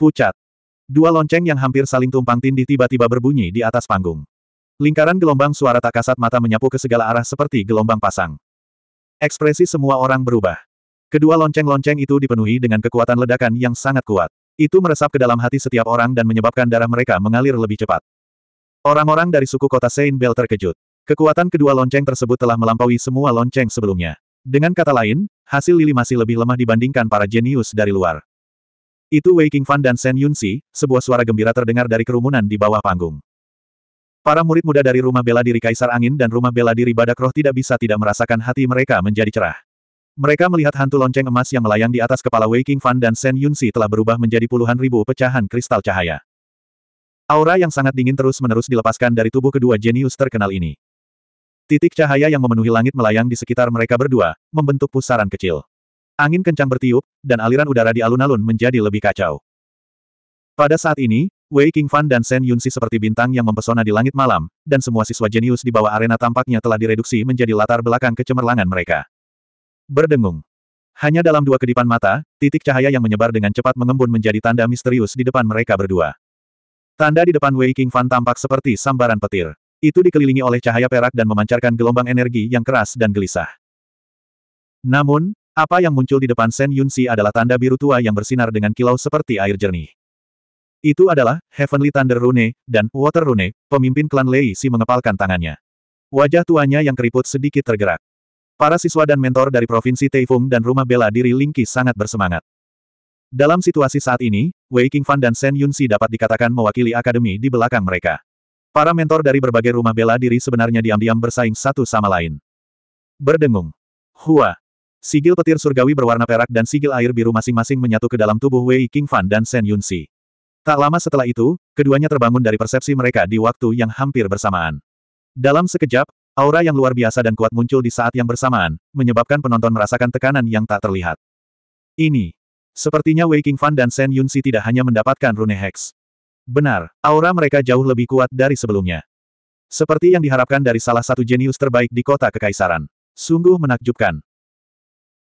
Pucat. Dua lonceng yang hampir saling tumpang tindih tiba-tiba berbunyi di atas panggung. Lingkaran gelombang suara tak kasat mata menyapu ke segala arah seperti gelombang pasang. Ekspresi semua orang berubah. Kedua lonceng-lonceng itu dipenuhi dengan kekuatan ledakan yang sangat kuat. Itu meresap ke dalam hati setiap orang dan menyebabkan darah mereka mengalir lebih cepat. Orang-orang dari suku kota Saint Bell terkejut. Kekuatan kedua lonceng tersebut telah melampaui semua lonceng sebelumnya. Dengan kata lain, hasil Lili masih lebih lemah dibandingkan para jenius dari luar. Itu Wei Fan dan Shen Yunxi, sebuah suara gembira terdengar dari kerumunan di bawah panggung. Para murid muda dari rumah bela diri Kaisar Angin dan rumah bela diri Badak Roh tidak bisa tidak merasakan hati mereka menjadi cerah. Mereka melihat hantu lonceng emas yang melayang di atas kepala Wei Fan dan Shen Yunxi telah berubah menjadi puluhan ribu pecahan kristal cahaya. Aura yang sangat dingin terus-menerus dilepaskan dari tubuh kedua jenius terkenal ini. Titik cahaya yang memenuhi langit melayang di sekitar mereka berdua, membentuk pusaran kecil. Angin kencang bertiup, dan aliran udara di alun-alun menjadi lebih kacau. Pada saat ini, Wei Fan dan Shen Yunxi seperti bintang yang mempesona di langit malam, dan semua siswa jenius di bawah arena tampaknya telah direduksi menjadi latar belakang kecemerlangan mereka. Berdengung. Hanya dalam dua kedipan mata, titik cahaya yang menyebar dengan cepat mengembun menjadi tanda misterius di depan mereka berdua. Tanda di depan Wei Fan tampak seperti sambaran petir. Itu dikelilingi oleh cahaya perak dan memancarkan gelombang energi yang keras dan gelisah. Namun, apa yang muncul di depan Shen Yunxi adalah tanda biru tua yang bersinar dengan kilau seperti air jernih. Itu adalah Heavenly Thunder Rune dan Water Rune, pemimpin klan Lei Si mengepalkan tangannya. Wajah tuanya yang keriput sedikit tergerak. Para siswa dan mentor dari Provinsi Taifung dan Rumah Bela Diri Lingqi sangat bersemangat. Dalam situasi saat ini, Wei Qingfan dan Shen Yunxi dapat dikatakan mewakili akademi di belakang mereka. Para mentor dari berbagai rumah bela diri sebenarnya diam-diam bersaing satu sama lain. Berdengung. Hua, Sigil petir surgawi berwarna perak dan sigil air biru masing-masing menyatu ke dalam tubuh Wei King Fan dan Shen Yun Yunxi. Tak lama setelah itu, keduanya terbangun dari persepsi mereka di waktu yang hampir bersamaan. Dalam sekejap, aura yang luar biasa dan kuat muncul di saat yang bersamaan, menyebabkan penonton merasakan tekanan yang tak terlihat. Ini. Sepertinya Wei King Fan dan Shen Yun Yunxi tidak hanya mendapatkan rune hex. Benar, aura mereka jauh lebih kuat dari sebelumnya. Seperti yang diharapkan dari salah satu jenius terbaik di kota kekaisaran. Sungguh menakjubkan.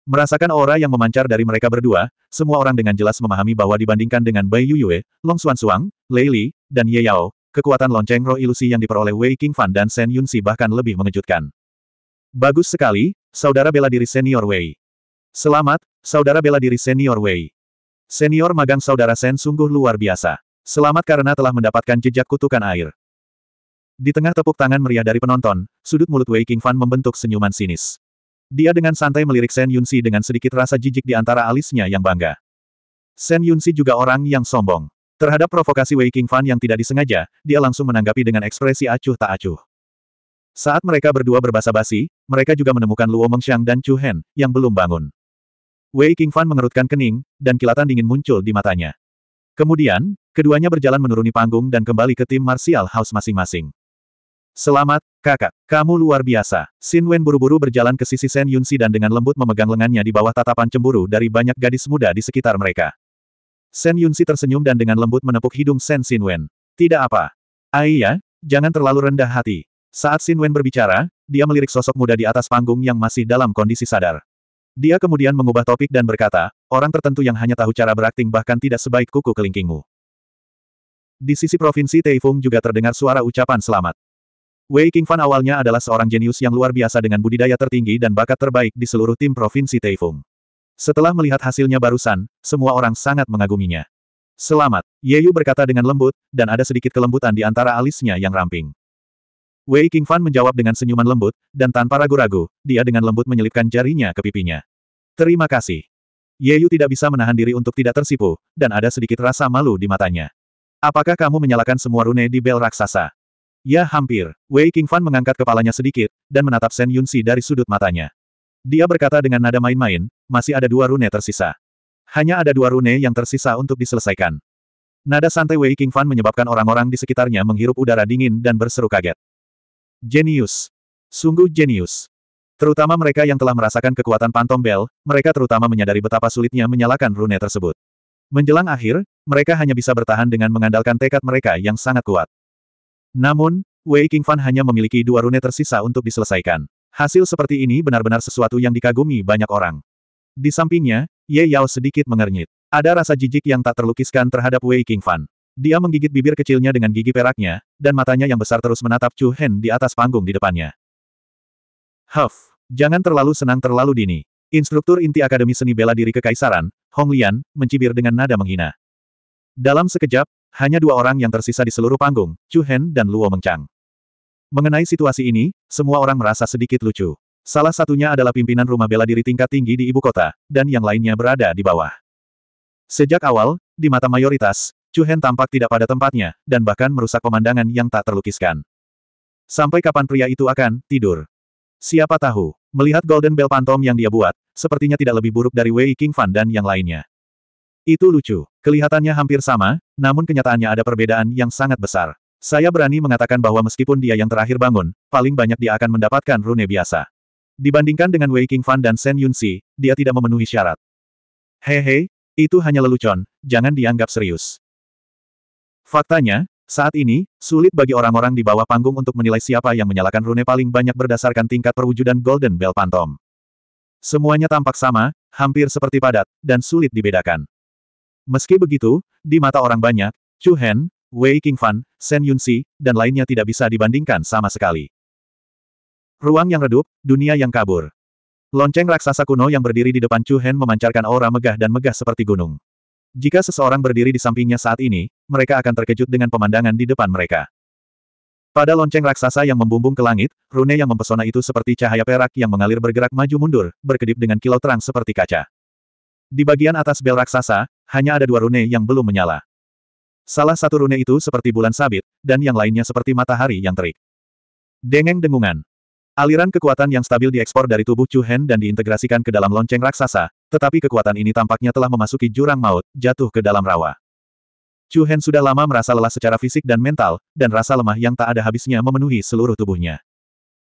Merasakan aura yang memancar dari mereka berdua, semua orang dengan jelas memahami bahwa dibandingkan dengan Bai Yuyue, Long Xuan Suang, Lei Li, dan Ye Yao, kekuatan lonceng roh ilusi yang diperoleh Wei Fan dan Shen Yun Si bahkan lebih mengejutkan. Bagus sekali, saudara bela diri senior Wei. Selamat, saudara bela diri senior Wei. Senior magang saudara Shen sungguh luar biasa. Selamat karena telah mendapatkan jejak kutukan air. Di tengah tepuk tangan meriah dari penonton, sudut mulut Wei Fan membentuk senyuman sinis. Dia dengan santai melirik Shen Yunsi dengan sedikit rasa jijik di antara alisnya yang bangga. Shen Yunsi juga orang yang sombong. Terhadap provokasi Wei Fan yang tidak disengaja, dia langsung menanggapi dengan ekspresi acuh tak acuh. Saat mereka berdua berbahasa basi mereka juga menemukan Luo Mengxiang dan Chu Hen, yang belum bangun. Wei Fan mengerutkan kening, dan kilatan dingin muncul di matanya. Kemudian, keduanya berjalan menuruni panggung dan kembali ke tim martial house masing-masing. Selamat, kakak. Kamu luar biasa. Sin Wen buru-buru berjalan ke sisi Shen Yunsi dan dengan lembut memegang lengannya di bawah tatapan cemburu dari banyak gadis muda di sekitar mereka. Shen Yunsi tersenyum dan dengan lembut menepuk hidung Shen Sin Wen. Tidak apa. Aiya, jangan terlalu rendah hati. Saat Sin Wen berbicara, dia melirik sosok muda di atas panggung yang masih dalam kondisi sadar. Dia kemudian mengubah topik dan berkata, orang tertentu yang hanya tahu cara berakting bahkan tidak sebaik kuku kelingkingmu. Di sisi provinsi Taifung juga terdengar suara ucapan selamat. Wei Qingfan awalnya adalah seorang jenius yang luar biasa dengan budidaya tertinggi dan bakat terbaik di seluruh tim Provinsi Taifung. Setelah melihat hasilnya barusan, semua orang sangat mengaguminya. Selamat, Ye Yu berkata dengan lembut, dan ada sedikit kelembutan di antara alisnya yang ramping. Wei Qingfan menjawab dengan senyuman lembut, dan tanpa ragu-ragu, dia dengan lembut menyelipkan jarinya ke pipinya. Terima kasih. Ye Yu tidak bisa menahan diri untuk tidak tersipu, dan ada sedikit rasa malu di matanya. Apakah kamu menyalakan semua rune di bel raksasa? Ya hampir, Wei Qingfan mengangkat kepalanya sedikit, dan menatap Shen Yunxi dari sudut matanya. Dia berkata dengan nada main-main, masih ada dua rune tersisa. Hanya ada dua rune yang tersisa untuk diselesaikan. Nada santai Wei Qingfan menyebabkan orang-orang di sekitarnya menghirup udara dingin dan berseru kaget. Genius. Sungguh genius. Terutama mereka yang telah merasakan kekuatan Pantom Bell, mereka terutama menyadari betapa sulitnya menyalakan rune tersebut. Menjelang akhir, mereka hanya bisa bertahan dengan mengandalkan tekad mereka yang sangat kuat. Namun, Wei King Fan hanya memiliki dua rune tersisa untuk diselesaikan. Hasil seperti ini benar-benar sesuatu yang dikagumi banyak orang. Di sampingnya, Ye Yao sedikit mengernyit. Ada rasa jijik yang tak terlukiskan terhadap Wei King Fan. Dia menggigit bibir kecilnya dengan gigi peraknya, dan matanya yang besar terus menatap Chu Hen di atas panggung di depannya. Huff, jangan terlalu senang terlalu dini. Instruktur inti Akademi Seni Bela Diri Kekaisaran, Hong Lian, mencibir dengan nada menghina. Dalam sekejap, hanya dua orang yang tersisa di seluruh panggung, Chu Hen dan Luo Mengchang. Mengenai situasi ini, semua orang merasa sedikit lucu. Salah satunya adalah pimpinan rumah bela diri tingkat tinggi di ibu kota, dan yang lainnya berada di bawah. Sejak awal, di mata mayoritas, Chu Hen tampak tidak pada tempatnya, dan bahkan merusak pemandangan yang tak terlukiskan. Sampai kapan pria itu akan tidur? Siapa tahu, melihat Golden Bell Pantom yang dia buat, sepertinya tidak lebih buruk dari Wei King Fan dan yang lainnya. Itu lucu. Kelihatannya hampir sama, namun kenyataannya ada perbedaan yang sangat besar. Saya berani mengatakan bahwa meskipun dia yang terakhir bangun, paling banyak dia akan mendapatkan rune biasa. Dibandingkan dengan Wei King Fan dan Shen Yunxi, dia tidak memenuhi syarat. Hehe, itu hanya lelucon, jangan dianggap serius. Faktanya, saat ini, sulit bagi orang-orang di bawah panggung untuk menilai siapa yang menyalakan rune paling banyak berdasarkan tingkat perwujudan Golden Bell Phantom. Semuanya tampak sama, hampir seperti padat, dan sulit dibedakan. Meski begitu, di mata orang banyak, Chu Hen, Wei Qingfan, Shen Yunxi, dan lainnya tidak bisa dibandingkan sama sekali. Ruang yang redup, dunia yang kabur. Lonceng raksasa kuno yang berdiri di depan Chu Hen memancarkan aura megah dan megah seperti gunung. Jika seseorang berdiri di sampingnya saat ini, mereka akan terkejut dengan pemandangan di depan mereka. Pada lonceng raksasa yang membumbung ke langit, rune yang mempesona itu seperti cahaya perak yang mengalir bergerak maju mundur, berkedip dengan kilau terang seperti kaca. Di bagian atas bel raksasa, hanya ada dua rune yang belum menyala. Salah satu rune itu seperti bulan sabit, dan yang lainnya seperti matahari yang terik. Dengeng dengungan. Aliran kekuatan yang stabil diekspor dari tubuh Chu Hen dan diintegrasikan ke dalam lonceng raksasa, tetapi kekuatan ini tampaknya telah memasuki jurang maut, jatuh ke dalam rawa. Chu Hen sudah lama merasa lelah secara fisik dan mental, dan rasa lemah yang tak ada habisnya memenuhi seluruh tubuhnya.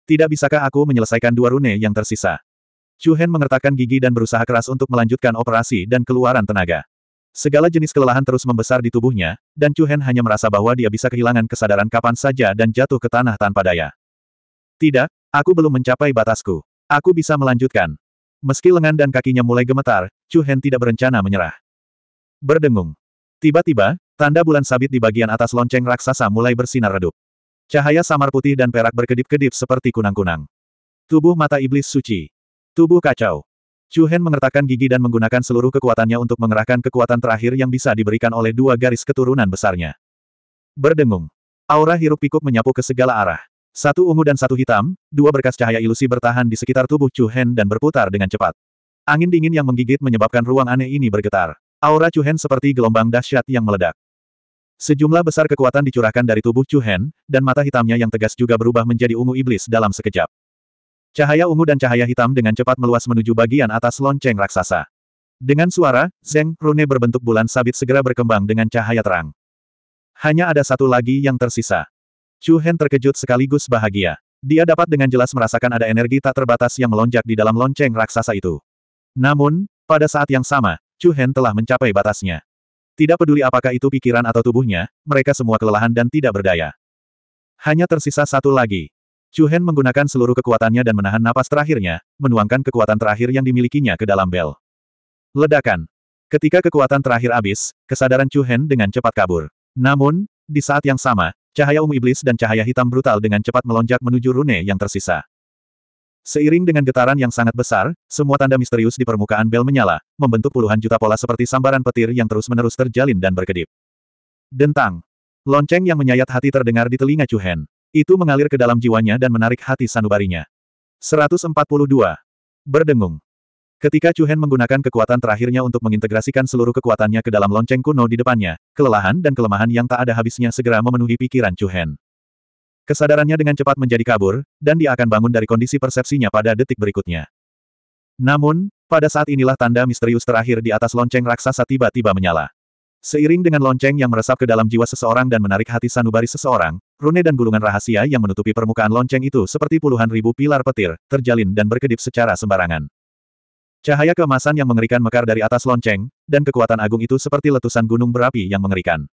Tidak bisakah aku menyelesaikan dua rune yang tersisa? Chu Hen mengertakkan gigi dan berusaha keras untuk melanjutkan operasi dan keluaran tenaga. Segala jenis kelelahan terus membesar di tubuhnya, dan Chu Hen hanya merasa bahwa dia bisa kehilangan kesadaran kapan saja dan jatuh ke tanah tanpa daya. Tidak, aku belum mencapai batasku. Aku bisa melanjutkan. Meski lengan dan kakinya mulai gemetar, Chu Hen tidak berencana menyerah. Berdengung. Tiba-tiba, tanda bulan sabit di bagian atas lonceng raksasa mulai bersinar redup. Cahaya samar putih dan perak berkedip-kedip seperti kunang-kunang. Tubuh mata iblis suci. Tubuh kacau. Chu Hen mengertakkan gigi dan menggunakan seluruh kekuatannya untuk mengerahkan kekuatan terakhir yang bisa diberikan oleh dua garis keturunan besarnya. Berdengung. Aura hiruk pikuk menyapu ke segala arah. Satu ungu dan satu hitam, dua berkas cahaya ilusi bertahan di sekitar tubuh Chu Hen dan berputar dengan cepat. Angin dingin yang menggigit menyebabkan ruang aneh ini bergetar. Aura Chu Hen seperti gelombang dahsyat yang meledak. Sejumlah besar kekuatan dicurahkan dari tubuh Chu Hen, dan mata hitamnya yang tegas juga berubah menjadi ungu iblis dalam sekejap. Cahaya ungu dan cahaya hitam dengan cepat meluas menuju bagian atas lonceng raksasa. Dengan suara, Zeng Rune berbentuk bulan sabit segera berkembang dengan cahaya terang. Hanya ada satu lagi yang tersisa. Chu Hen terkejut sekaligus bahagia. Dia dapat dengan jelas merasakan ada energi tak terbatas yang melonjak di dalam lonceng raksasa itu. Namun, pada saat yang sama, Chu Hen telah mencapai batasnya. Tidak peduli apakah itu pikiran atau tubuhnya, mereka semua kelelahan dan tidak berdaya. Hanya tersisa satu lagi. Chu Hen menggunakan seluruh kekuatannya dan menahan napas terakhirnya, menuangkan kekuatan terakhir yang dimilikinya ke dalam bel. Ledakan. Ketika kekuatan terakhir habis, kesadaran Chu Hen dengan cepat kabur. Namun, di saat yang sama, cahaya ungu iblis dan cahaya hitam brutal dengan cepat melonjak menuju rune yang tersisa. Seiring dengan getaran yang sangat besar, semua tanda misterius di permukaan bel menyala, membentuk puluhan juta pola seperti sambaran petir yang terus-menerus terjalin dan berkedip. Dentang. Lonceng yang menyayat hati terdengar di telinga Chu Hen. Itu mengalir ke dalam jiwanya dan menarik hati sanubarinya. 142. Berdengung. Ketika Chuhen menggunakan kekuatan terakhirnya untuk mengintegrasikan seluruh kekuatannya ke dalam lonceng kuno di depannya, kelelahan dan kelemahan yang tak ada habisnya segera memenuhi pikiran Chuhen. Kesadarannya dengan cepat menjadi kabur, dan dia akan bangun dari kondisi persepsinya pada detik berikutnya. Namun, pada saat inilah tanda misterius terakhir di atas lonceng raksasa tiba-tiba menyala. Seiring dengan lonceng yang meresap ke dalam jiwa seseorang dan menarik hati sanubari seseorang, rune dan gulungan rahasia yang menutupi permukaan lonceng itu seperti puluhan ribu pilar petir, terjalin dan berkedip secara sembarangan. Cahaya kemasan yang mengerikan mekar dari atas lonceng, dan kekuatan agung itu seperti letusan gunung berapi yang mengerikan.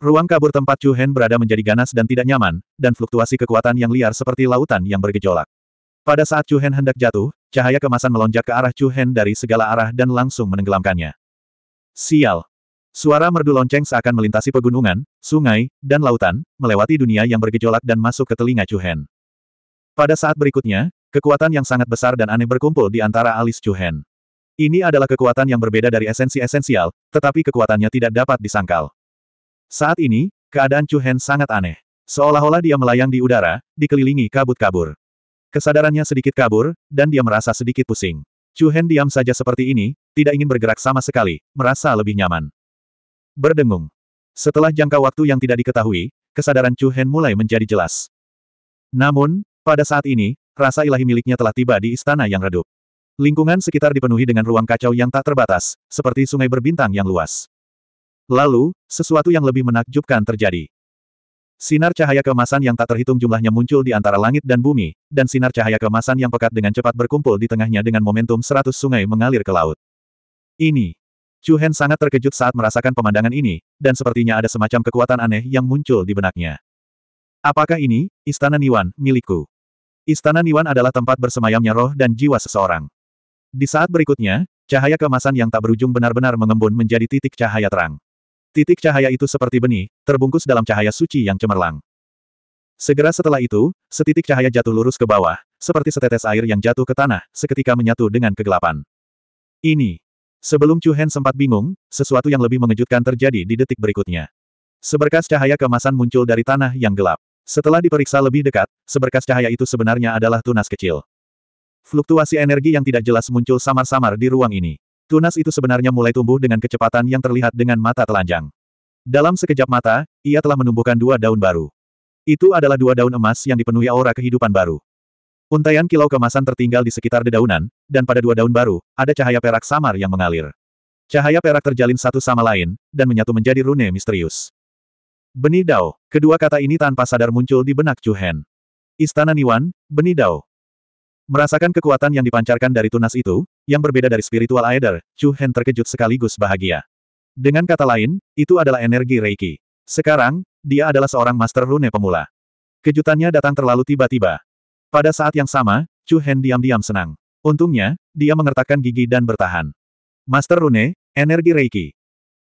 Ruang kabur tempat Chu Hen berada menjadi ganas dan tidak nyaman, dan fluktuasi kekuatan yang liar seperti lautan yang bergejolak. Pada saat Chu Hen hendak jatuh, cahaya kemasan melonjak ke arah Chu Hen dari segala arah dan langsung menenggelamkannya. Sial, Suara merdu lonceng seakan melintasi pegunungan, sungai, dan lautan, melewati dunia yang bergejolak dan masuk ke telinga Hen. Pada saat berikutnya, kekuatan yang sangat besar dan aneh berkumpul di antara alis Hen. Ini adalah kekuatan yang berbeda dari esensi esensial, tetapi kekuatannya tidak dapat disangkal. Saat ini, keadaan Hen sangat aneh. Seolah-olah dia melayang di udara, dikelilingi kabut kabur. Kesadarannya sedikit kabur, dan dia merasa sedikit pusing. Hen diam saja seperti ini, tidak ingin bergerak sama sekali, merasa lebih nyaman. Berdengung. Setelah jangka waktu yang tidak diketahui, kesadaran Chu Hen mulai menjadi jelas. Namun, pada saat ini, rasa ilahi miliknya telah tiba di istana yang redup. Lingkungan sekitar dipenuhi dengan ruang kacau yang tak terbatas, seperti sungai berbintang yang luas. Lalu, sesuatu yang lebih menakjubkan terjadi. Sinar cahaya kemasan yang tak terhitung jumlahnya muncul di antara langit dan bumi, dan sinar cahaya kemasan yang pekat dengan cepat berkumpul di tengahnya dengan momentum seratus sungai mengalir ke laut. Ini Chu Hen sangat terkejut saat merasakan pemandangan ini, dan sepertinya ada semacam kekuatan aneh yang muncul di benaknya. Apakah ini, Istana Niwan, milikku? Istana Niwan adalah tempat bersemayamnya roh dan jiwa seseorang. Di saat berikutnya, cahaya kemasan yang tak berujung benar-benar mengembun menjadi titik cahaya terang. Titik cahaya itu seperti benih, terbungkus dalam cahaya suci yang cemerlang. Segera setelah itu, setitik cahaya jatuh lurus ke bawah, seperti setetes air yang jatuh ke tanah, seketika menyatu dengan kegelapan. Ini, Sebelum Chu Hen sempat bingung, sesuatu yang lebih mengejutkan terjadi di detik berikutnya. Seberkas cahaya kemasan muncul dari tanah yang gelap. Setelah diperiksa lebih dekat, seberkas cahaya itu sebenarnya adalah tunas kecil. Fluktuasi energi yang tidak jelas muncul samar-samar di ruang ini. Tunas itu sebenarnya mulai tumbuh dengan kecepatan yang terlihat dengan mata telanjang. Dalam sekejap mata, ia telah menumbuhkan dua daun baru. Itu adalah dua daun emas yang dipenuhi aura kehidupan baru. Untaian kilau kemasan tertinggal di sekitar dedaunan, dan pada dua daun baru, ada cahaya perak samar yang mengalir. Cahaya perak terjalin satu sama lain, dan menyatu menjadi rune misterius. Benih Dao, kedua kata ini tanpa sadar muncul di benak Chu Hen. Istana Niwan, Benih Dao. Merasakan kekuatan yang dipancarkan dari tunas itu, yang berbeda dari spiritual Aether, Chu Hen terkejut sekaligus bahagia. Dengan kata lain, itu adalah energi Reiki. Sekarang, dia adalah seorang master rune pemula. Kejutannya datang terlalu tiba-tiba. Pada saat yang sama, Chu Hen diam-diam senang. Untungnya, dia mengertakkan gigi dan bertahan. Master Rune, Energi Reiki.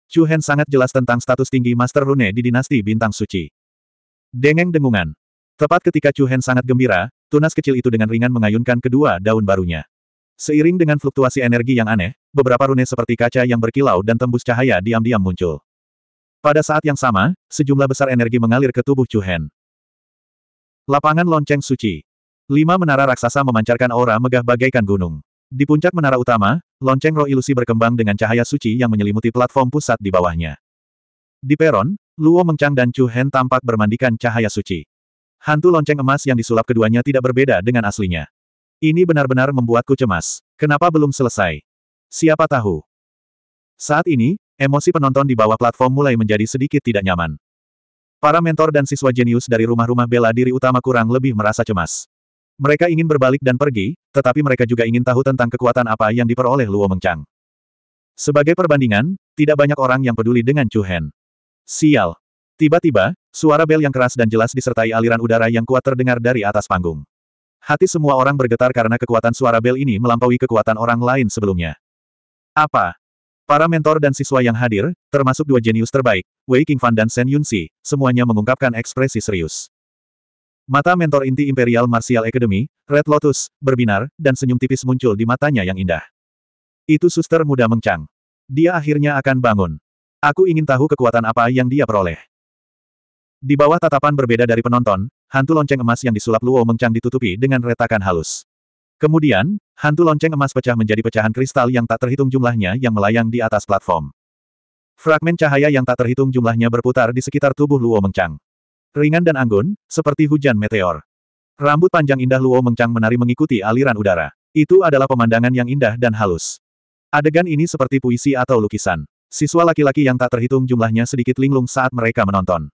Chu Hen sangat jelas tentang status tinggi Master Rune di dinasti Bintang Suci. Dengeng dengungan. Tepat ketika Chu Hen sangat gembira, tunas kecil itu dengan ringan mengayunkan kedua daun barunya. Seiring dengan fluktuasi energi yang aneh, beberapa rune seperti kaca yang berkilau dan tembus cahaya diam-diam muncul. Pada saat yang sama, sejumlah besar energi mengalir ke tubuh Chu Hen. Lapangan lonceng suci. Lima menara raksasa memancarkan aura megah bagaikan gunung. Di puncak menara utama, lonceng roh ilusi berkembang dengan cahaya suci yang menyelimuti platform pusat di bawahnya. Di peron, Luo Mengchang dan Chu Hen tampak bermandikan cahaya suci. Hantu lonceng emas yang disulap keduanya tidak berbeda dengan aslinya. Ini benar-benar membuatku cemas. Kenapa belum selesai? Siapa tahu? Saat ini, emosi penonton di bawah platform mulai menjadi sedikit tidak nyaman. Para mentor dan siswa jenius dari rumah-rumah bela diri utama kurang lebih merasa cemas. Mereka ingin berbalik dan pergi, tetapi mereka juga ingin tahu tentang kekuatan apa yang diperoleh Luo Mengchang. Sebagai perbandingan, tidak banyak orang yang peduli dengan Chu Hen. Sial. Tiba-tiba, suara bel yang keras dan jelas disertai aliran udara yang kuat terdengar dari atas panggung. Hati semua orang bergetar karena kekuatan suara bel ini melampaui kekuatan orang lain sebelumnya. Apa? Para mentor dan siswa yang hadir, termasuk dua jenius terbaik, Wei Qingfan dan Shen Yunxi, semuanya mengungkapkan ekspresi serius. Mata mentor inti Imperial Martial Academy, Red Lotus, berbinar, dan senyum tipis muncul di matanya yang indah. Itu suster muda mengcang. Dia akhirnya akan bangun. Aku ingin tahu kekuatan apa yang dia peroleh. Di bawah tatapan berbeda dari penonton, hantu lonceng emas yang disulap Luo mengcang ditutupi dengan retakan halus. Kemudian, hantu lonceng emas pecah menjadi pecahan kristal yang tak terhitung jumlahnya yang melayang di atas platform. Fragmen cahaya yang tak terhitung jumlahnya berputar di sekitar tubuh Luo Mengcang. Ringan dan anggun, seperti hujan meteor. Rambut panjang indah Luo Mengchang menari mengikuti aliran udara. Itu adalah pemandangan yang indah dan halus. Adegan ini seperti puisi atau lukisan. Siswa laki-laki yang tak terhitung jumlahnya sedikit linglung saat mereka menonton.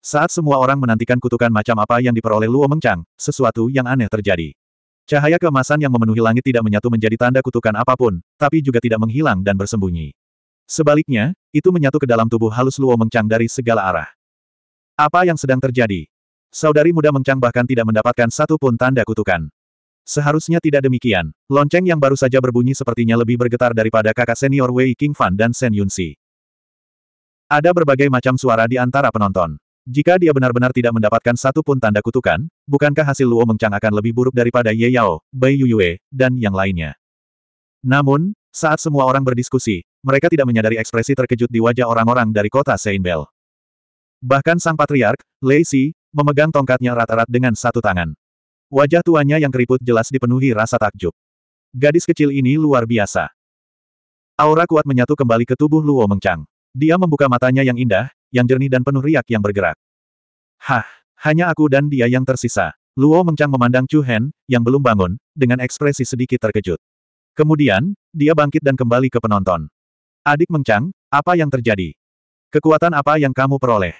Saat semua orang menantikan kutukan macam apa yang diperoleh Luo Mengchang, sesuatu yang aneh terjadi. Cahaya keemasan yang memenuhi langit tidak menyatu menjadi tanda kutukan apapun, tapi juga tidak menghilang dan bersembunyi. Sebaliknya, itu menyatu ke dalam tubuh halus Luo Mengchang dari segala arah. Apa yang sedang terjadi? Saudari muda mencang bahkan tidak mendapatkan satu pun tanda kutukan. Seharusnya tidak demikian. Lonceng yang baru saja berbunyi sepertinya lebih bergetar daripada kakak senior Wei King Fan dan Shen Yunsi. Ada berbagai macam suara di antara penonton. Jika dia benar-benar tidak mendapatkan satu pun tanda kutukan, bukankah hasil Luo Mengchang akan lebih buruk daripada Ye Yao, Bai Yuyue, dan yang lainnya? Namun, saat semua orang berdiskusi, mereka tidak menyadari ekspresi terkejut di wajah orang-orang dari kota Seinbel. Bahkan sang patriark, Lei Si, memegang tongkatnya rata-rat dengan satu tangan. Wajah tuanya yang keriput jelas dipenuhi rasa takjub. Gadis kecil ini luar biasa. Aura kuat menyatu kembali ke tubuh Luo Mengchang. Dia membuka matanya yang indah, yang jernih dan penuh riak yang bergerak. Hah, hanya aku dan dia yang tersisa. Luo Mengchang memandang Chu Hen, yang belum bangun, dengan ekspresi sedikit terkejut. Kemudian, dia bangkit dan kembali ke penonton. Adik Mengchang, apa yang terjadi? Kekuatan apa yang kamu peroleh?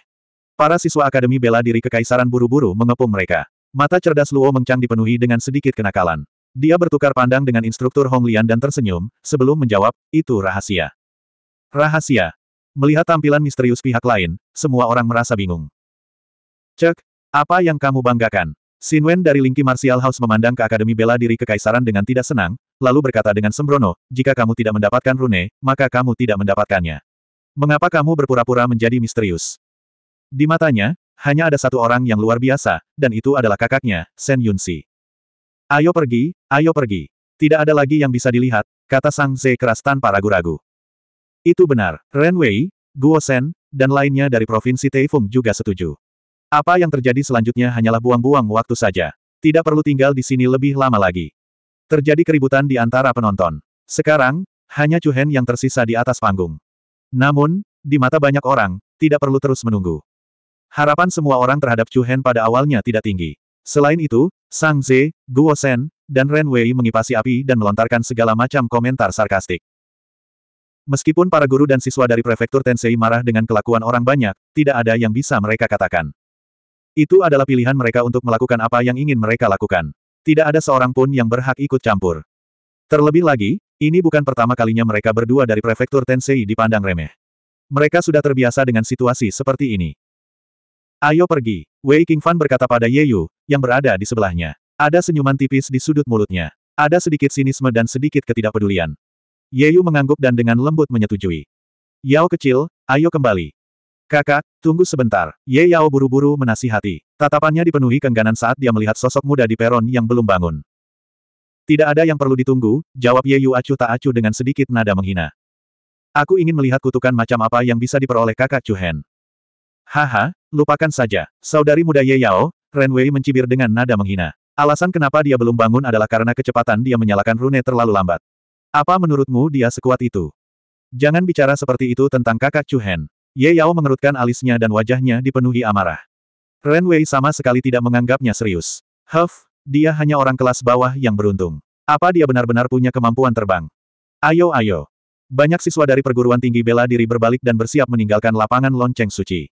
Para siswa Akademi Bela Diri Kekaisaran buru-buru mengepung mereka. Mata cerdas Luo Mengchang dipenuhi dengan sedikit kenakalan. Dia bertukar pandang dengan instruktur Hong Lian dan tersenyum, sebelum menjawab, itu rahasia. Rahasia. Melihat tampilan misterius pihak lain, semua orang merasa bingung. Cek, apa yang kamu banggakan? Sinwen dari Lingqi Martial House memandang ke Akademi Bela Diri Kekaisaran dengan tidak senang, lalu berkata dengan sembrono, jika kamu tidak mendapatkan rune, maka kamu tidak mendapatkannya. Mengapa kamu berpura-pura menjadi misterius? Di matanya, hanya ada satu orang yang luar biasa, dan itu adalah kakaknya, Sen Yunsi. Ayo pergi, ayo pergi. Tidak ada lagi yang bisa dilihat, kata Sang Ze keras tanpa ragu-ragu. Itu benar, Ren Wei, Guo Sen, dan lainnya dari Provinsi Taifung juga setuju. Apa yang terjadi selanjutnya hanyalah buang-buang waktu saja. Tidak perlu tinggal di sini lebih lama lagi. Terjadi keributan di antara penonton. Sekarang, hanya Chu Hen yang tersisa di atas panggung. Namun, di mata banyak orang, tidak perlu terus menunggu. Harapan semua orang terhadap Chu Hen pada awalnya tidak tinggi. Selain itu, Sang Ze, Guo Shen, dan Ren Wei mengipasi api dan melontarkan segala macam komentar sarkastik. Meskipun para guru dan siswa dari prefektur Tensei marah dengan kelakuan orang banyak, tidak ada yang bisa mereka katakan. Itu adalah pilihan mereka untuk melakukan apa yang ingin mereka lakukan. Tidak ada seorang pun yang berhak ikut campur. Terlebih lagi, ini bukan pertama kalinya mereka berdua dari prefektur Tensei dipandang remeh. Mereka sudah terbiasa dengan situasi seperti ini. Ayo pergi, Wei Qingfan berkata pada Ye Yu, yang berada di sebelahnya. Ada senyuman tipis di sudut mulutnya. Ada sedikit sinisme dan sedikit ketidakpedulian. Ye Yu mengangguk dan dengan lembut menyetujui. Yao kecil, ayo kembali. Kakak, tunggu sebentar. Ye Yao buru-buru menasihati. Tatapannya dipenuhi kengganan saat dia melihat sosok muda di peron yang belum bangun. Tidak ada yang perlu ditunggu, jawab Ye Yu acuh tak acuh dengan sedikit nada menghina. Aku ingin melihat kutukan macam apa yang bisa diperoleh kakak Chu Hen. Haha, lupakan saja. Saudari muda Ye Yao, Ren Wei mencibir dengan nada menghina. Alasan kenapa dia belum bangun adalah karena kecepatan dia menyalakan rune terlalu lambat. Apa menurutmu dia sekuat itu? Jangan bicara seperti itu tentang kakak Chu Hen. Ye Yao mengerutkan alisnya dan wajahnya dipenuhi amarah. Ren Wei sama sekali tidak menganggapnya serius. Huff, dia hanya orang kelas bawah yang beruntung. Apa dia benar-benar punya kemampuan terbang? Ayo ayo. Banyak siswa dari perguruan tinggi bela diri berbalik dan bersiap meninggalkan lapangan lonceng suci.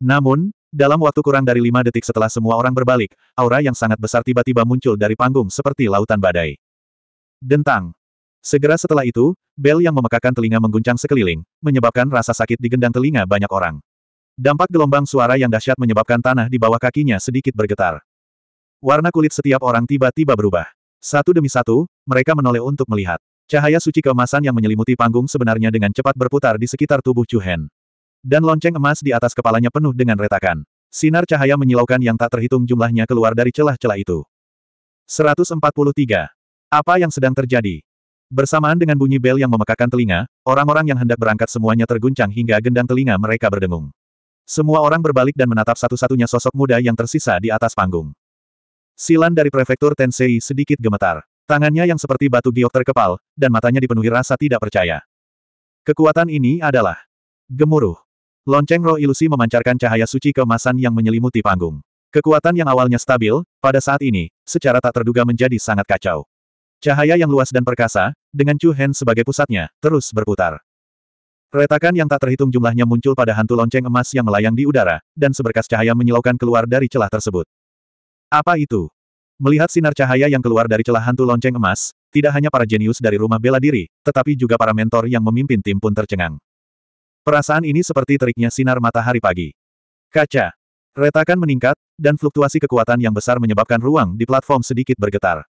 Namun, dalam waktu kurang dari lima detik setelah semua orang berbalik, aura yang sangat besar tiba-tiba muncul dari panggung seperti lautan badai. Dentang. Segera setelah itu, bel yang memekakan telinga mengguncang sekeliling, menyebabkan rasa sakit di gendang telinga banyak orang. Dampak gelombang suara yang dahsyat menyebabkan tanah di bawah kakinya sedikit bergetar. Warna kulit setiap orang tiba-tiba berubah. Satu demi satu, mereka menoleh untuk melihat. Cahaya suci keemasan yang menyelimuti panggung sebenarnya dengan cepat berputar di sekitar tubuh Chu Hen. Dan lonceng emas di atas kepalanya penuh dengan retakan. Sinar cahaya menyilaukan yang tak terhitung jumlahnya keluar dari celah-celah itu. 143. Apa yang sedang terjadi? Bersamaan dengan bunyi bel yang memekakan telinga, orang-orang yang hendak berangkat semuanya terguncang hingga gendang telinga mereka berdengung. Semua orang berbalik dan menatap satu-satunya sosok muda yang tersisa di atas panggung. Silan dari prefektur Tensei sedikit gemetar. Tangannya yang seperti batu giok terkepal, dan matanya dipenuhi rasa tidak percaya. Kekuatan ini adalah gemuruh. Lonceng roh ilusi memancarkan cahaya suci keemasan yang menyelimuti panggung. Kekuatan yang awalnya stabil, pada saat ini, secara tak terduga menjadi sangat kacau. Cahaya yang luas dan perkasa, dengan Chu Hen sebagai pusatnya, terus berputar. Retakan yang tak terhitung jumlahnya muncul pada hantu lonceng emas yang melayang di udara, dan seberkas cahaya menyilaukan keluar dari celah tersebut. Apa itu? Melihat sinar cahaya yang keluar dari celah hantu lonceng emas, tidak hanya para jenius dari rumah bela diri, tetapi juga para mentor yang memimpin tim pun tercengang. Perasaan ini seperti teriknya sinar matahari pagi. Kaca. Retakan meningkat, dan fluktuasi kekuatan yang besar menyebabkan ruang di platform sedikit bergetar.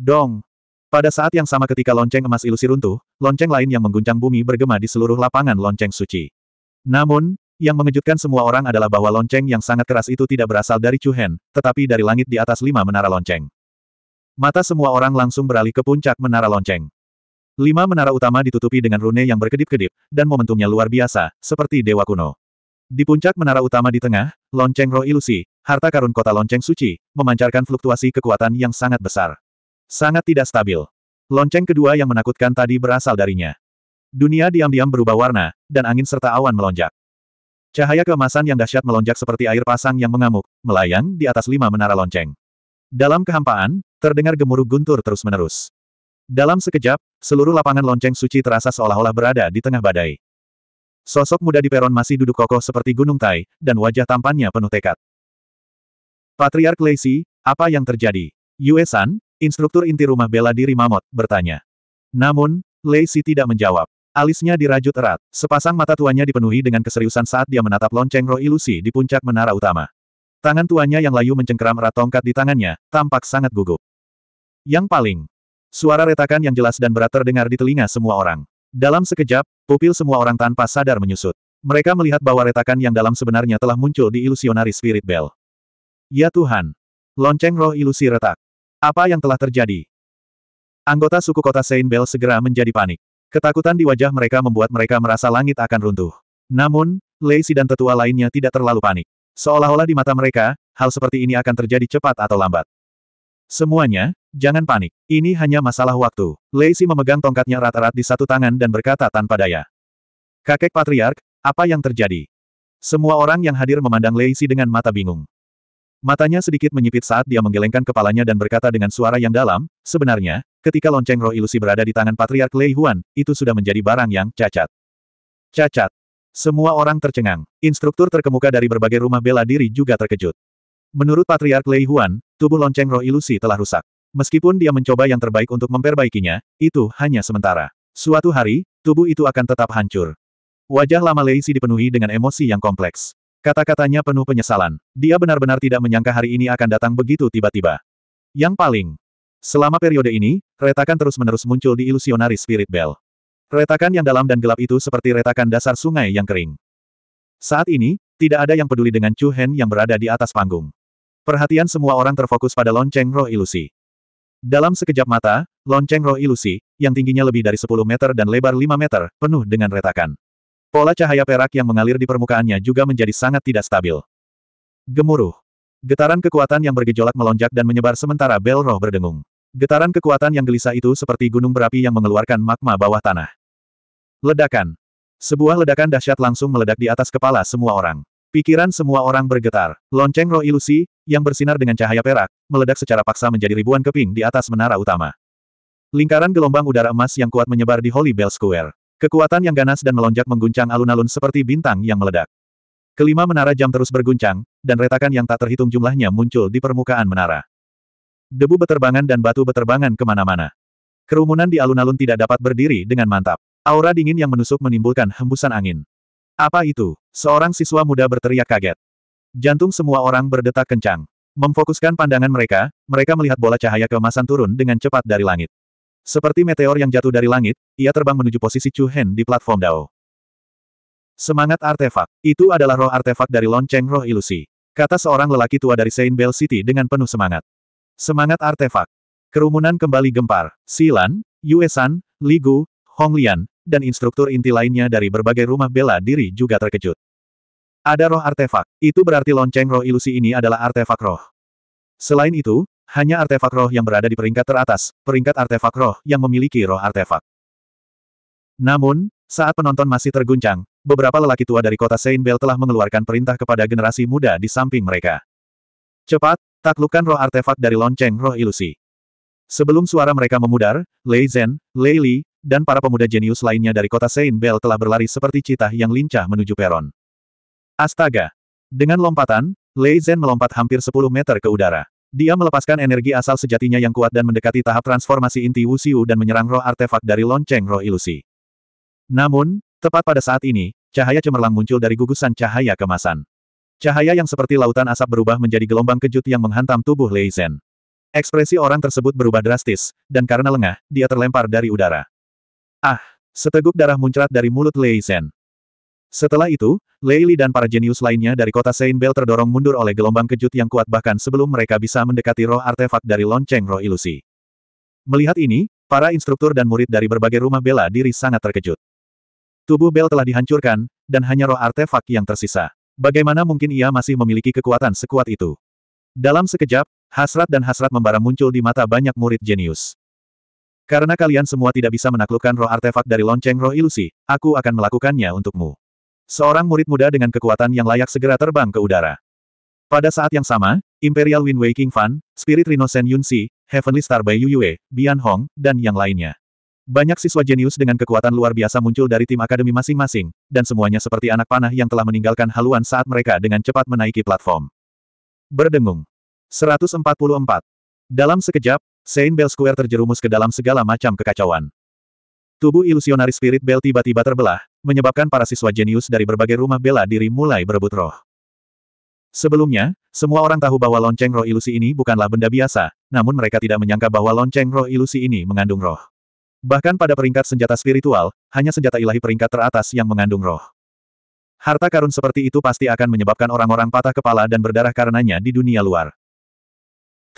Dong. Pada saat yang sama ketika lonceng emas ilusi runtuh, lonceng lain yang mengguncang bumi bergema di seluruh lapangan lonceng suci. Namun, yang mengejutkan semua orang adalah bahwa lonceng yang sangat keras itu tidak berasal dari Chuhen, tetapi dari langit di atas lima menara lonceng. Mata semua orang langsung beralih ke puncak menara lonceng. Lima menara utama ditutupi dengan rune yang berkedip-kedip, dan momentumnya luar biasa, seperti dewa kuno. Di puncak menara utama di tengah, lonceng roh ilusi, harta karun kota lonceng suci, memancarkan fluktuasi kekuatan yang sangat besar. Sangat tidak stabil. Lonceng kedua yang menakutkan tadi berasal darinya. Dunia diam-diam berubah warna, dan angin serta awan melonjak. Cahaya keemasan yang dahsyat melonjak seperti air pasang yang mengamuk, melayang di atas lima menara lonceng. Dalam kehampaan, terdengar gemuruh guntur terus-menerus. Dalam sekejap, seluruh lapangan lonceng suci terasa seolah-olah berada di tengah badai. Sosok muda di peron masih duduk kokoh seperti gunung Tai, dan wajah tampannya penuh tekad. Patriark Lacey, apa yang terjadi? Yuesan, instruktur inti rumah bela diri Mamot, bertanya. Namun, Lacey tidak menjawab. Alisnya dirajut erat, sepasang mata tuanya dipenuhi dengan keseriusan saat dia menatap lonceng roh ilusi di puncak menara utama. Tangan tuanya yang layu mencengkeram erat tongkat di tangannya, tampak sangat gugup. Yang paling Suara retakan yang jelas dan berat terdengar di telinga semua orang. Dalam sekejap, pupil semua orang tanpa sadar menyusut. Mereka melihat bahwa retakan yang dalam sebenarnya telah muncul di ilusionari Spirit Bell. Ya Tuhan! Lonceng roh ilusi retak. Apa yang telah terjadi? Anggota suku kota Saint Bell segera menjadi panik. Ketakutan di wajah mereka membuat mereka merasa langit akan runtuh. Namun, Lacey dan tetua lainnya tidak terlalu panik. Seolah-olah di mata mereka, hal seperti ini akan terjadi cepat atau lambat. Semuanya, Jangan panik, ini hanya masalah waktu. Leisi memegang tongkatnya rata-rat di satu tangan dan berkata tanpa daya. Kakek patriark, apa yang terjadi? Semua orang yang hadir memandang Leisi dengan mata bingung. Matanya sedikit menyipit saat dia menggelengkan kepalanya dan berkata dengan suara yang dalam, sebenarnya, ketika lonceng roh ilusi berada di tangan patriark Lei Huan, itu sudah menjadi barang yang cacat. Cacat. Semua orang tercengang. Instruktur terkemuka dari berbagai rumah bela diri juga terkejut. Menurut Patriark Lei Huan, tubuh lonceng roh ilusi telah rusak. Meskipun dia mencoba yang terbaik untuk memperbaikinya, itu hanya sementara. Suatu hari, tubuh itu akan tetap hancur. Wajah lama Leisi dipenuhi dengan emosi yang kompleks. Kata-katanya penuh penyesalan. Dia benar-benar tidak menyangka hari ini akan datang begitu tiba-tiba. Yang paling, selama periode ini, retakan terus-menerus muncul di ilusionari Spirit Bell. Retakan yang dalam dan gelap itu seperti retakan dasar sungai yang kering. Saat ini, tidak ada yang peduli dengan Chu Hen yang berada di atas panggung. Perhatian semua orang terfokus pada lonceng roh ilusi. Dalam sekejap mata, lonceng roh ilusi, yang tingginya lebih dari 10 meter dan lebar 5 meter, penuh dengan retakan. Pola cahaya perak yang mengalir di permukaannya juga menjadi sangat tidak stabil. Gemuruh. Getaran kekuatan yang bergejolak melonjak dan menyebar sementara bel roh berdengung. Getaran kekuatan yang gelisah itu seperti gunung berapi yang mengeluarkan magma bawah tanah. Ledakan. Sebuah ledakan dahsyat langsung meledak di atas kepala semua orang. Pikiran semua orang bergetar. Lonceng roh ilusi, yang bersinar dengan cahaya perak, meledak secara paksa menjadi ribuan keping di atas menara utama. Lingkaran gelombang udara emas yang kuat menyebar di Holy Bell Square. Kekuatan yang ganas dan melonjak mengguncang alun-alun seperti bintang yang meledak. Kelima menara jam terus berguncang, dan retakan yang tak terhitung jumlahnya muncul di permukaan menara. Debu beterbangan dan batu beterbangan kemana-mana. Kerumunan di alun-alun tidak dapat berdiri dengan mantap. Aura dingin yang menusuk menimbulkan hembusan angin. Apa itu? Seorang siswa muda berteriak kaget. Jantung semua orang berdetak kencang. Memfokuskan pandangan mereka, mereka melihat bola cahaya keemasan turun dengan cepat dari langit. Seperti meteor yang jatuh dari langit, ia terbang menuju posisi Chu Hen di platform Dao. Semangat artefak, itu adalah roh artefak dari lonceng roh ilusi. Kata seorang lelaki tua dari Saint Bell City dengan penuh semangat. Semangat artefak. Kerumunan kembali gempar. Silan, Yuesan, Ligu, Honglian, dan instruktur inti lainnya dari berbagai rumah bela diri juga terkejut. Ada roh artefak. Itu berarti lonceng roh ilusi ini adalah artefak roh. Selain itu, hanya artefak roh yang berada di peringkat teratas, peringkat artefak roh yang memiliki roh artefak. Namun, saat penonton masih terguncang, beberapa lelaki tua dari kota Saint Bell telah mengeluarkan perintah kepada generasi muda di samping mereka. Cepat, taklukkan roh artefak dari lonceng roh ilusi. Sebelum suara mereka memudar, Lei Zhen, Lei Li, dan para pemuda jenius lainnya dari kota Saint Bell telah berlari seperti citah yang lincah menuju peron. Astaga! Dengan lompatan, Lei Zhen melompat hampir 10 meter ke udara. Dia melepaskan energi asal sejatinya yang kuat dan mendekati tahap transformasi inti Wuxiu dan menyerang roh artefak dari lonceng roh ilusi. Namun, tepat pada saat ini, cahaya cemerlang muncul dari gugusan cahaya kemasan. Cahaya yang seperti lautan asap berubah menjadi gelombang kejut yang menghantam tubuh Lei Zhen. Ekspresi orang tersebut berubah drastis, dan karena lengah, dia terlempar dari udara. Ah! Seteguk darah muncrat dari mulut Lei Zhen. Setelah itu, Leili dan para jenius lainnya dari kota Saint Bell terdorong mundur oleh gelombang kejut yang kuat bahkan sebelum mereka bisa mendekati roh artefak dari lonceng roh ilusi. Melihat ini, para instruktur dan murid dari berbagai rumah bela diri sangat terkejut. Tubuh Bell telah dihancurkan, dan hanya roh artefak yang tersisa. Bagaimana mungkin ia masih memiliki kekuatan sekuat itu? Dalam sekejap, hasrat dan hasrat membara muncul di mata banyak murid jenius. Karena kalian semua tidak bisa menaklukkan roh artefak dari lonceng roh ilusi, aku akan melakukannya untukmu. Seorang murid muda dengan kekuatan yang layak segera terbang ke udara. Pada saat yang sama, Imperial Wind Waking Fan, Spirit Yun Si, Heavenly Star Bai Yue, Bian Hong, dan yang lainnya. Banyak siswa jenius dengan kekuatan luar biasa muncul dari tim akademi masing-masing, dan semuanya seperti anak panah yang telah meninggalkan haluan saat mereka dengan cepat menaiki platform. Berdengung. 144. Dalam sekejap, Saint Bell Square terjerumus ke dalam segala macam kekacauan. Tubuh ilusionari spirit bel tiba-tiba terbelah, menyebabkan para siswa jenius dari berbagai rumah bela diri mulai berebut roh. Sebelumnya, semua orang tahu bahwa lonceng roh ilusi ini bukanlah benda biasa, namun mereka tidak menyangka bahwa lonceng roh ilusi ini mengandung roh. Bahkan pada peringkat senjata spiritual, hanya senjata ilahi peringkat teratas yang mengandung roh. Harta karun seperti itu pasti akan menyebabkan orang-orang patah kepala dan berdarah karenanya di dunia luar.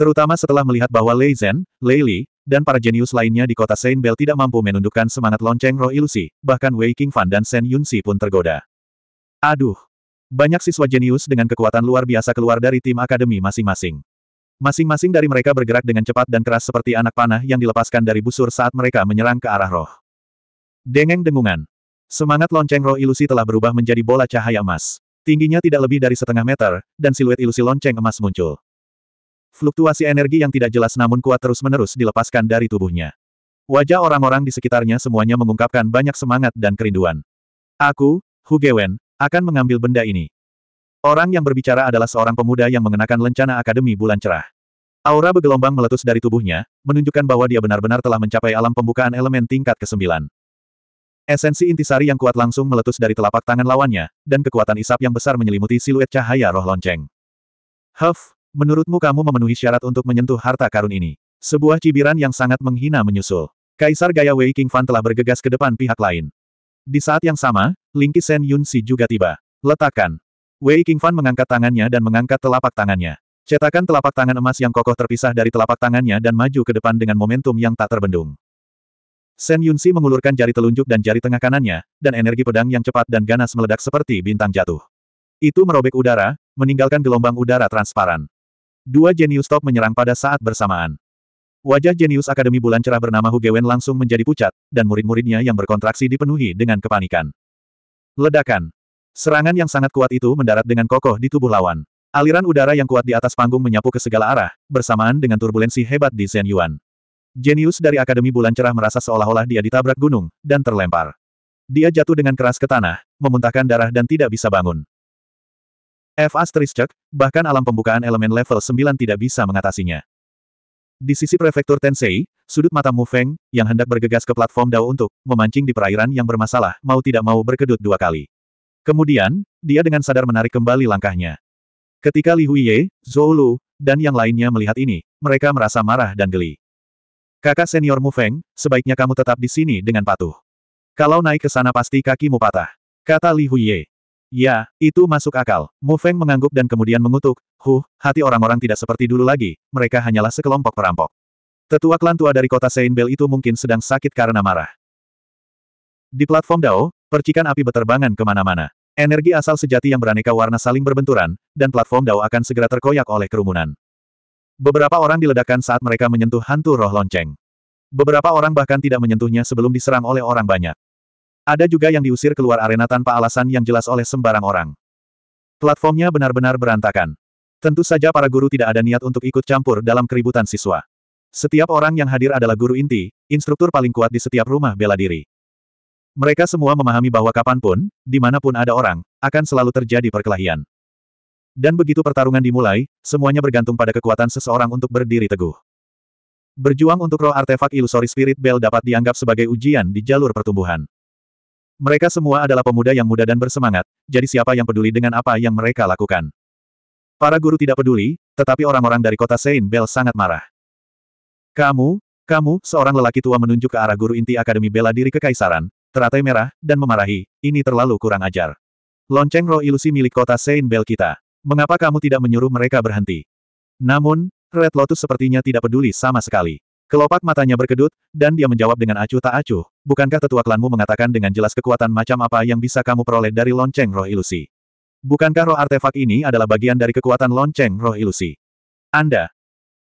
Terutama setelah melihat bahwa Lei Zhen, Lei Li, dan para jenius lainnya di kota Saint Bell tidak mampu menundukkan semangat lonceng roh ilusi, bahkan Wei Fan dan Shen Yunxi pun tergoda. Aduh! Banyak siswa jenius dengan kekuatan luar biasa keluar dari tim akademi masing-masing. Masing-masing dari mereka bergerak dengan cepat dan keras seperti anak panah yang dilepaskan dari busur saat mereka menyerang ke arah roh. Dengeng dengungan. Semangat lonceng roh ilusi telah berubah menjadi bola cahaya emas. Tingginya tidak lebih dari setengah meter, dan siluet ilusi lonceng emas muncul. Fluktuasi energi yang tidak jelas namun kuat terus-menerus dilepaskan dari tubuhnya. Wajah orang-orang di sekitarnya semuanya mengungkapkan banyak semangat dan kerinduan. Aku, Hu Gewen, akan mengambil benda ini. Orang yang berbicara adalah seorang pemuda yang mengenakan lencana Akademi Bulan Cerah. Aura bergelombang meletus dari tubuhnya, menunjukkan bahwa dia benar-benar telah mencapai alam pembukaan elemen tingkat ke-9. Esensi intisari yang kuat langsung meletus dari telapak tangan lawannya, dan kekuatan isap yang besar menyelimuti siluet cahaya roh lonceng. Huff, Menurutmu kamu memenuhi syarat untuk menyentuh harta karun ini? Sebuah cibiran yang sangat menghina menyusul. Kaisar Gaya Wei King Fan telah bergegas ke depan pihak lain. Di saat yang sama, Ling Sen Yun Si juga tiba. Letakkan. Wei King Fan mengangkat tangannya dan mengangkat telapak tangannya. Cetakan telapak tangan emas yang kokoh terpisah dari telapak tangannya dan maju ke depan dengan momentum yang tak terbendung. Sen Yun Si mengulurkan jari telunjuk dan jari tengah kanannya, dan energi pedang yang cepat dan ganas meledak seperti bintang jatuh. Itu merobek udara, meninggalkan gelombang udara transparan. Dua jenius top menyerang pada saat bersamaan. Wajah jenius Akademi Bulan Cerah bernama Hugewen langsung menjadi pucat, dan murid-muridnya yang berkontraksi dipenuhi dengan kepanikan. Ledakan. Serangan yang sangat kuat itu mendarat dengan kokoh di tubuh lawan. Aliran udara yang kuat di atas panggung menyapu ke segala arah, bersamaan dengan turbulensi hebat di Zen Yuan. Jenius dari Akademi Bulan Cerah merasa seolah-olah dia ditabrak gunung, dan terlempar. Dia jatuh dengan keras ke tanah, memuntahkan darah dan tidak bisa bangun. F asterisk, bahkan alam pembukaan elemen level 9 tidak bisa mengatasinya. Di sisi prefektur Tensei, sudut mata Mu Feng, yang hendak bergegas ke platform Dao untuk memancing di perairan yang bermasalah, mau tidak mau berkedut dua kali. Kemudian, dia dengan sadar menarik kembali langkahnya. Ketika Li Huiye, Zhou Lu, dan yang lainnya melihat ini, mereka merasa marah dan geli. Kakak senior Mu Feng, sebaiknya kamu tetap di sini dengan patuh. Kalau naik ke sana pasti kakimu patah. Kata Li Huiye. Ya, itu masuk akal. Mu Feng mengangguk dan kemudian mengutuk, Huh, hati orang-orang tidak seperti dulu lagi, mereka hanyalah sekelompok perampok. Tetua klan tua dari kota Seinbel itu mungkin sedang sakit karena marah. Di platform Dao, percikan api beterbangan kemana-mana. Energi asal sejati yang beraneka warna saling berbenturan, dan platform Dao akan segera terkoyak oleh kerumunan. Beberapa orang diledakkan saat mereka menyentuh hantu roh lonceng. Beberapa orang bahkan tidak menyentuhnya sebelum diserang oleh orang banyak. Ada juga yang diusir keluar arena tanpa alasan yang jelas oleh sembarang orang. Platformnya benar-benar berantakan. Tentu saja para guru tidak ada niat untuk ikut campur dalam keributan siswa. Setiap orang yang hadir adalah guru inti, instruktur paling kuat di setiap rumah bela diri. Mereka semua memahami bahwa kapanpun, dimanapun ada orang, akan selalu terjadi perkelahian. Dan begitu pertarungan dimulai, semuanya bergantung pada kekuatan seseorang untuk berdiri teguh. Berjuang untuk roh artefak ilusori spirit bell dapat dianggap sebagai ujian di jalur pertumbuhan. Mereka semua adalah pemuda yang muda dan bersemangat, jadi siapa yang peduli dengan apa yang mereka lakukan. Para guru tidak peduli, tetapi orang-orang dari kota Saint Bell sangat marah. Kamu, kamu, seorang lelaki tua menunjuk ke arah guru inti Akademi Bela Diri Kekaisaran, teratai merah, dan memarahi, ini terlalu kurang ajar. Lonceng roh ilusi milik kota Saint Bell kita. Mengapa kamu tidak menyuruh mereka berhenti? Namun, Red Lotus sepertinya tidak peduli sama sekali. Kelopak matanya berkedut, dan dia menjawab dengan acuh tak acuh, bukankah tetua klanmu mengatakan dengan jelas kekuatan macam apa yang bisa kamu peroleh dari lonceng roh ilusi? Bukankah roh artefak ini adalah bagian dari kekuatan lonceng roh ilusi? Anda.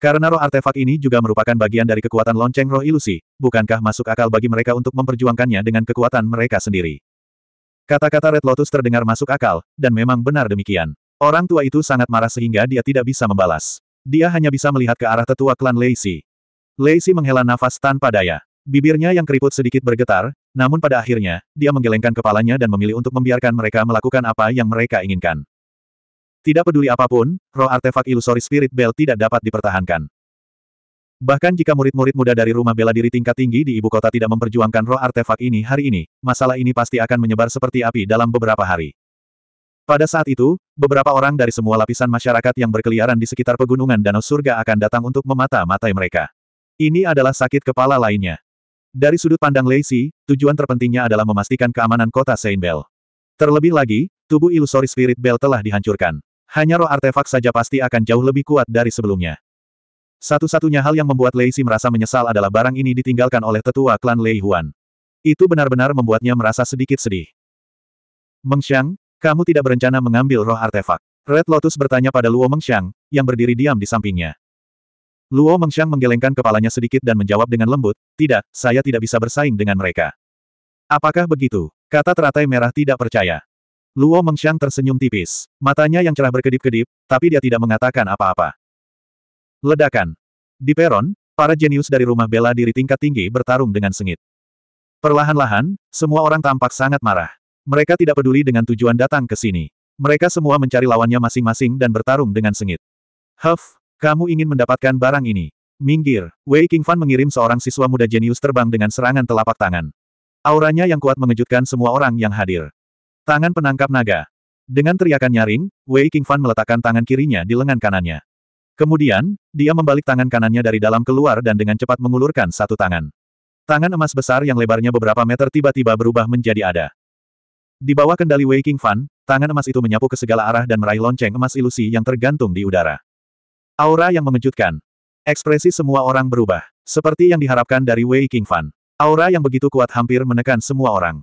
Karena roh artefak ini juga merupakan bagian dari kekuatan lonceng roh ilusi, bukankah masuk akal bagi mereka untuk memperjuangkannya dengan kekuatan mereka sendiri? Kata-kata Red Lotus terdengar masuk akal, dan memang benar demikian. Orang tua itu sangat marah sehingga dia tidak bisa membalas. Dia hanya bisa melihat ke arah tetua klan Lacey. Lacey menghela nafas tanpa daya. Bibirnya yang keriput sedikit bergetar, namun pada akhirnya, dia menggelengkan kepalanya dan memilih untuk membiarkan mereka melakukan apa yang mereka inginkan. Tidak peduli apapun, roh artefak ilusori spirit bell tidak dapat dipertahankan. Bahkan jika murid-murid muda dari rumah bela diri tingkat tinggi di ibu kota tidak memperjuangkan roh artefak ini hari ini, masalah ini pasti akan menyebar seperti api dalam beberapa hari. Pada saat itu, beberapa orang dari semua lapisan masyarakat yang berkeliaran di sekitar pegunungan Danau Surga akan datang untuk memata-matai mereka. Ini adalah sakit kepala lainnya. Dari sudut pandang Lacey, tujuan terpentingnya adalah memastikan keamanan kota Saint Bell. Terlebih lagi, tubuh ilusori spirit bell telah dihancurkan. Hanya roh artefak saja pasti akan jauh lebih kuat dari sebelumnya. Satu-satunya hal yang membuat Lacey merasa menyesal adalah barang ini ditinggalkan oleh tetua klan Lei Huan. Itu benar-benar membuatnya merasa sedikit sedih. Mengxiang, kamu tidak berencana mengambil roh artefak. Red Lotus bertanya pada Luo Mengxiang, yang berdiri diam di sampingnya. Luo Mengxiang menggelengkan kepalanya sedikit dan menjawab dengan lembut, tidak, saya tidak bisa bersaing dengan mereka. Apakah begitu? Kata teratai merah tidak percaya. Luo Mengxiang tersenyum tipis. Matanya yang cerah berkedip-kedip, tapi dia tidak mengatakan apa-apa. Ledakan. Di peron, para jenius dari rumah bela diri tingkat tinggi bertarung dengan sengit. Perlahan-lahan, semua orang tampak sangat marah. Mereka tidak peduli dengan tujuan datang ke sini. Mereka semua mencari lawannya masing-masing dan bertarung dengan sengit. Huff, kamu ingin mendapatkan barang ini. Minggir, Wei Qingfan mengirim seorang siswa muda jenius terbang dengan serangan telapak tangan. Auranya yang kuat mengejutkan semua orang yang hadir. Tangan penangkap naga. Dengan teriakan nyaring, Wei Qingfan meletakkan tangan kirinya di lengan kanannya. Kemudian, dia membalik tangan kanannya dari dalam keluar dan dengan cepat mengulurkan satu tangan. Tangan emas besar yang lebarnya beberapa meter tiba-tiba berubah menjadi ada. Di bawah kendali Wei Qingfan, tangan emas itu menyapu ke segala arah dan meraih lonceng emas ilusi yang tergantung di udara. Aura yang mengejutkan. Ekspresi semua orang berubah. Seperti yang diharapkan dari Wei King Fan. Aura yang begitu kuat hampir menekan semua orang.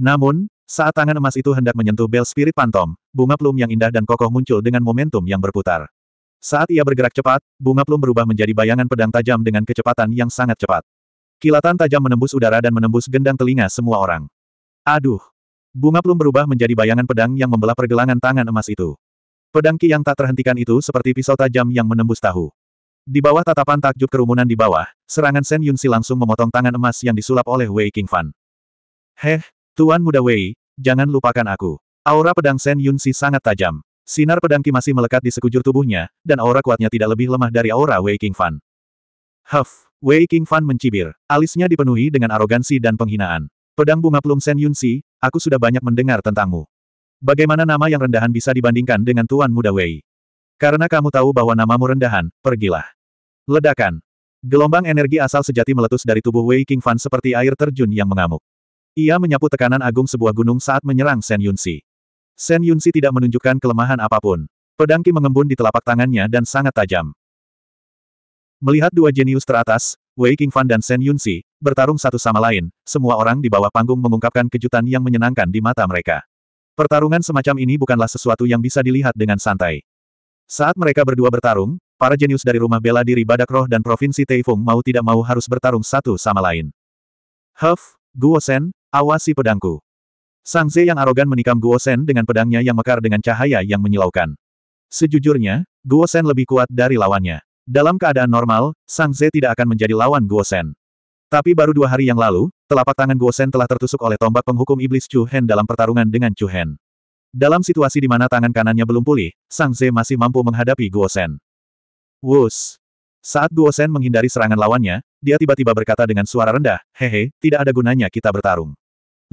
Namun, saat tangan emas itu hendak menyentuh bel spirit pantom, bunga plum yang indah dan kokoh muncul dengan momentum yang berputar. Saat ia bergerak cepat, bunga plum berubah menjadi bayangan pedang tajam dengan kecepatan yang sangat cepat. Kilatan tajam menembus udara dan menembus gendang telinga semua orang. Aduh! Bunga plum berubah menjadi bayangan pedang yang membelah pergelangan tangan emas itu. Pedang Ki yang tak terhentikan itu seperti pisau tajam yang menembus tahu. Di bawah tatapan takjub kerumunan di bawah, serangan Shen Yunxi langsung memotong tangan emas yang disulap oleh Wei Qingfan. Heh, Tuan Muda Wei, jangan lupakan aku. Aura pedang Shen Yunxi sangat tajam. Sinar pedang Ki masih melekat di sekujur tubuhnya, dan aura kuatnya tidak lebih lemah dari aura Wei Qingfan. Huff, Wei Qingfan mencibir. Alisnya dipenuhi dengan arogansi dan penghinaan. Pedang bunga plum Shen Yunxi, aku sudah banyak mendengar tentangmu. Bagaimana nama yang rendahan bisa dibandingkan dengan Tuan Muda Wei? Karena kamu tahu bahwa namamu rendahan, pergilah. Ledakan. Gelombang energi asal sejati meletus dari tubuh Wei King Fan seperti air terjun yang mengamuk. Ia menyapu tekanan agung sebuah gunung saat menyerang Shen Yunsi. Shen Yunsi tidak menunjukkan kelemahan apapun. Pedangki mengembun di telapak tangannya dan sangat tajam. Melihat dua jenius teratas, Wei King Fan dan Shen Yunsi, bertarung satu sama lain, semua orang di bawah panggung mengungkapkan kejutan yang menyenangkan di mata mereka. Pertarungan semacam ini bukanlah sesuatu yang bisa dilihat dengan santai. Saat mereka berdua bertarung, para jenius dari rumah bela diri Badak Roh dan Provinsi Teifung mau tidak mau harus bertarung satu sama lain. Huff, Guo Sen, awasi pedangku. Sang Ze yang arogan menikam Guo Sen dengan pedangnya yang mekar dengan cahaya yang menyilaukan. Sejujurnya, Guo Sen lebih kuat dari lawannya. Dalam keadaan normal, Sang Ze tidak akan menjadi lawan Guo Sen. Tapi baru dua hari yang lalu, telapak tangan Guosen telah tertusuk oleh tombak penghukum iblis Chu Hen dalam pertarungan dengan Chu Hen. Dalam situasi di mana tangan kanannya belum pulih, Sang Ze masih mampu menghadapi Guosen. Wus! Saat Guosen menghindari serangan lawannya, dia tiba-tiba berkata dengan suara rendah, Hehe, tidak ada gunanya kita bertarung.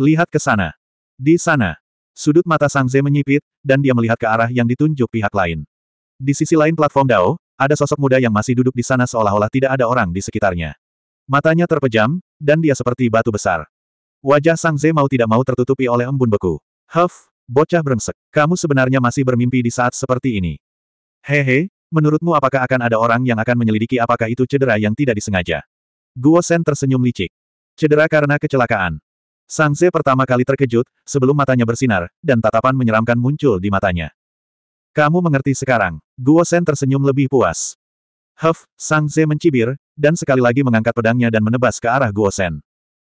Lihat ke sana. Di sana. Sudut mata Sang Ze menyipit, dan dia melihat ke arah yang ditunjuk pihak lain. Di sisi lain platform Dao, ada sosok muda yang masih duduk di sana seolah-olah tidak ada orang di sekitarnya. Matanya terpejam, dan dia seperti batu besar. Wajah Sang Ze mau tidak mau tertutupi oleh embun beku. Huff, bocah brengsek, kamu sebenarnya masih bermimpi di saat seperti ini. Hehe, menurutmu apakah akan ada orang yang akan menyelidiki apakah itu cedera yang tidak disengaja? Guo Sen tersenyum licik. Cedera karena kecelakaan. Sang Ze pertama kali terkejut, sebelum matanya bersinar, dan tatapan menyeramkan muncul di matanya. Kamu mengerti sekarang. Guo Sen tersenyum lebih puas. Huff, Sang Ze mencibir, dan sekali lagi mengangkat pedangnya dan menebas ke arah Guo Sen.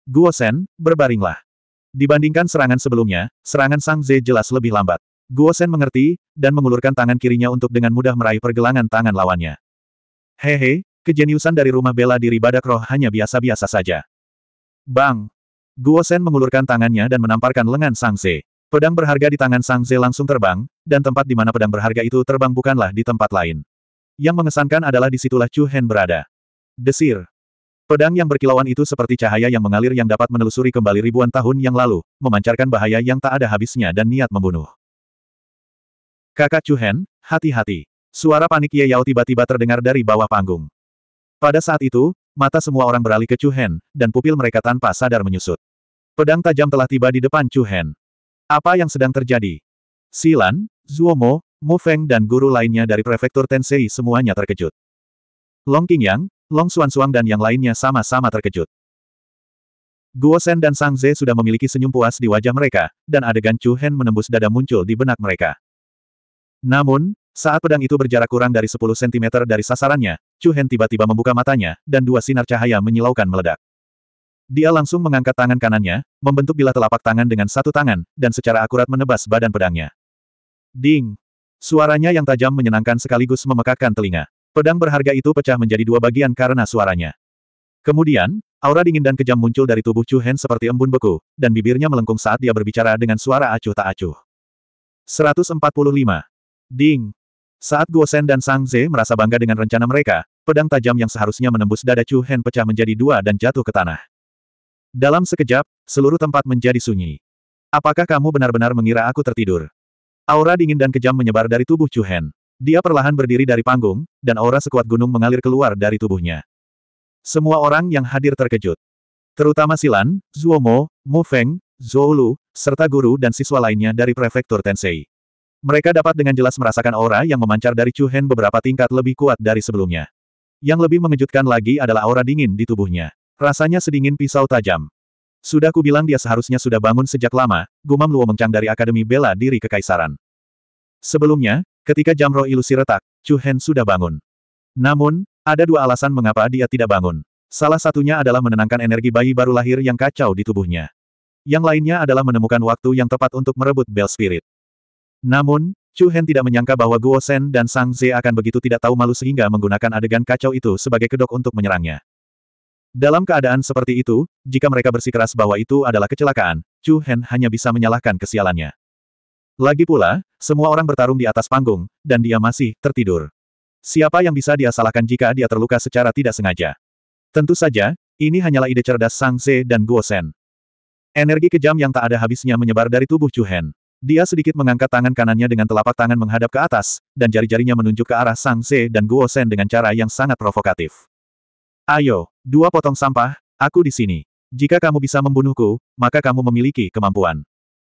Guo Sen, berbaringlah. Dibandingkan serangan sebelumnya, serangan Sang Ze jelas lebih lambat. Guo Sen mengerti, dan mengulurkan tangan kirinya untuk dengan mudah meraih pergelangan tangan lawannya. Hehe, kejeniusan dari rumah bela diri badak roh hanya biasa-biasa saja. Bang! Guo Sen mengulurkan tangannya dan menamparkan lengan Sang Ze. Pedang berharga di tangan Sang Ze langsung terbang, dan tempat di mana pedang berharga itu terbang bukanlah di tempat lain. Yang mengesankan adalah disitulah Chu Hen berada. Desir. Pedang yang berkilauan itu seperti cahaya yang mengalir yang dapat menelusuri kembali ribuan tahun yang lalu, memancarkan bahaya yang tak ada habisnya dan niat membunuh. Kakak Chu Hen, hati-hati. Suara panik Ye Yao tiba-tiba terdengar dari bawah panggung. Pada saat itu, mata semua orang beralih ke Chu Hen, dan pupil mereka tanpa sadar menyusut. Pedang tajam telah tiba di depan Chu Hen. Apa yang sedang terjadi? Silan, Zuomo, Mu Feng dan guru lainnya dari prefektur Tensei semuanya terkejut. Long Qingyang, Long Suang dan yang lainnya sama-sama terkejut. Guo Shen dan Sang Ze sudah memiliki senyum puas di wajah mereka, dan adegan Chu Hen menembus dada muncul di benak mereka. Namun, saat pedang itu berjarak kurang dari 10 cm dari sasarannya, Chu Hen tiba-tiba membuka matanya, dan dua sinar cahaya menyilaukan meledak. Dia langsung mengangkat tangan kanannya, membentuk bilah telapak tangan dengan satu tangan, dan secara akurat menebas badan pedangnya. Ding! Suaranya yang tajam menyenangkan sekaligus memekakkan telinga. Pedang berharga itu pecah menjadi dua bagian karena suaranya. Kemudian, aura dingin dan kejam muncul dari tubuh Chu Hen seperti embun beku, dan bibirnya melengkung saat dia berbicara dengan suara acuh tak acuh. 145. Ding. Saat Guo Sen dan Sang Ze merasa bangga dengan rencana mereka, pedang tajam yang seharusnya menembus dada Chu Hen pecah menjadi dua dan jatuh ke tanah. Dalam sekejap, seluruh tempat menjadi sunyi. Apakah kamu benar-benar mengira aku tertidur? Aura dingin dan kejam menyebar dari tubuh Chu Hen. Dia perlahan berdiri dari panggung, dan aura sekuat gunung mengalir keluar dari tubuhnya. Semua orang yang hadir terkejut. Terutama Silan, Zuomo, Mu Feng, Zhou Lu, serta guru dan siswa lainnya dari prefektur Tensei. Mereka dapat dengan jelas merasakan aura yang memancar dari Chu Hen beberapa tingkat lebih kuat dari sebelumnya. Yang lebih mengejutkan lagi adalah aura dingin di tubuhnya. Rasanya sedingin pisau tajam. Sudah kubilang dia seharusnya sudah bangun sejak lama, gumam Luo Mengcang dari Akademi Bela Diri Kekaisaran. Sebelumnya, ketika roh ilusi retak, Chu Hen sudah bangun. Namun, ada dua alasan mengapa dia tidak bangun. Salah satunya adalah menenangkan energi bayi baru lahir yang kacau di tubuhnya. Yang lainnya adalah menemukan waktu yang tepat untuk merebut Bell Spirit. Namun, Chu Hen tidak menyangka bahwa Guo Sen dan Sang Ze akan begitu tidak tahu malu sehingga menggunakan adegan kacau itu sebagai kedok untuk menyerangnya. Dalam keadaan seperti itu, jika mereka bersikeras bahwa itu adalah kecelakaan, Chu Hen hanya bisa menyalahkan kesialannya. Lagi pula, semua orang bertarung di atas panggung, dan dia masih tertidur. Siapa yang bisa dia salahkan jika dia terluka secara tidak sengaja? Tentu saja, ini hanyalah ide cerdas Sang Ze dan Guo Sen. Energi kejam yang tak ada habisnya menyebar dari tubuh Chu Hen. Dia sedikit mengangkat tangan kanannya dengan telapak tangan menghadap ke atas, dan jari-jarinya menunjuk ke arah Sang Ze dan Guo Sen dengan cara yang sangat provokatif. Ayo, dua potong sampah, aku di sini. Jika kamu bisa membunuhku, maka kamu memiliki kemampuan.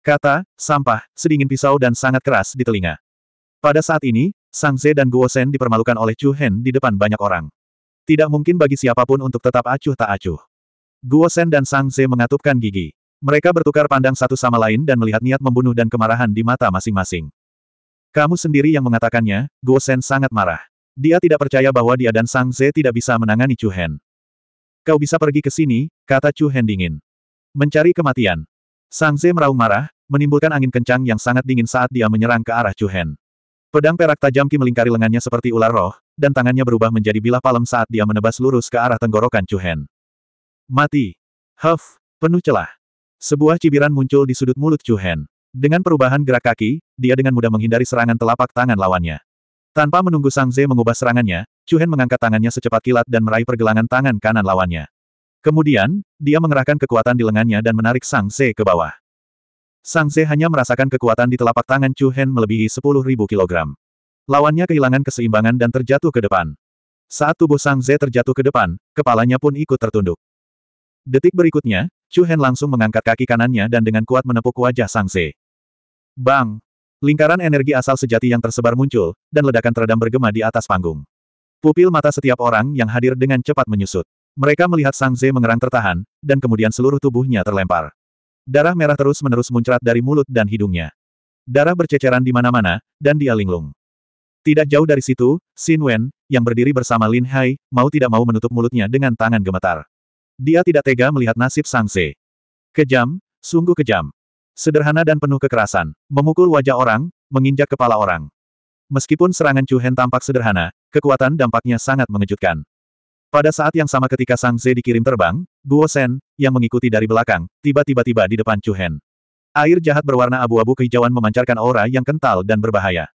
Kata, sampah, sedingin pisau dan sangat keras di telinga. Pada saat ini, Sang Ze dan Guo Sen dipermalukan oleh Chu Hen di depan banyak orang. Tidak mungkin bagi siapapun untuk tetap acuh tak acuh. Guo Sen dan Sang Ze mengatupkan gigi. Mereka bertukar pandang satu sama lain dan melihat niat membunuh dan kemarahan di mata masing-masing. Kamu sendiri yang mengatakannya, Guo Sen sangat marah. Dia tidak percaya bahwa dia dan Sang Ze tidak bisa menangani Chu Hen. Kau bisa pergi ke sini, kata Chu Hen dingin. Mencari kematian. Sang Ze meraung marah, menimbulkan angin kencang yang sangat dingin saat dia menyerang ke arah Chu Hen. Pedang perak tajam Ki melingkari lengannya seperti ular roh, dan tangannya berubah menjadi bilah palem saat dia menebas lurus ke arah tenggorokan Chu Hen. Mati. Huff, penuh celah. Sebuah cibiran muncul di sudut mulut Chu Hen. Dengan perubahan gerak kaki, dia dengan mudah menghindari serangan telapak tangan lawannya. Tanpa menunggu Sang Ze mengubah serangannya, Chu Hen mengangkat tangannya secepat kilat dan meraih pergelangan tangan kanan lawannya. Kemudian, dia mengerahkan kekuatan di lengannya dan menarik Sang Ze ke bawah. Sang Ze hanya merasakan kekuatan di telapak tangan Chu Hen melebihi 10.000 kg. Lawannya kehilangan keseimbangan dan terjatuh ke depan. Saat tubuh Sang Ze terjatuh ke depan, kepalanya pun ikut tertunduk. Detik berikutnya, Chu Hen langsung mengangkat kaki kanannya dan dengan kuat menepuk wajah Sang Ze. Bang! Lingkaran energi asal sejati yang tersebar muncul, dan ledakan teredam bergema di atas panggung. Pupil mata setiap orang yang hadir dengan cepat menyusut. Mereka melihat Sang Ze mengerang tertahan, dan kemudian seluruh tubuhnya terlempar. Darah merah terus-menerus muncrat dari mulut dan hidungnya. Darah berceceran di mana-mana, dan dia linglung. Tidak jauh dari situ, Xin Wen, yang berdiri bersama Lin Hai, mau tidak mau menutup mulutnya dengan tangan gemetar. Dia tidak tega melihat nasib Sang Ze. Kejam, sungguh kejam. Sederhana dan penuh kekerasan, memukul wajah orang, menginjak kepala orang. Meskipun serangan Chuhen tampak sederhana, kekuatan dampaknya sangat mengejutkan. Pada saat yang sama ketika Sang Ze dikirim terbang, Guo Shen yang mengikuti dari belakang, tiba-tiba tiba di depan Chuhen. Air jahat berwarna abu-abu kehijauan memancarkan aura yang kental dan berbahaya.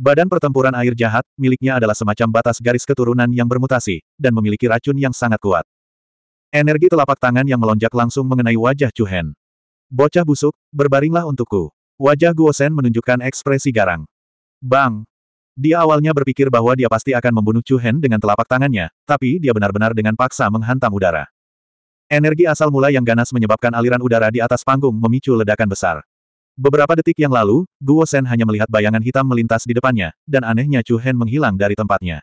Badan pertempuran air jahat, miliknya adalah semacam batas garis keturunan yang bermutasi, dan memiliki racun yang sangat kuat. Energi telapak tangan yang melonjak langsung mengenai wajah Chuhen. Bocah busuk, berbaringlah untukku. Wajah Guosen menunjukkan ekspresi garang. Bang! Dia awalnya berpikir bahwa dia pasti akan membunuh Chu Hen dengan telapak tangannya, tapi dia benar-benar dengan paksa menghantam udara. Energi asal mula yang ganas menyebabkan aliran udara di atas panggung memicu ledakan besar. Beberapa detik yang lalu, Guo Sen hanya melihat bayangan hitam melintas di depannya, dan anehnya Chu Hen menghilang dari tempatnya.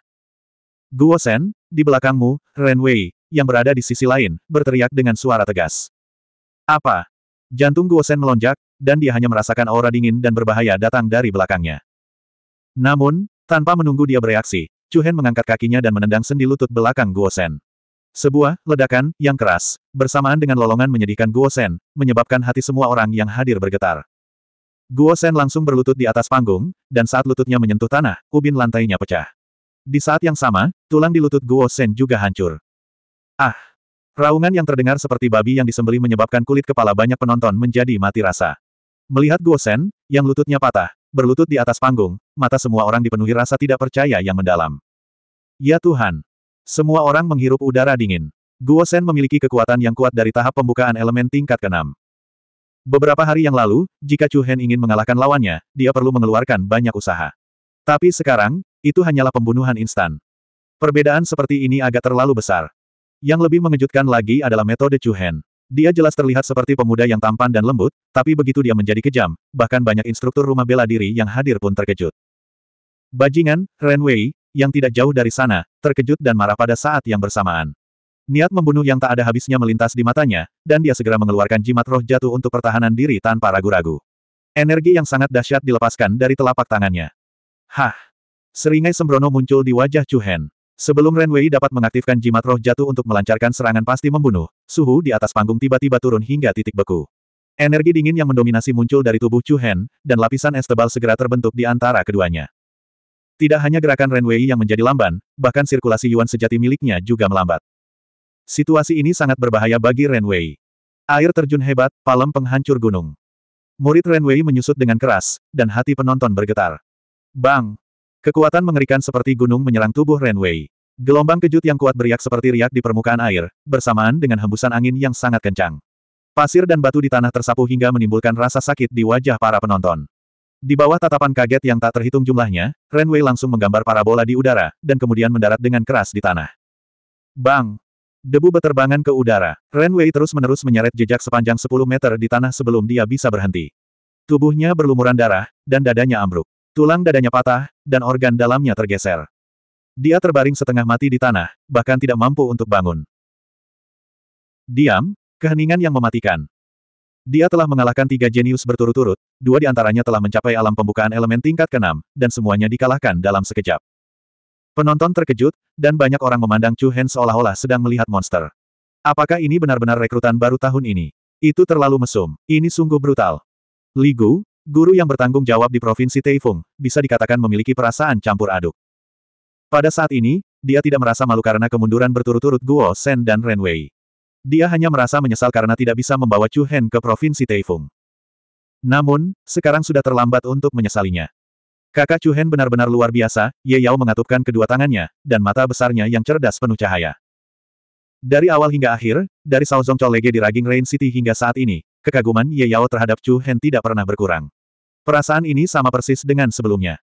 Guo Sen, di belakangmu, Ren Wei, yang berada di sisi lain, berteriak dengan suara tegas. Apa? Jantung Guosen melonjak, dan dia hanya merasakan aura dingin dan berbahaya datang dari belakangnya. Namun, tanpa menunggu dia bereaksi, Chu Hen mengangkat kakinya dan menendang sendi lutut belakang Guosen. Sebuah ledakan yang keras, bersamaan dengan lolongan menyedihkan Guosen, menyebabkan hati semua orang yang hadir bergetar. Guosen langsung berlutut di atas panggung, dan saat lututnya menyentuh tanah, ubin lantainya pecah. Di saat yang sama, tulang di lutut Guosen juga hancur. Ah! Raungan yang terdengar seperti babi yang disembelih menyebabkan kulit kepala banyak penonton menjadi mati rasa. Melihat Guo Guosen, yang lututnya patah, berlutut di atas panggung, mata semua orang dipenuhi rasa tidak percaya yang mendalam. Ya Tuhan! Semua orang menghirup udara dingin. Guo Guosen memiliki kekuatan yang kuat dari tahap pembukaan elemen tingkat keenam. Beberapa hari yang lalu, jika Chu Hen ingin mengalahkan lawannya, dia perlu mengeluarkan banyak usaha. Tapi sekarang, itu hanyalah pembunuhan instan. Perbedaan seperti ini agak terlalu besar. Yang lebih mengejutkan lagi adalah metode Chu Hen. Dia jelas terlihat seperti pemuda yang tampan dan lembut, tapi begitu dia menjadi kejam, bahkan banyak instruktur rumah bela diri yang hadir pun terkejut. Bajingan, Ren Wei, yang tidak jauh dari sana, terkejut dan marah pada saat yang bersamaan. Niat membunuh yang tak ada habisnya melintas di matanya, dan dia segera mengeluarkan jimat roh jatuh untuk pertahanan diri tanpa ragu-ragu. Energi yang sangat dahsyat dilepaskan dari telapak tangannya. Hah! Seringai sembrono muncul di wajah Chu Hen. Sebelum Ren Wei dapat mengaktifkan jimat roh jatuh untuk melancarkan serangan pasti membunuh, suhu di atas panggung tiba-tiba turun hingga titik beku. Energi dingin yang mendominasi muncul dari tubuh Chu Hen, dan lapisan es tebal segera terbentuk di antara keduanya. Tidak hanya gerakan Ren Wei yang menjadi lamban, bahkan sirkulasi Yuan sejati miliknya juga melambat. Situasi ini sangat berbahaya bagi Ren Wei. Air terjun hebat, palem penghancur gunung. Murid Ren Wei menyusut dengan keras, dan hati penonton bergetar. Bang! Kekuatan mengerikan seperti gunung menyerang tubuh Renwei. Gelombang kejut yang kuat beriak seperti riak di permukaan air, bersamaan dengan hembusan angin yang sangat kencang. Pasir dan batu di tanah tersapu hingga menimbulkan rasa sakit di wajah para penonton. Di bawah tatapan kaget yang tak terhitung jumlahnya, Renwei langsung menggambar parabola di udara, dan kemudian mendarat dengan keras di tanah. Bang! Debu beterbangan ke udara. Renwei terus-menerus menyeret jejak sepanjang 10 meter di tanah sebelum dia bisa berhenti. Tubuhnya berlumuran darah, dan dadanya ambruk. Tulang dadanya patah, dan organ dalamnya tergeser. Dia terbaring setengah mati di tanah, bahkan tidak mampu untuk bangun. Diam, keheningan yang mematikan. Dia telah mengalahkan tiga jenius berturut-turut, dua di antaranya telah mencapai alam pembukaan elemen tingkat keenam, dan semuanya dikalahkan dalam sekejap. Penonton terkejut, dan banyak orang memandang Chu Hen seolah-olah sedang melihat monster. Apakah ini benar-benar rekrutan baru tahun ini? Itu terlalu mesum, ini sungguh brutal. Ligu, Guru yang bertanggung jawab di Provinsi Taifung, bisa dikatakan memiliki perasaan campur aduk. Pada saat ini, dia tidak merasa malu karena kemunduran berturut-turut Guo Shen dan Ren Wei. Dia hanya merasa menyesal karena tidak bisa membawa Chu Hen ke Provinsi Taifung. Namun, sekarang sudah terlambat untuk menyesalinya. Kakak Chu Hen benar-benar luar biasa, Ye Yao mengatupkan kedua tangannya, dan mata besarnya yang cerdas penuh cahaya. Dari awal hingga akhir, dari Saozong Colege di Raging Rain City hingga saat ini, kekaguman Ye Yao terhadap Chu Hen tidak pernah berkurang. Perasaan ini sama persis dengan sebelumnya.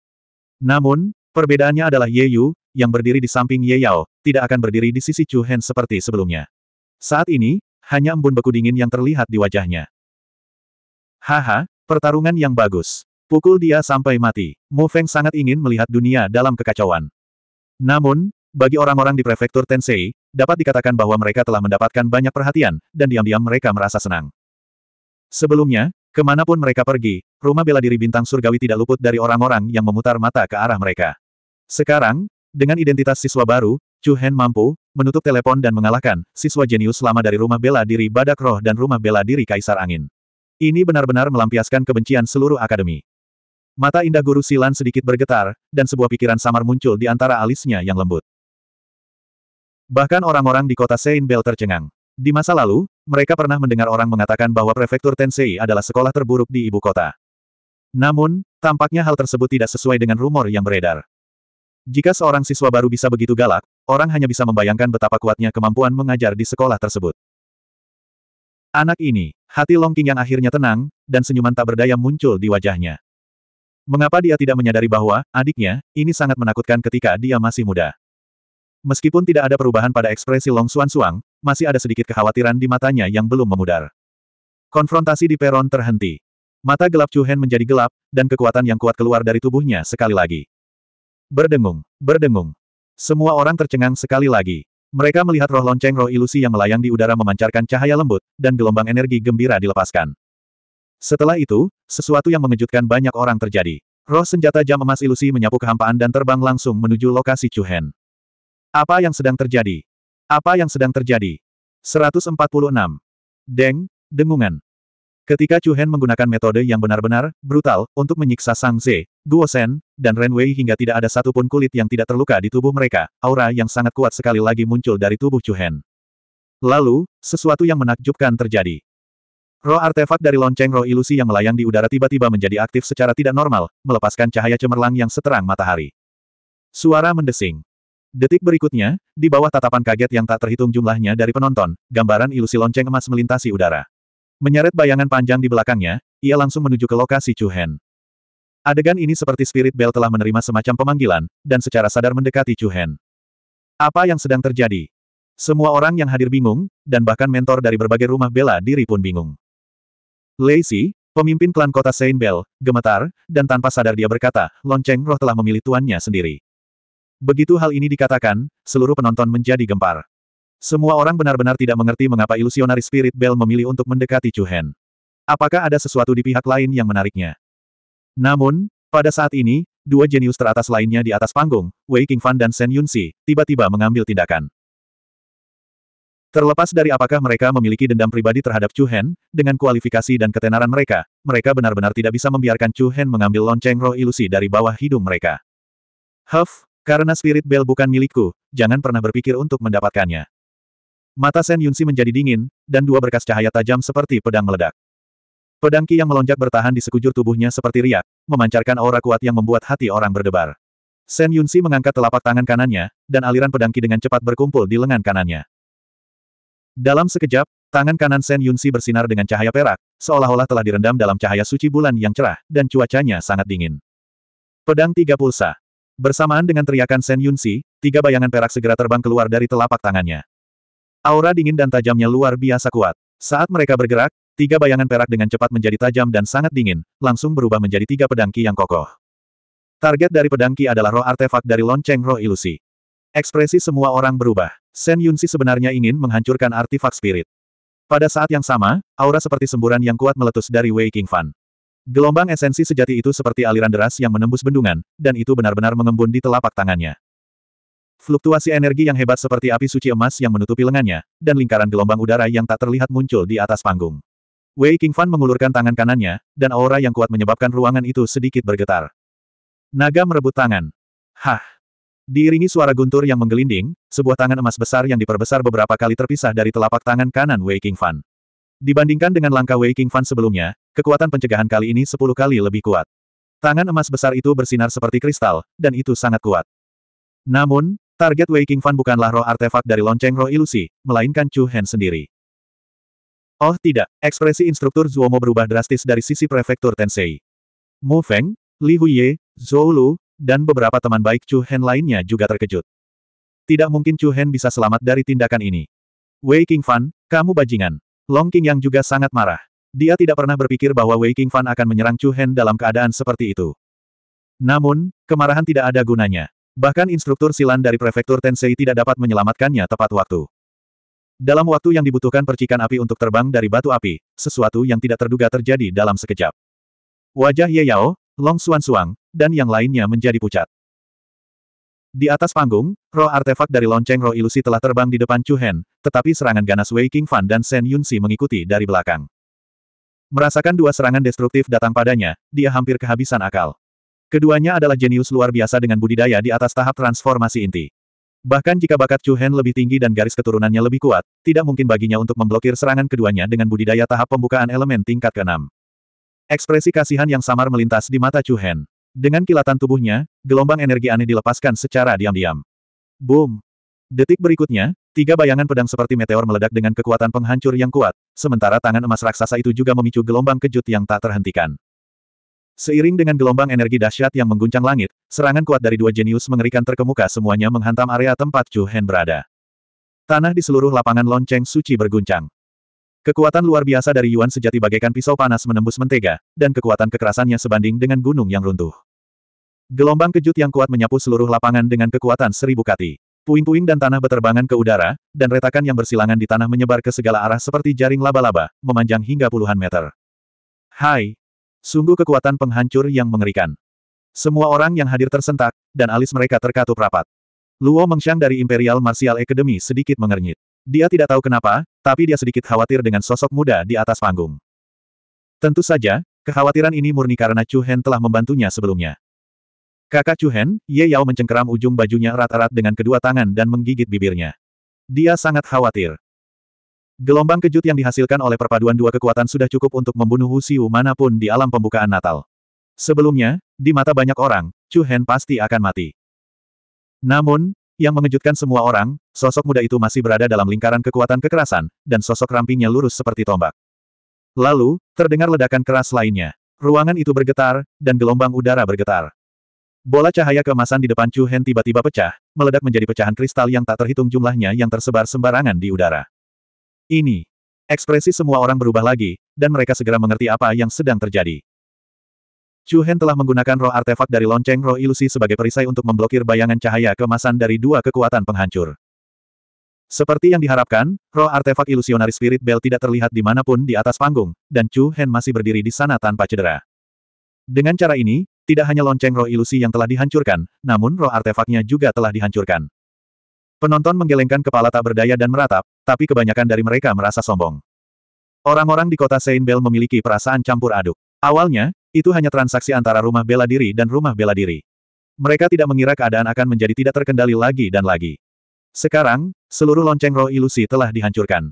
Namun, perbedaannya adalah Ye Yu, yang berdiri di samping Ye Yao, tidak akan berdiri di sisi Chu Hen seperti sebelumnya. Saat ini, hanya embun beku dingin yang terlihat di wajahnya. Haha, pertarungan yang bagus. Pukul dia sampai mati. Mu Feng sangat ingin melihat dunia dalam kekacauan. Namun, bagi orang-orang di prefektur Tensei, dapat dikatakan bahwa mereka telah mendapatkan banyak perhatian, dan diam-diam mereka merasa senang. Sebelumnya, Kemanapun mereka pergi, rumah bela diri bintang surgawi tidak luput dari orang-orang yang memutar mata ke arah mereka. Sekarang, dengan identitas siswa baru, Chu Hen mampu menutup telepon dan mengalahkan siswa jenius lama dari rumah bela diri Badak Roh dan rumah bela diri Kaisar Angin. Ini benar-benar melampiaskan kebencian seluruh akademi. Mata indah guru Silan sedikit bergetar, dan sebuah pikiran samar muncul di antara alisnya yang lembut. Bahkan orang-orang di kota Saint Bell tercengang. Di masa lalu, mereka pernah mendengar orang mengatakan bahwa prefektur Tensei adalah sekolah terburuk di ibu kota. Namun, tampaknya hal tersebut tidak sesuai dengan rumor yang beredar. Jika seorang siswa baru bisa begitu galak, orang hanya bisa membayangkan betapa kuatnya kemampuan mengajar di sekolah tersebut. Anak ini, hati Long King yang akhirnya tenang, dan senyuman tak berdaya muncul di wajahnya. Mengapa dia tidak menyadari bahwa, adiknya, ini sangat menakutkan ketika dia masih muda. Meskipun tidak ada perubahan pada ekspresi Long Xuan Suang, masih ada sedikit kekhawatiran di matanya yang belum memudar. Konfrontasi di peron terhenti. Mata gelap Chu Hen menjadi gelap, dan kekuatan yang kuat keluar dari tubuhnya sekali lagi. Berdengung, berdengung. Semua orang tercengang sekali lagi. Mereka melihat roh lonceng roh ilusi yang melayang di udara memancarkan cahaya lembut, dan gelombang energi gembira dilepaskan. Setelah itu, sesuatu yang mengejutkan banyak orang terjadi. Roh senjata jam emas ilusi menyapu kehampaan dan terbang langsung menuju lokasi Chu Hen. Apa yang sedang terjadi? Apa yang sedang terjadi? 146. Deng, dengungan. Ketika Chu Hen menggunakan metode yang benar-benar brutal untuk menyiksa Sang Ze, Guo Sen, dan Ren Wei hingga tidak ada satupun kulit yang tidak terluka di tubuh mereka, aura yang sangat kuat sekali lagi muncul dari tubuh Chu Hen. Lalu, sesuatu yang menakjubkan terjadi. Roh artefak dari lonceng roh ilusi yang melayang di udara tiba-tiba menjadi aktif secara tidak normal, melepaskan cahaya cemerlang yang seterang matahari. Suara mendesing. Detik berikutnya, di bawah tatapan kaget yang tak terhitung jumlahnya dari penonton, gambaran ilusi lonceng emas melintasi udara. Menyeret bayangan panjang di belakangnya, ia langsung menuju ke lokasi Chu Hen. Adegan ini seperti Spirit Bell telah menerima semacam pemanggilan, dan secara sadar mendekati Chu Hen. Apa yang sedang terjadi? Semua orang yang hadir bingung, dan bahkan mentor dari berbagai rumah bela diri pun bingung. Lacey, pemimpin klan kota Saint Bell, gemetar, dan tanpa sadar dia berkata, lonceng roh telah memilih tuannya sendiri. Begitu hal ini dikatakan, seluruh penonton menjadi gempar. Semua orang benar-benar tidak mengerti mengapa ilusionari Spirit Bell memilih untuk mendekati Chu Hen. Apakah ada sesuatu di pihak lain yang menariknya? Namun, pada saat ini, dua jenius teratas lainnya di atas panggung, Wei Qingfan dan Shen Yunxi, tiba-tiba mengambil tindakan. Terlepas dari apakah mereka memiliki dendam pribadi terhadap Chu Hen, dengan kualifikasi dan ketenaran mereka, mereka benar-benar tidak bisa membiarkan Chu Hen mengambil lonceng roh ilusi dari bawah hidung mereka. Huff, karena spirit bell bukan milikku, jangan pernah berpikir untuk mendapatkannya. Mata Sen Yunsi menjadi dingin, dan dua berkas cahaya tajam seperti pedang meledak. Pedang Ki yang melonjak bertahan di sekujur tubuhnya seperti riak, memancarkan aura kuat yang membuat hati orang berdebar. Sen Yunsi mengangkat telapak tangan kanannya, dan aliran pedang Ki dengan cepat berkumpul di lengan kanannya. Dalam sekejap, tangan kanan Sen Yunsi bersinar dengan cahaya perak, seolah-olah telah direndam dalam cahaya suci bulan yang cerah, dan cuacanya sangat dingin. Pedang Tiga Pulsa Bersamaan dengan teriakan Sen Yunsi, tiga bayangan perak segera terbang keluar dari telapak tangannya. Aura dingin dan tajamnya luar biasa kuat. Saat mereka bergerak, tiga bayangan perak dengan cepat menjadi tajam dan sangat dingin, langsung berubah menjadi tiga pedangki yang kokoh. Target dari pedangki adalah roh artefak dari lonceng roh ilusi. Ekspresi semua orang berubah. Sen Yunsi sebenarnya ingin menghancurkan artefak spirit. Pada saat yang sama, aura seperti semburan yang kuat meletus dari Wei King Fan. Gelombang esensi sejati itu seperti aliran deras yang menembus bendungan, dan itu benar-benar mengembun di telapak tangannya. Fluktuasi energi yang hebat seperti api suci emas yang menutupi lengannya, dan lingkaran gelombang udara yang tak terlihat muncul di atas panggung. Wei King Fan mengulurkan tangan kanannya, dan aura yang kuat menyebabkan ruangan itu sedikit bergetar. Naga merebut tangan. Hah! Diiringi suara guntur yang menggelinding, sebuah tangan emas besar yang diperbesar beberapa kali terpisah dari telapak tangan kanan Wei King Fan. Dibandingkan dengan langkah Wei Fan sebelumnya, kekuatan pencegahan kali ini sepuluh kali lebih kuat. Tangan emas besar itu bersinar seperti kristal, dan itu sangat kuat. Namun, target Wei Fan bukanlah roh artefak dari lonceng roh ilusi, melainkan Chu Hen sendiri. Oh tidak, ekspresi instruktur Zuomo berubah drastis dari sisi prefektur Tensei. Mu Feng, Li Huye, Zhou Lu, dan beberapa teman baik Chu Hen lainnya juga terkejut. Tidak mungkin Chu Hen bisa selamat dari tindakan ini. Wei Fan, kamu bajingan. Long King yang juga sangat marah. Dia tidak pernah berpikir bahwa Wei King Fan akan menyerang Chu Hen dalam keadaan seperti itu. Namun, kemarahan tidak ada gunanya. Bahkan instruktur silan dari prefektur Tensei tidak dapat menyelamatkannya tepat waktu. Dalam waktu yang dibutuhkan percikan api untuk terbang dari batu api, sesuatu yang tidak terduga terjadi dalam sekejap. Wajah Ye Yao, Long Xuan Suang, dan yang lainnya menjadi pucat. Di atas panggung, roh artefak dari lonceng roh ilusi telah terbang di depan Chu Hen, tetapi serangan ganas Wei King Fan dan Shen Yunxi mengikuti dari belakang. Merasakan dua serangan destruktif datang padanya, dia hampir kehabisan akal. Keduanya adalah jenius luar biasa dengan budidaya di atas tahap transformasi inti. Bahkan jika bakat Chu Hen lebih tinggi dan garis keturunannya lebih kuat, tidak mungkin baginya untuk memblokir serangan keduanya dengan budidaya tahap pembukaan elemen tingkat keenam. Ekspresi kasihan yang samar melintas di mata Chu Hen. Dengan kilatan tubuhnya, gelombang energi aneh dilepaskan secara diam-diam. Boom! Detik berikutnya, tiga bayangan pedang seperti meteor meledak dengan kekuatan penghancur yang kuat, sementara tangan emas raksasa itu juga memicu gelombang kejut yang tak terhentikan. Seiring dengan gelombang energi dahsyat yang mengguncang langit, serangan kuat dari dua jenius mengerikan terkemuka semuanya menghantam area tempat Chu Hen berada. Tanah di seluruh lapangan lonceng suci berguncang. Kekuatan luar biasa dari Yuan sejati bagaikan pisau panas menembus mentega, dan kekuatan kekerasannya sebanding dengan gunung yang runtuh. Gelombang kejut yang kuat menyapu seluruh lapangan dengan kekuatan seribu kati. Puing-puing dan tanah beterbangan ke udara, dan retakan yang bersilangan di tanah menyebar ke segala arah seperti jaring laba-laba, memanjang hingga puluhan meter. Hai! Sungguh kekuatan penghancur yang mengerikan. Semua orang yang hadir tersentak, dan alis mereka terkatup rapat. Luo Mengshang dari Imperial Martial Academy sedikit mengernyit. Dia tidak tahu kenapa, tapi dia sedikit khawatir dengan sosok muda di atas panggung. Tentu saja, kekhawatiran ini murni karena Chu Hen telah membantunya sebelumnya. Kakak Chu Hen, Ye Yao mencengkeram ujung bajunya erat-erat dengan kedua tangan dan menggigit bibirnya. Dia sangat khawatir. Gelombang kejut yang dihasilkan oleh perpaduan dua kekuatan sudah cukup untuk membunuh Hu Xiu manapun di alam pembukaan Natal. Sebelumnya, di mata banyak orang, Chu Hen pasti akan mati. Namun, yang mengejutkan semua orang, sosok muda itu masih berada dalam lingkaran kekuatan kekerasan, dan sosok rampingnya lurus seperti tombak. Lalu, terdengar ledakan keras lainnya. Ruangan itu bergetar, dan gelombang udara bergetar. Bola cahaya kemasan di depan Chu Hen tiba-tiba pecah, meledak menjadi pecahan kristal yang tak terhitung jumlahnya yang tersebar sembarangan di udara. Ini. Ekspresi semua orang berubah lagi, dan mereka segera mengerti apa yang sedang terjadi. Chu Hen telah menggunakan roh artefak dari lonceng roh ilusi sebagai perisai untuk memblokir bayangan cahaya kemasan dari dua kekuatan penghancur. Seperti yang diharapkan, roh artefak ilusionari Spirit Bell tidak terlihat di dimanapun di atas panggung, dan Chu Hen masih berdiri di sana tanpa cedera. Dengan cara ini, tidak hanya lonceng roh ilusi yang telah dihancurkan, namun roh artefaknya juga telah dihancurkan. Penonton menggelengkan kepala tak berdaya dan meratap, tapi kebanyakan dari mereka merasa sombong. Orang-orang di kota Saint Bell memiliki perasaan campur aduk. Awalnya, itu hanya transaksi antara rumah bela diri dan rumah bela diri. Mereka tidak mengira keadaan akan menjadi tidak terkendali lagi dan lagi. Sekarang, seluruh lonceng roh ilusi telah dihancurkan.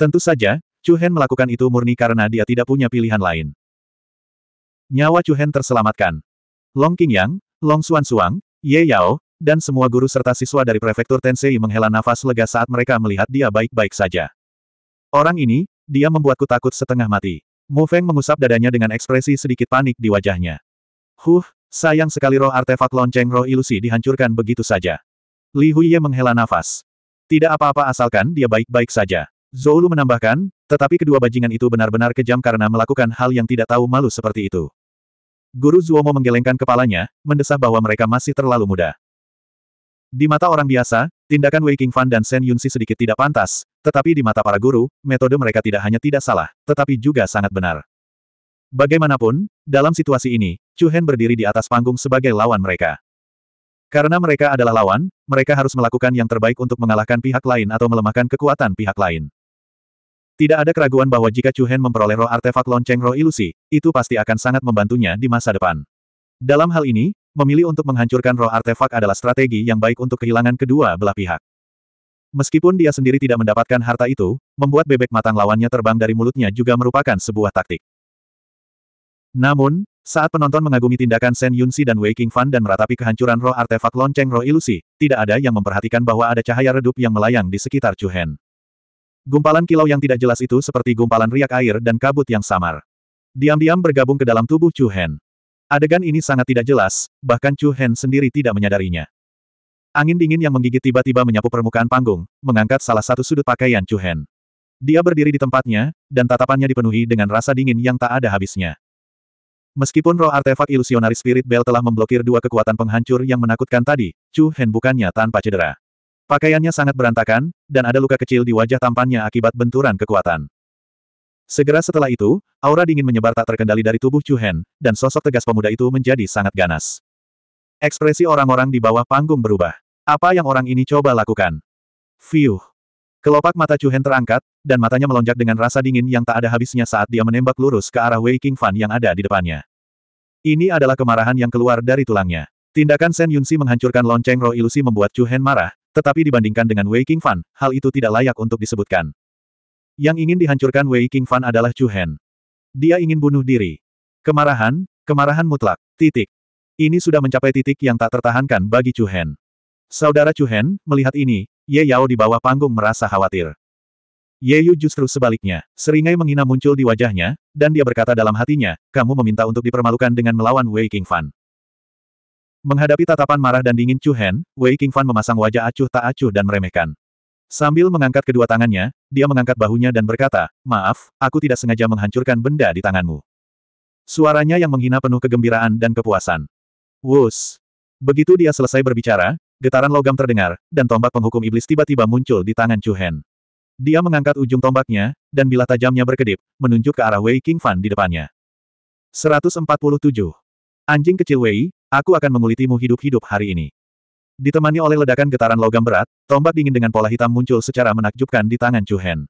Tentu saja, Chu Hen melakukan itu murni karena dia tidak punya pilihan lain. Nyawa Chu Hen terselamatkan. Long King Yang, Long Suang, Ye Yao, dan semua guru serta siswa dari prefektur Tensei menghela nafas lega saat mereka melihat dia baik-baik saja. Orang ini, dia membuatku takut setengah mati. Mu Feng mengusap dadanya dengan ekspresi sedikit panik di wajahnya. Huh, sayang sekali roh artefak lonceng roh ilusi dihancurkan begitu saja. Li Huiye menghela nafas. Tidak apa-apa asalkan dia baik-baik saja. Lu menambahkan, tetapi kedua bajingan itu benar-benar kejam karena melakukan hal yang tidak tahu malu seperti itu. Guru Zuomo menggelengkan kepalanya, mendesah bahwa mereka masih terlalu muda. Di mata orang biasa, tindakan Wei Qingfan dan Shen Yunsi sedikit tidak pantas, tetapi di mata para guru, metode mereka tidak hanya tidak salah, tetapi juga sangat benar. Bagaimanapun, dalam situasi ini, Chu Hen berdiri di atas panggung sebagai lawan mereka. Karena mereka adalah lawan, mereka harus melakukan yang terbaik untuk mengalahkan pihak lain atau melemahkan kekuatan pihak lain. Tidak ada keraguan bahwa jika Chu Hen memperoleh roh artefak lonceng roh ilusi, itu pasti akan sangat membantunya di masa depan. Dalam hal ini, memilih untuk menghancurkan roh artefak adalah strategi yang baik untuk kehilangan kedua belah pihak. Meskipun dia sendiri tidak mendapatkan harta itu, membuat bebek matang lawannya terbang dari mulutnya juga merupakan sebuah taktik. Namun, saat penonton mengagumi tindakan Shen Yunxi dan Wei Fan dan meratapi kehancuran roh artefak lonceng roh ilusi, tidak ada yang memperhatikan bahwa ada cahaya redup yang melayang di sekitar Chu Hen. Gumpalan kilau yang tidak jelas itu seperti gumpalan riak air dan kabut yang samar. Diam-diam bergabung ke dalam tubuh Chu Hen. Adegan ini sangat tidak jelas, bahkan Chu Hen sendiri tidak menyadarinya. Angin dingin yang menggigit tiba-tiba menyapu permukaan panggung, mengangkat salah satu sudut pakaian Chu Hen. Dia berdiri di tempatnya, dan tatapannya dipenuhi dengan rasa dingin yang tak ada habisnya. Meskipun roh artefak ilusionari Spirit Bell telah memblokir dua kekuatan penghancur yang menakutkan tadi, Chu Hen bukannya tanpa cedera. Pakaiannya sangat berantakan, dan ada luka kecil di wajah tampannya akibat benturan kekuatan. Segera setelah itu, aura dingin menyebar tak terkendali dari tubuh Chu Hen, dan sosok tegas pemuda itu menjadi sangat ganas. Ekspresi orang-orang di bawah panggung berubah. Apa yang orang ini coba lakukan? Fiuh. Kelopak mata Chu Hen terangkat, dan matanya melonjak dengan rasa dingin yang tak ada habisnya saat dia menembak lurus ke arah Wei King Fan yang ada di depannya. Ini adalah kemarahan yang keluar dari tulangnya. Tindakan Shen Yunsi menghancurkan lonceng roh ilusi membuat Chu Hen marah, tetapi dibandingkan dengan Wei King Fan, hal itu tidak layak untuk disebutkan. Yang ingin dihancurkan Wei King Fan adalah Chu Hen. Dia ingin bunuh diri. Kemarahan, kemarahan mutlak, titik. Ini sudah mencapai titik yang tak tertahankan bagi Chu Hen. Saudara Chu Hen, melihat ini, Ye Yao di bawah panggung merasa khawatir. Ye Yu justru sebaliknya, seringai menghina muncul di wajahnya, dan dia berkata dalam hatinya, kamu meminta untuk dipermalukan dengan melawan Wei King Fan. Menghadapi tatapan marah dan dingin Chu Hen, Wei King Fan memasang wajah acuh tak acuh dan meremehkan. Sambil mengangkat kedua tangannya, dia mengangkat bahunya dan berkata, Maaf, aku tidak sengaja menghancurkan benda di tanganmu. Suaranya yang menghina penuh kegembiraan dan kepuasan. Wus! Begitu dia selesai berbicara, getaran logam terdengar, dan tombak penghukum iblis tiba-tiba muncul di tangan Chu Hen. Dia mengangkat ujung tombaknya, dan bila tajamnya berkedip, menunjuk ke arah Wei King Fan di depannya. 147. Anjing kecil Wei, aku akan mengulitimu hidup-hidup hari ini. Ditemani oleh ledakan getaran logam berat, tombak dingin dengan pola hitam muncul secara menakjubkan di tangan Chu Hen.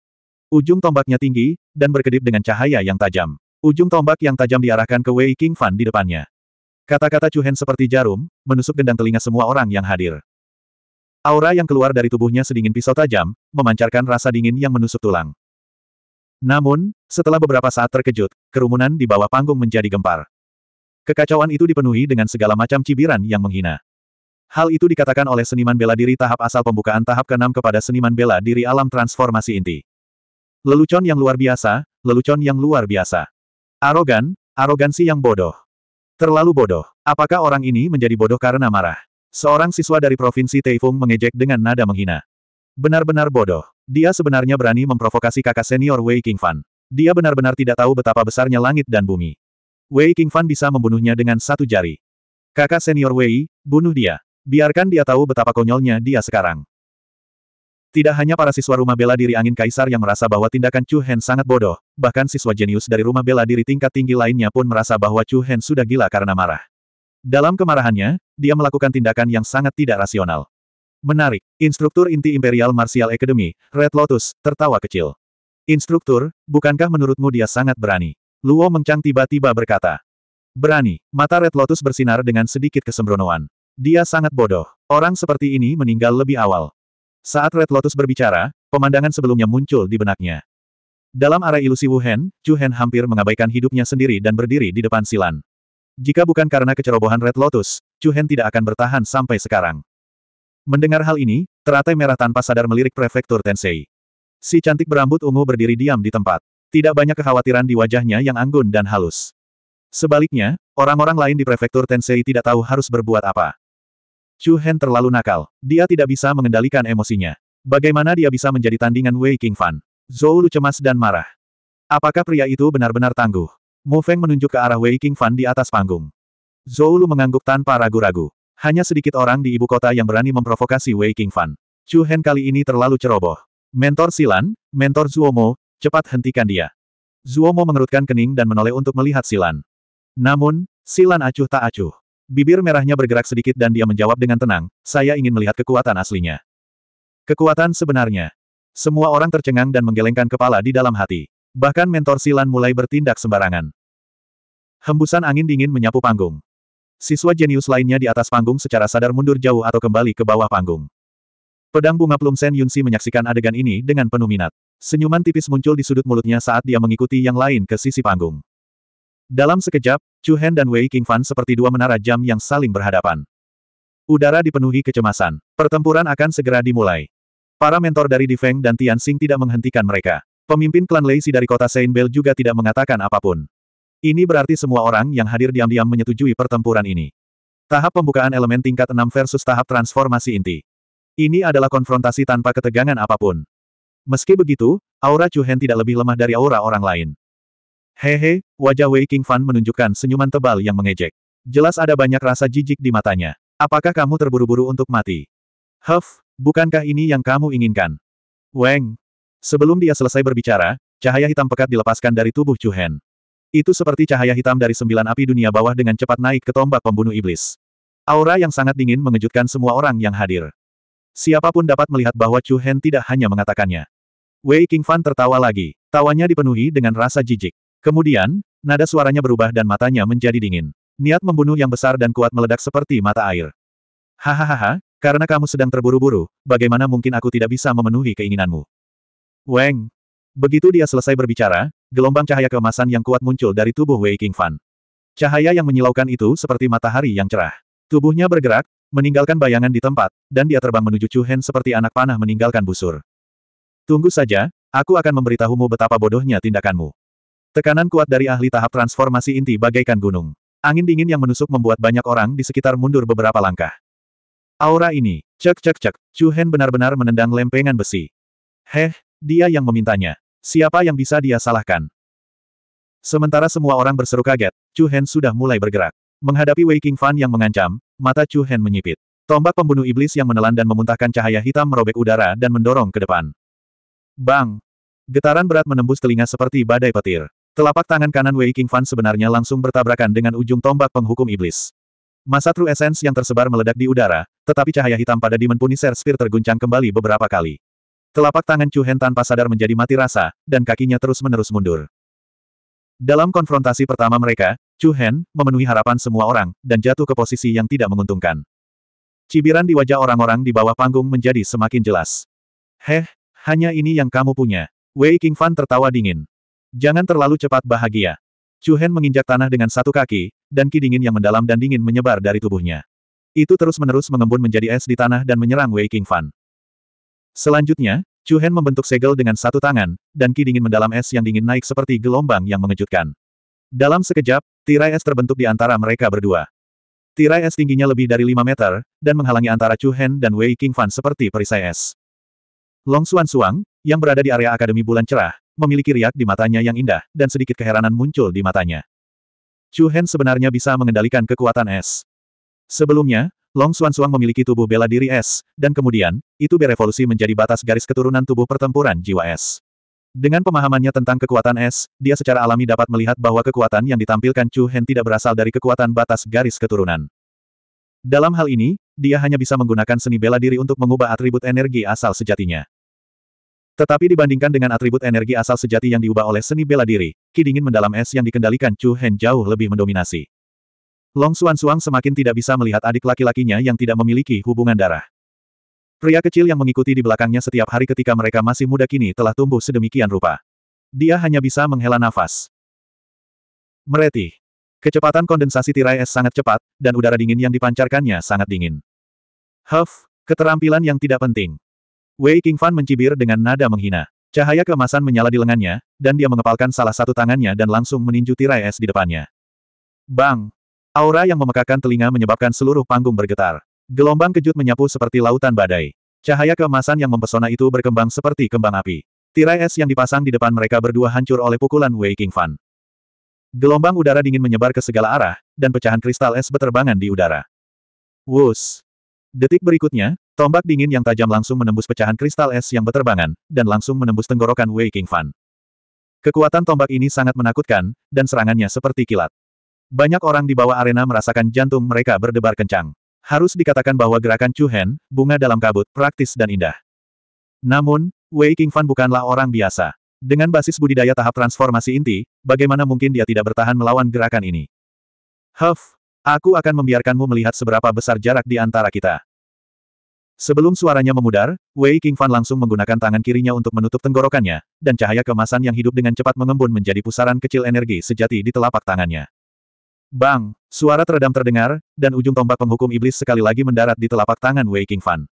Ujung tombaknya tinggi, dan berkedip dengan cahaya yang tajam. Ujung tombak yang tajam diarahkan ke Wei King Fan di depannya. Kata-kata Chu Hen seperti jarum, menusuk gendang telinga semua orang yang hadir. Aura yang keluar dari tubuhnya sedingin pisau tajam, memancarkan rasa dingin yang menusuk tulang. Namun, setelah beberapa saat terkejut, kerumunan di bawah panggung menjadi gempar. Kekacauan itu dipenuhi dengan segala macam cibiran yang menghina. Hal itu dikatakan oleh seniman bela diri tahap asal pembukaan tahap ke-6 kepada seniman bela diri alam transformasi inti. Lelucon yang luar biasa, lelucon yang luar biasa. Arogan, arogansi yang bodoh. Terlalu bodoh. Apakah orang ini menjadi bodoh karena marah? Seorang siswa dari Provinsi Taifung mengejek dengan nada menghina. Benar-benar bodoh. Dia sebenarnya berani memprovokasi kakak senior Wei King Fan. Dia benar-benar tidak tahu betapa besarnya langit dan bumi. Wei King Fan bisa membunuhnya dengan satu jari. Kakak senior Wei, bunuh dia. Biarkan dia tahu betapa konyolnya dia sekarang. Tidak hanya para siswa rumah bela diri angin kaisar yang merasa bahwa tindakan Chu Hen sangat bodoh, bahkan siswa jenius dari rumah bela diri tingkat tinggi lainnya pun merasa bahwa Chu Hen sudah gila karena marah. Dalam kemarahannya, dia melakukan tindakan yang sangat tidak rasional. Menarik, instruktur inti Imperial Martial Academy, Red Lotus, tertawa kecil. Instruktur, bukankah menurutmu dia sangat berani? Luo Mengcang tiba-tiba berkata. Berani, mata Red Lotus bersinar dengan sedikit kesembronoan. Dia sangat bodoh. Orang seperti ini meninggal lebih awal. Saat Red Lotus berbicara, pemandangan sebelumnya muncul di benaknya. Dalam arah ilusi Wuhan, Chu Hen hampir mengabaikan hidupnya sendiri dan berdiri di depan Silan. Jika bukan karena kecerobohan Red Lotus, Chu Hen tidak akan bertahan sampai sekarang. Mendengar hal ini, teratai merah tanpa sadar melirik prefektur Tensei. Si cantik berambut ungu berdiri diam di tempat. Tidak banyak kekhawatiran di wajahnya yang anggun dan halus. Sebaliknya, orang-orang lain di prefektur Tensei tidak tahu harus berbuat apa. Chu Hen terlalu nakal. Dia tidak bisa mengendalikan emosinya. Bagaimana dia bisa menjadi tandingan Wei King Fan? Zhou Lu cemas dan marah. Apakah pria itu benar-benar tangguh? Mu Feng menunjuk ke arah Wei King Fan di atas panggung. Zhou Lu mengangguk tanpa ragu-ragu. Hanya sedikit orang di ibu kota yang berani memprovokasi Wei King Fan. Chu Hen kali ini terlalu ceroboh. Mentor Silan, mentor Zuomo, cepat hentikan dia. Zuomo mengerutkan kening dan menoleh untuk melihat Silan. Namun, Silan acuh tak acuh. Bibir merahnya bergerak sedikit dan dia menjawab dengan tenang, saya ingin melihat kekuatan aslinya. Kekuatan sebenarnya. Semua orang tercengang dan menggelengkan kepala di dalam hati. Bahkan mentor Silan mulai bertindak sembarangan. Hembusan angin dingin menyapu panggung. Siswa jenius lainnya di atas panggung secara sadar mundur jauh atau kembali ke bawah panggung. Pedang bunga plum Sen Yunsi menyaksikan adegan ini dengan penuh minat. Senyuman tipis muncul di sudut mulutnya saat dia mengikuti yang lain ke sisi panggung. Dalam sekejap, Chu Han dan Wei King Fan seperti dua menara jam yang saling berhadapan. Udara dipenuhi kecemasan. Pertempuran akan segera dimulai. Para mentor dari Di Feng dan Tian Xing tidak menghentikan mereka. Pemimpin klan Lei Si dari kota Saint Bell juga tidak mengatakan apapun. Ini berarti semua orang yang hadir diam-diam menyetujui pertempuran ini. Tahap pembukaan elemen tingkat 6 versus tahap transformasi inti. Ini adalah konfrontasi tanpa ketegangan apapun. Meski begitu, aura Chu Han tidak lebih lemah dari aura orang lain. Hehe, wajah Wei King Fan menunjukkan senyuman tebal yang mengejek. Jelas ada banyak rasa jijik di matanya. Apakah kamu terburu-buru untuk mati? Huff, bukankah ini yang kamu inginkan? Weng. Sebelum dia selesai berbicara, cahaya hitam pekat dilepaskan dari tubuh Chu Hen. Itu seperti cahaya hitam dari sembilan api dunia bawah dengan cepat naik ke tombak pembunuh iblis. Aura yang sangat dingin mengejutkan semua orang yang hadir. Siapapun dapat melihat bahwa Chu Hen tidak hanya mengatakannya. Wei King Fan tertawa lagi. Tawanya dipenuhi dengan rasa jijik. Kemudian, nada suaranya berubah dan matanya menjadi dingin. Niat membunuh yang besar dan kuat meledak seperti mata air. Hahaha, karena kamu sedang terburu-buru, bagaimana mungkin aku tidak bisa memenuhi keinginanmu? Weng! Begitu dia selesai berbicara, gelombang cahaya keemasan yang kuat muncul dari tubuh Wei King Fan. Cahaya yang menyilaukan itu seperti matahari yang cerah. Tubuhnya bergerak, meninggalkan bayangan di tempat, dan dia terbang menuju Chu Hen seperti anak panah meninggalkan busur. Tunggu saja, aku akan memberitahumu betapa bodohnya tindakanmu. Tekanan kuat dari ahli tahap transformasi inti bagaikan gunung. Angin dingin yang menusuk membuat banyak orang di sekitar mundur beberapa langkah. Aura ini, cek cek cek, Chu Hen benar-benar menendang lempengan besi. Heh, dia yang memintanya. Siapa yang bisa dia salahkan? Sementara semua orang berseru kaget, Chu Hen sudah mulai bergerak. Menghadapi Wei King Fan yang mengancam, mata Chu Hen menyipit. Tombak pembunuh iblis yang menelan dan memuntahkan cahaya hitam merobek udara dan mendorong ke depan. Bang! Getaran berat menembus telinga seperti badai petir. Telapak tangan kanan Wei King Fan sebenarnya langsung bertabrakan dengan ujung tombak penghukum iblis. Masa True Essence yang tersebar meledak di udara, tetapi cahaya hitam pada Demon Punisher Spear terguncang kembali beberapa kali. Telapak tangan Chu Hen tanpa sadar menjadi mati rasa, dan kakinya terus-menerus mundur. Dalam konfrontasi pertama mereka, Chu Hen memenuhi harapan semua orang, dan jatuh ke posisi yang tidak menguntungkan. Cibiran di wajah orang-orang di bawah panggung menjadi semakin jelas. Heh, hanya ini yang kamu punya. Wei King Fan tertawa dingin. Jangan terlalu cepat bahagia. Chu Hen menginjak tanah dengan satu kaki, dan ki dingin yang mendalam dan dingin menyebar dari tubuhnya. Itu terus-menerus mengembun menjadi es di tanah dan menyerang Wei King Fan. Selanjutnya, Chu Hen membentuk segel dengan satu tangan, dan ki dingin mendalam es yang dingin naik seperti gelombang yang mengejutkan. Dalam sekejap, tirai es terbentuk di antara mereka berdua. Tirai es tingginya lebih dari 5 meter, dan menghalangi antara Chu Hen dan Wei King Fan seperti perisai es. Long Xuan Suang, yang berada di area Akademi Bulan Cerah, memiliki riak di matanya yang indah, dan sedikit keheranan muncul di matanya. Chu Hen sebenarnya bisa mengendalikan kekuatan es. Sebelumnya, Long Xuan Xuan memiliki tubuh bela diri es, dan kemudian, itu berevolusi menjadi batas garis keturunan tubuh pertempuran jiwa es. Dengan pemahamannya tentang kekuatan es, dia secara alami dapat melihat bahwa kekuatan yang ditampilkan Chu Hen tidak berasal dari kekuatan batas garis keturunan. Dalam hal ini, dia hanya bisa menggunakan seni bela diri untuk mengubah atribut energi asal sejatinya. Tetapi dibandingkan dengan atribut energi asal sejati yang diubah oleh seni bela diri, ki dingin mendalam es yang dikendalikan Chu Hen jauh lebih mendominasi. Long Xuan Suang semakin tidak bisa melihat adik laki-lakinya yang tidak memiliki hubungan darah. Pria kecil yang mengikuti di belakangnya setiap hari ketika mereka masih muda kini telah tumbuh sedemikian rupa. Dia hanya bisa menghela nafas. Mereti. Kecepatan kondensasi tirai es sangat cepat, dan udara dingin yang dipancarkannya sangat dingin. Huff, keterampilan yang tidak penting. Wei Qingfan mencibir dengan nada menghina. Cahaya kemasan menyala di lengannya, dan dia mengepalkan salah satu tangannya dan langsung meninju tirai es di depannya. Bang! Aura yang memekakan telinga menyebabkan seluruh panggung bergetar. Gelombang kejut menyapu seperti lautan badai. Cahaya kemasan yang mempesona itu berkembang seperti kembang api. Tirai es yang dipasang di depan mereka berdua hancur oleh pukulan Wei Qingfan. Gelombang udara dingin menyebar ke segala arah, dan pecahan kristal es beterbangan di udara. Wus! Detik berikutnya, Tombak dingin yang tajam langsung menembus pecahan kristal es yang berterbangan, dan langsung menembus tenggorokan Wei King Fan. Kekuatan tombak ini sangat menakutkan, dan serangannya seperti kilat. Banyak orang di bawah arena merasakan jantung mereka berdebar kencang. Harus dikatakan bahwa gerakan Chu Hen, bunga dalam kabut, praktis dan indah. Namun, Wei King Fan bukanlah orang biasa. Dengan basis budidaya tahap transformasi inti, bagaimana mungkin dia tidak bertahan melawan gerakan ini? Huff, aku akan membiarkanmu melihat seberapa besar jarak di antara kita. Sebelum suaranya memudar, Wei King Fan langsung menggunakan tangan kirinya untuk menutup tenggorokannya, dan cahaya kemasan yang hidup dengan cepat mengembun menjadi pusaran kecil energi sejati di telapak tangannya. Bang! Suara teredam terdengar, dan ujung tombak penghukum iblis sekali lagi mendarat di telapak tangan Wei King Fan.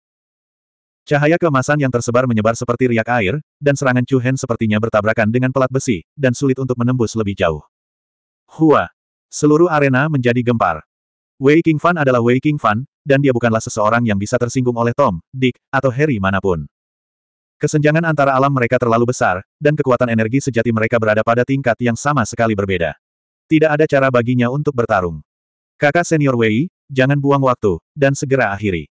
Cahaya kemasan yang tersebar menyebar seperti riak air, dan serangan Chu Hen sepertinya bertabrakan dengan pelat besi, dan sulit untuk menembus lebih jauh. Hua! Seluruh arena menjadi gempar. Wei King Fan adalah Wei King Fan dan dia bukanlah seseorang yang bisa tersinggung oleh Tom, Dick, atau Harry manapun. Kesenjangan antara alam mereka terlalu besar, dan kekuatan energi sejati mereka berada pada tingkat yang sama sekali berbeda. Tidak ada cara baginya untuk bertarung. Kakak senior Wei, jangan buang waktu, dan segera akhiri.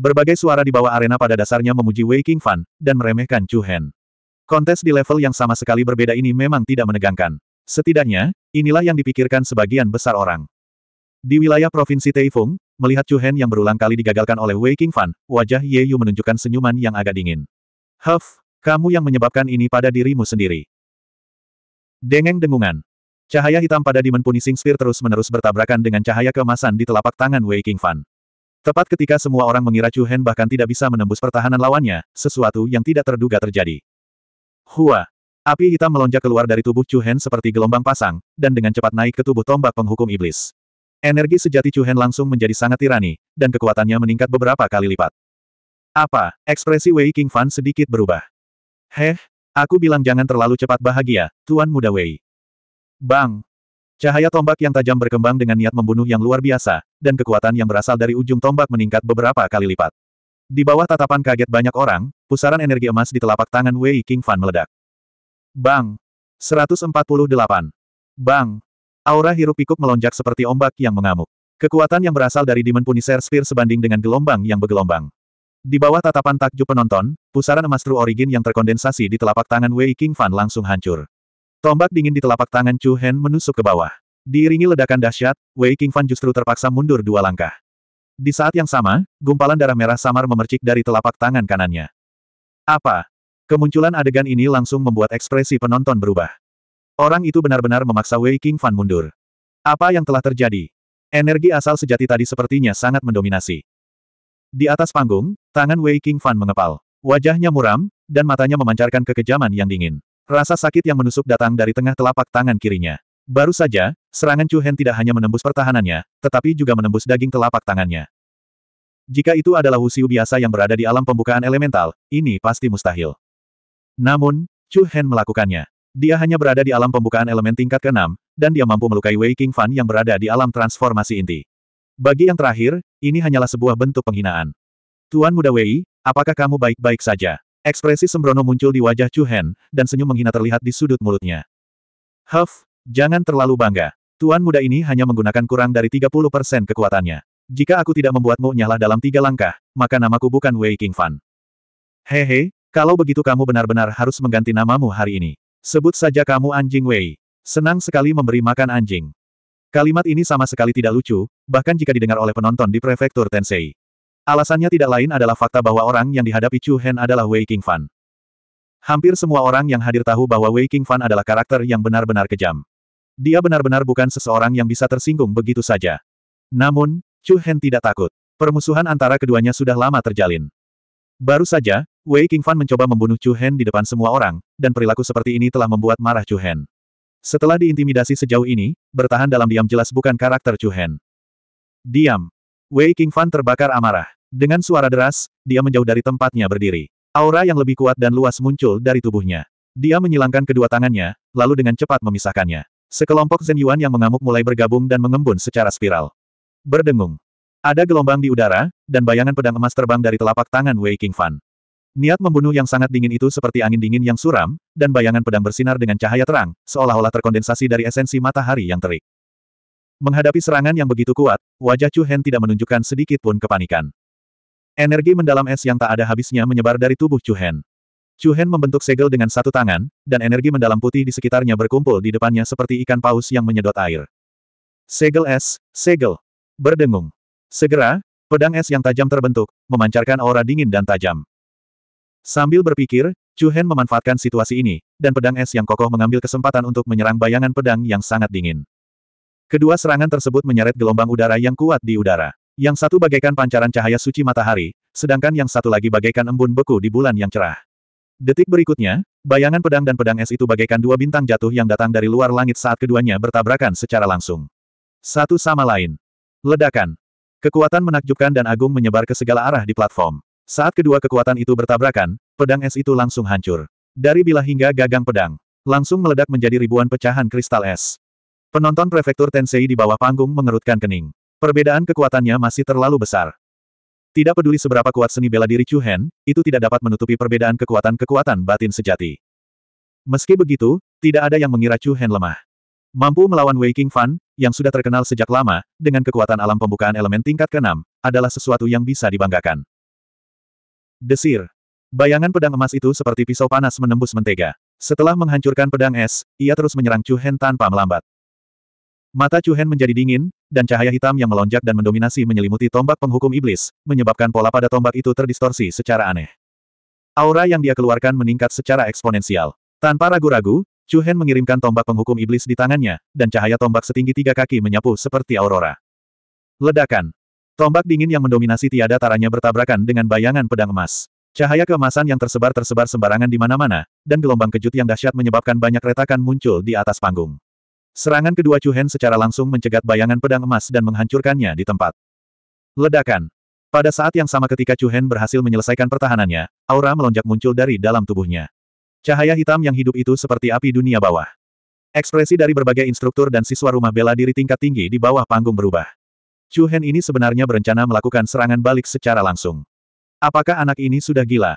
Berbagai suara di bawah arena pada dasarnya memuji Wei King Fan, dan meremehkan Chu Hen. Kontes di level yang sama sekali berbeda ini memang tidak menegangkan. Setidaknya, inilah yang dipikirkan sebagian besar orang. Di wilayah Provinsi Taifung, melihat Chu Hen yang berulang kali digagalkan oleh Wei King Fan, wajah Ye Yu menunjukkan senyuman yang agak dingin. Huff, kamu yang menyebabkan ini pada dirimu sendiri. Dengeng dengungan. Cahaya hitam pada Demon Punishing Spear terus-menerus bertabrakan dengan cahaya kemasan di telapak tangan Wei King Fan. Tepat ketika semua orang mengira Chu Hen bahkan tidak bisa menembus pertahanan lawannya, sesuatu yang tidak terduga terjadi. Hua! Api hitam melonjak keluar dari tubuh Chu Hen seperti gelombang pasang, dan dengan cepat naik ke tubuh tombak penghukum iblis. Energi sejati Chu Hen langsung menjadi sangat tirani, dan kekuatannya meningkat beberapa kali lipat. Apa? Ekspresi Wei King Fan sedikit berubah. Heh, aku bilang jangan terlalu cepat bahagia, Tuan Muda Wei. Bang! Cahaya tombak yang tajam berkembang dengan niat membunuh yang luar biasa, dan kekuatan yang berasal dari ujung tombak meningkat beberapa kali lipat. Di bawah tatapan kaget banyak orang, pusaran energi emas di telapak tangan Wei King Fan meledak. Bang! 148. Bang! Aura hirup pikuk melonjak seperti ombak yang mengamuk. Kekuatan yang berasal dari Demon Punisher Sphere sebanding dengan gelombang yang bergelombang. Di bawah tatapan takjub penonton, pusaran emas True Origin yang terkondensasi di telapak tangan Wei King Fan langsung hancur. Tombak dingin di telapak tangan Chu Hen menusuk ke bawah. Diiringi ledakan dahsyat, Wei King Fan justru terpaksa mundur dua langkah. Di saat yang sama, gumpalan darah merah samar memercik dari telapak tangan kanannya. Apa? Kemunculan adegan ini langsung membuat ekspresi penonton berubah. Orang itu benar-benar memaksa Wei King Fan mundur. Apa yang telah terjadi? Energi asal sejati tadi sepertinya sangat mendominasi. Di atas panggung, tangan Wei King Fan mengepal. Wajahnya muram, dan matanya memancarkan kekejaman yang dingin. Rasa sakit yang menusuk datang dari tengah telapak tangan kirinya. Baru saja, serangan Chu Hen tidak hanya menembus pertahanannya, tetapi juga menembus daging telapak tangannya. Jika itu adalah usiu biasa yang berada di alam pembukaan elemental, ini pasti mustahil. Namun, Chu Hen melakukannya. Dia hanya berada di alam pembukaan elemen tingkat ke-6, dan dia mampu melukai Wei King Fan yang berada di alam transformasi inti. Bagi yang terakhir, ini hanyalah sebuah bentuk penghinaan. Tuan Muda Wei, apakah kamu baik-baik saja? Ekspresi sembrono muncul di wajah Chu Hen, dan senyum menghina terlihat di sudut mulutnya. Huff, jangan terlalu bangga. Tuan muda ini hanya menggunakan kurang dari 30% kekuatannya. Jika aku tidak membuatmu nyala dalam tiga langkah, maka namaku bukan Wei King Fan. Hehe, kalau begitu kamu benar-benar harus mengganti namamu hari ini. Sebut saja kamu anjing Wei. Senang sekali memberi makan anjing. Kalimat ini sama sekali tidak lucu, bahkan jika didengar oleh penonton di prefektur Tensei. Alasannya tidak lain adalah fakta bahwa orang yang dihadapi Chu Hen adalah Wei King Fan. Hampir semua orang yang hadir tahu bahwa Wei King Fan adalah karakter yang benar-benar kejam. Dia benar-benar bukan seseorang yang bisa tersinggung begitu saja. Namun, Chu Hen tidak takut. Permusuhan antara keduanya sudah lama terjalin. Baru saja, Wei Qingfan mencoba membunuh Chu Hen di depan semua orang, dan perilaku seperti ini telah membuat marah Chu Hen. Setelah diintimidasi sejauh ini, bertahan dalam diam jelas bukan karakter Chu Hen. Diam. Wei Qingfan terbakar amarah. Dengan suara deras, dia menjauh dari tempatnya berdiri. Aura yang lebih kuat dan luas muncul dari tubuhnya. Dia menyilangkan kedua tangannya, lalu dengan cepat memisahkannya. Sekelompok Zen Yuan yang mengamuk mulai bergabung dan mengembun secara spiral. Berdengung. Ada gelombang di udara, dan bayangan pedang emas terbang dari telapak tangan Wei Qingfan. Niat membunuh yang sangat dingin itu seperti angin dingin yang suram, dan bayangan pedang bersinar dengan cahaya terang, seolah-olah terkondensasi dari esensi matahari yang terik. Menghadapi serangan yang begitu kuat, wajah Chu Hen tidak menunjukkan sedikit pun kepanikan. Energi mendalam es yang tak ada habisnya menyebar dari tubuh Chu Hen. Chu Hen membentuk segel dengan satu tangan, dan energi mendalam putih di sekitarnya berkumpul di depannya seperti ikan paus yang menyedot air. Segel es, segel. Berdengung. Segera, pedang es yang tajam terbentuk, memancarkan aura dingin dan tajam. Sambil berpikir, Chu Hen memanfaatkan situasi ini, dan pedang es yang kokoh mengambil kesempatan untuk menyerang bayangan pedang yang sangat dingin. Kedua serangan tersebut menyeret gelombang udara yang kuat di udara. Yang satu bagaikan pancaran cahaya suci matahari, sedangkan yang satu lagi bagaikan embun beku di bulan yang cerah. Detik berikutnya, bayangan pedang dan pedang es itu bagaikan dua bintang jatuh yang datang dari luar langit saat keduanya bertabrakan secara langsung. Satu sama lain. Ledakan. Kekuatan menakjubkan dan agung menyebar ke segala arah di platform. Saat kedua kekuatan itu bertabrakan, pedang es itu langsung hancur. Dari bilah hingga gagang pedang, langsung meledak menjadi ribuan pecahan kristal es. Penonton prefektur Tensei di bawah panggung mengerutkan kening. Perbedaan kekuatannya masih terlalu besar. Tidak peduli seberapa kuat seni bela diri Chu Hen, itu tidak dapat menutupi perbedaan kekuatan-kekuatan batin sejati. Meski begitu, tidak ada yang mengira Chu Hen lemah. Mampu melawan Waking Fan, yang sudah terkenal sejak lama, dengan kekuatan alam pembukaan elemen tingkat keenam, adalah sesuatu yang bisa dibanggakan. Desir. Bayangan pedang emas itu seperti pisau panas menembus mentega. Setelah menghancurkan pedang es, ia terus menyerang Chu Hen tanpa melambat. Mata Chu Hen menjadi dingin, dan cahaya hitam yang melonjak dan mendominasi menyelimuti tombak penghukum iblis, menyebabkan pola pada tombak itu terdistorsi secara aneh. Aura yang dia keluarkan meningkat secara eksponensial. Tanpa ragu-ragu, Chu Hen mengirimkan tombak penghukum iblis di tangannya, dan cahaya tombak setinggi tiga kaki menyapu seperti aurora. Ledakan. Tombak dingin yang mendominasi tiada taranya bertabrakan dengan bayangan pedang emas. Cahaya keemasan yang tersebar-tersebar sembarangan di mana-mana, dan gelombang kejut yang dahsyat menyebabkan banyak retakan muncul di atas panggung. Serangan kedua Chuhen secara langsung mencegat bayangan pedang emas dan menghancurkannya di tempat. Ledakan. Pada saat yang sama ketika Chuhen berhasil menyelesaikan pertahanannya, aura melonjak muncul dari dalam tubuhnya. Cahaya hitam yang hidup itu seperti api dunia bawah. Ekspresi dari berbagai instruktur dan siswa rumah bela diri tingkat tinggi di bawah panggung berubah. Chu Hen ini sebenarnya berencana melakukan serangan balik secara langsung. Apakah anak ini sudah gila?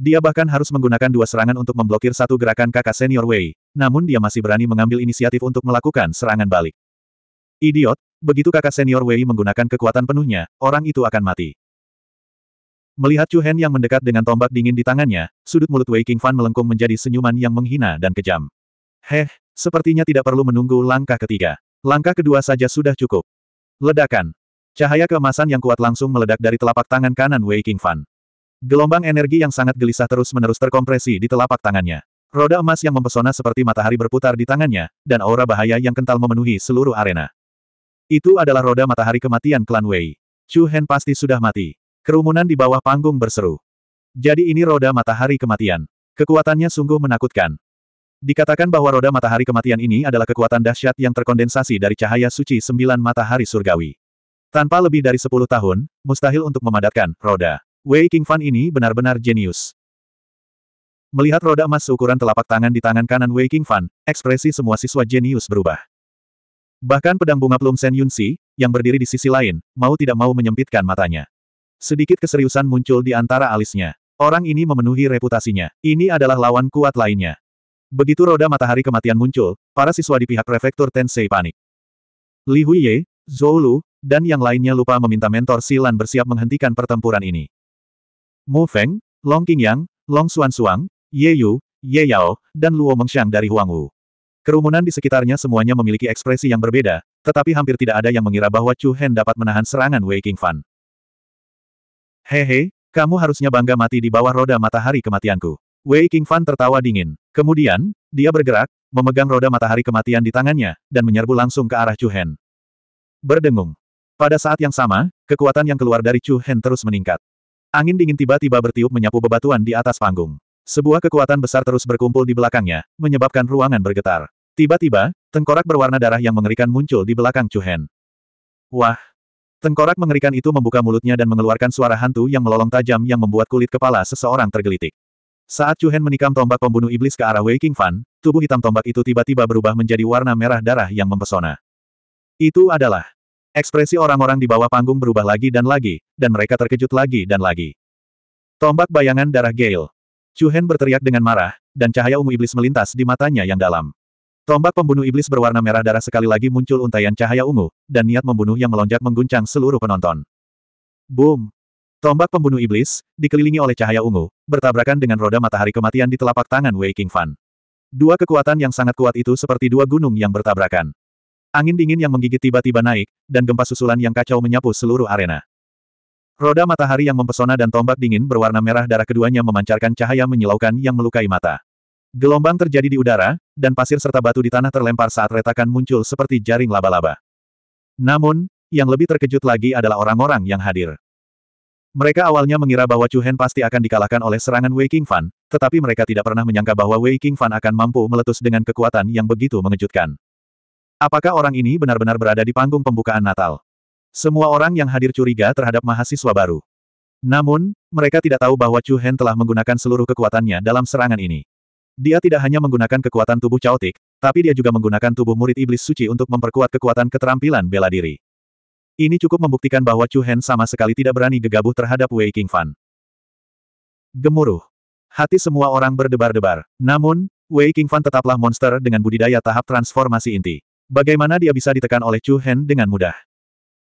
Dia bahkan harus menggunakan dua serangan untuk memblokir satu gerakan kakak senior Wei, namun dia masih berani mengambil inisiatif untuk melakukan serangan balik. Idiot, begitu kakak senior Wei menggunakan kekuatan penuhnya, orang itu akan mati. Melihat Chu Hen yang mendekat dengan tombak dingin di tangannya, sudut mulut Wei King Fan melengkung menjadi senyuman yang menghina dan kejam. Heh, sepertinya tidak perlu menunggu langkah ketiga. Langkah kedua saja sudah cukup. Ledakan. Cahaya keemasan yang kuat langsung meledak dari telapak tangan kanan Wei King Fan. Gelombang energi yang sangat gelisah terus-menerus terkompresi di telapak tangannya. Roda emas yang mempesona seperti matahari berputar di tangannya, dan aura bahaya yang kental memenuhi seluruh arena. Itu adalah roda matahari kematian klan Wei. Chu Hen pasti sudah mati. Kerumunan di bawah panggung berseru. Jadi ini roda matahari kematian. Kekuatannya sungguh menakutkan. Dikatakan bahwa roda matahari kematian ini adalah kekuatan dahsyat yang terkondensasi dari cahaya suci sembilan matahari surgawi. Tanpa lebih dari sepuluh tahun, mustahil untuk memadatkan roda. Wei Fan ini benar-benar jenius. Melihat roda emas seukuran telapak tangan di tangan kanan Wei Fan, ekspresi semua siswa jenius berubah. Bahkan pedang bunga Plum Sen Yunsi, yang berdiri di sisi lain, mau tidak mau menyempitkan matanya. Sedikit keseriusan muncul di antara alisnya. Orang ini memenuhi reputasinya. Ini adalah lawan kuat lainnya. Begitu roda matahari kematian muncul, para siswa di pihak prefektur Tensei panik. Li Huiye, Zhou Lu, dan yang lainnya lupa meminta mentor Silan bersiap menghentikan pertempuran ini. Mu Feng, Long Qingyang, Long Suang, Ye Yu, Ye Yao, dan Luo Mengxiang dari Huang Wu. Kerumunan di sekitarnya semuanya memiliki ekspresi yang berbeda, tetapi hampir tidak ada yang mengira bahwa Chu Hen dapat menahan serangan Wei Fan. Hehe, kamu harusnya bangga mati di bawah roda matahari kematianku. Wei Qingfan tertawa dingin. Kemudian, dia bergerak, memegang roda matahari kematian di tangannya, dan menyerbu langsung ke arah Chu Hen. Berdengung. Pada saat yang sama, kekuatan yang keluar dari Chu Hen terus meningkat. Angin dingin tiba-tiba bertiup menyapu bebatuan di atas panggung. Sebuah kekuatan besar terus berkumpul di belakangnya, menyebabkan ruangan bergetar. Tiba-tiba, tengkorak berwarna darah yang mengerikan muncul di belakang Chu Hen. Wah! Tengkorak mengerikan itu membuka mulutnya dan mengeluarkan suara hantu yang melolong tajam yang membuat kulit kepala seseorang tergelitik. Saat Chu Hen menikam tombak pembunuh iblis ke arah Waking Fan, tubuh hitam tombak itu tiba-tiba berubah menjadi warna merah darah yang mempesona. Itu adalah ekspresi orang-orang di bawah panggung berubah lagi dan lagi, dan mereka terkejut lagi dan lagi. Tombak bayangan darah Gale. Chu Hen berteriak dengan marah, dan cahaya ungu iblis melintas di matanya yang dalam. Tombak pembunuh iblis berwarna merah darah sekali lagi muncul untaian cahaya ungu, dan niat membunuh yang melonjak mengguncang seluruh penonton. Boom! Tombak pembunuh iblis, dikelilingi oleh cahaya ungu, bertabrakan dengan roda matahari kematian di telapak tangan Wei Fan. Dua kekuatan yang sangat kuat itu seperti dua gunung yang bertabrakan. Angin dingin yang menggigit tiba-tiba naik, dan gempa susulan yang kacau menyapu seluruh arena. Roda matahari yang mempesona dan tombak dingin berwarna merah darah keduanya memancarkan cahaya menyilaukan yang melukai mata. Gelombang terjadi di udara, dan pasir serta batu di tanah terlempar saat retakan muncul seperti jaring laba-laba. Namun, yang lebih terkejut lagi adalah orang-orang yang hadir. Mereka awalnya mengira bahwa Chu Hen pasti akan dikalahkan oleh serangan Wei King Fan, tetapi mereka tidak pernah menyangka bahwa Wei King Fan akan mampu meletus dengan kekuatan yang begitu mengejutkan. Apakah orang ini benar-benar berada di panggung pembukaan Natal? Semua orang yang hadir curiga terhadap mahasiswa baru. Namun, mereka tidak tahu bahwa Chu Hen telah menggunakan seluruh kekuatannya dalam serangan ini. Dia tidak hanya menggunakan kekuatan tubuh caotik, tapi dia juga menggunakan tubuh murid iblis suci untuk memperkuat kekuatan keterampilan bela diri. Ini cukup membuktikan bahwa Chu Hen sama sekali tidak berani gegabah terhadap Wei King Fan. Gemuruh. Hati semua orang berdebar-debar. Namun, Wei King Fan tetaplah monster dengan budidaya tahap transformasi inti. Bagaimana dia bisa ditekan oleh Chu Hen dengan mudah?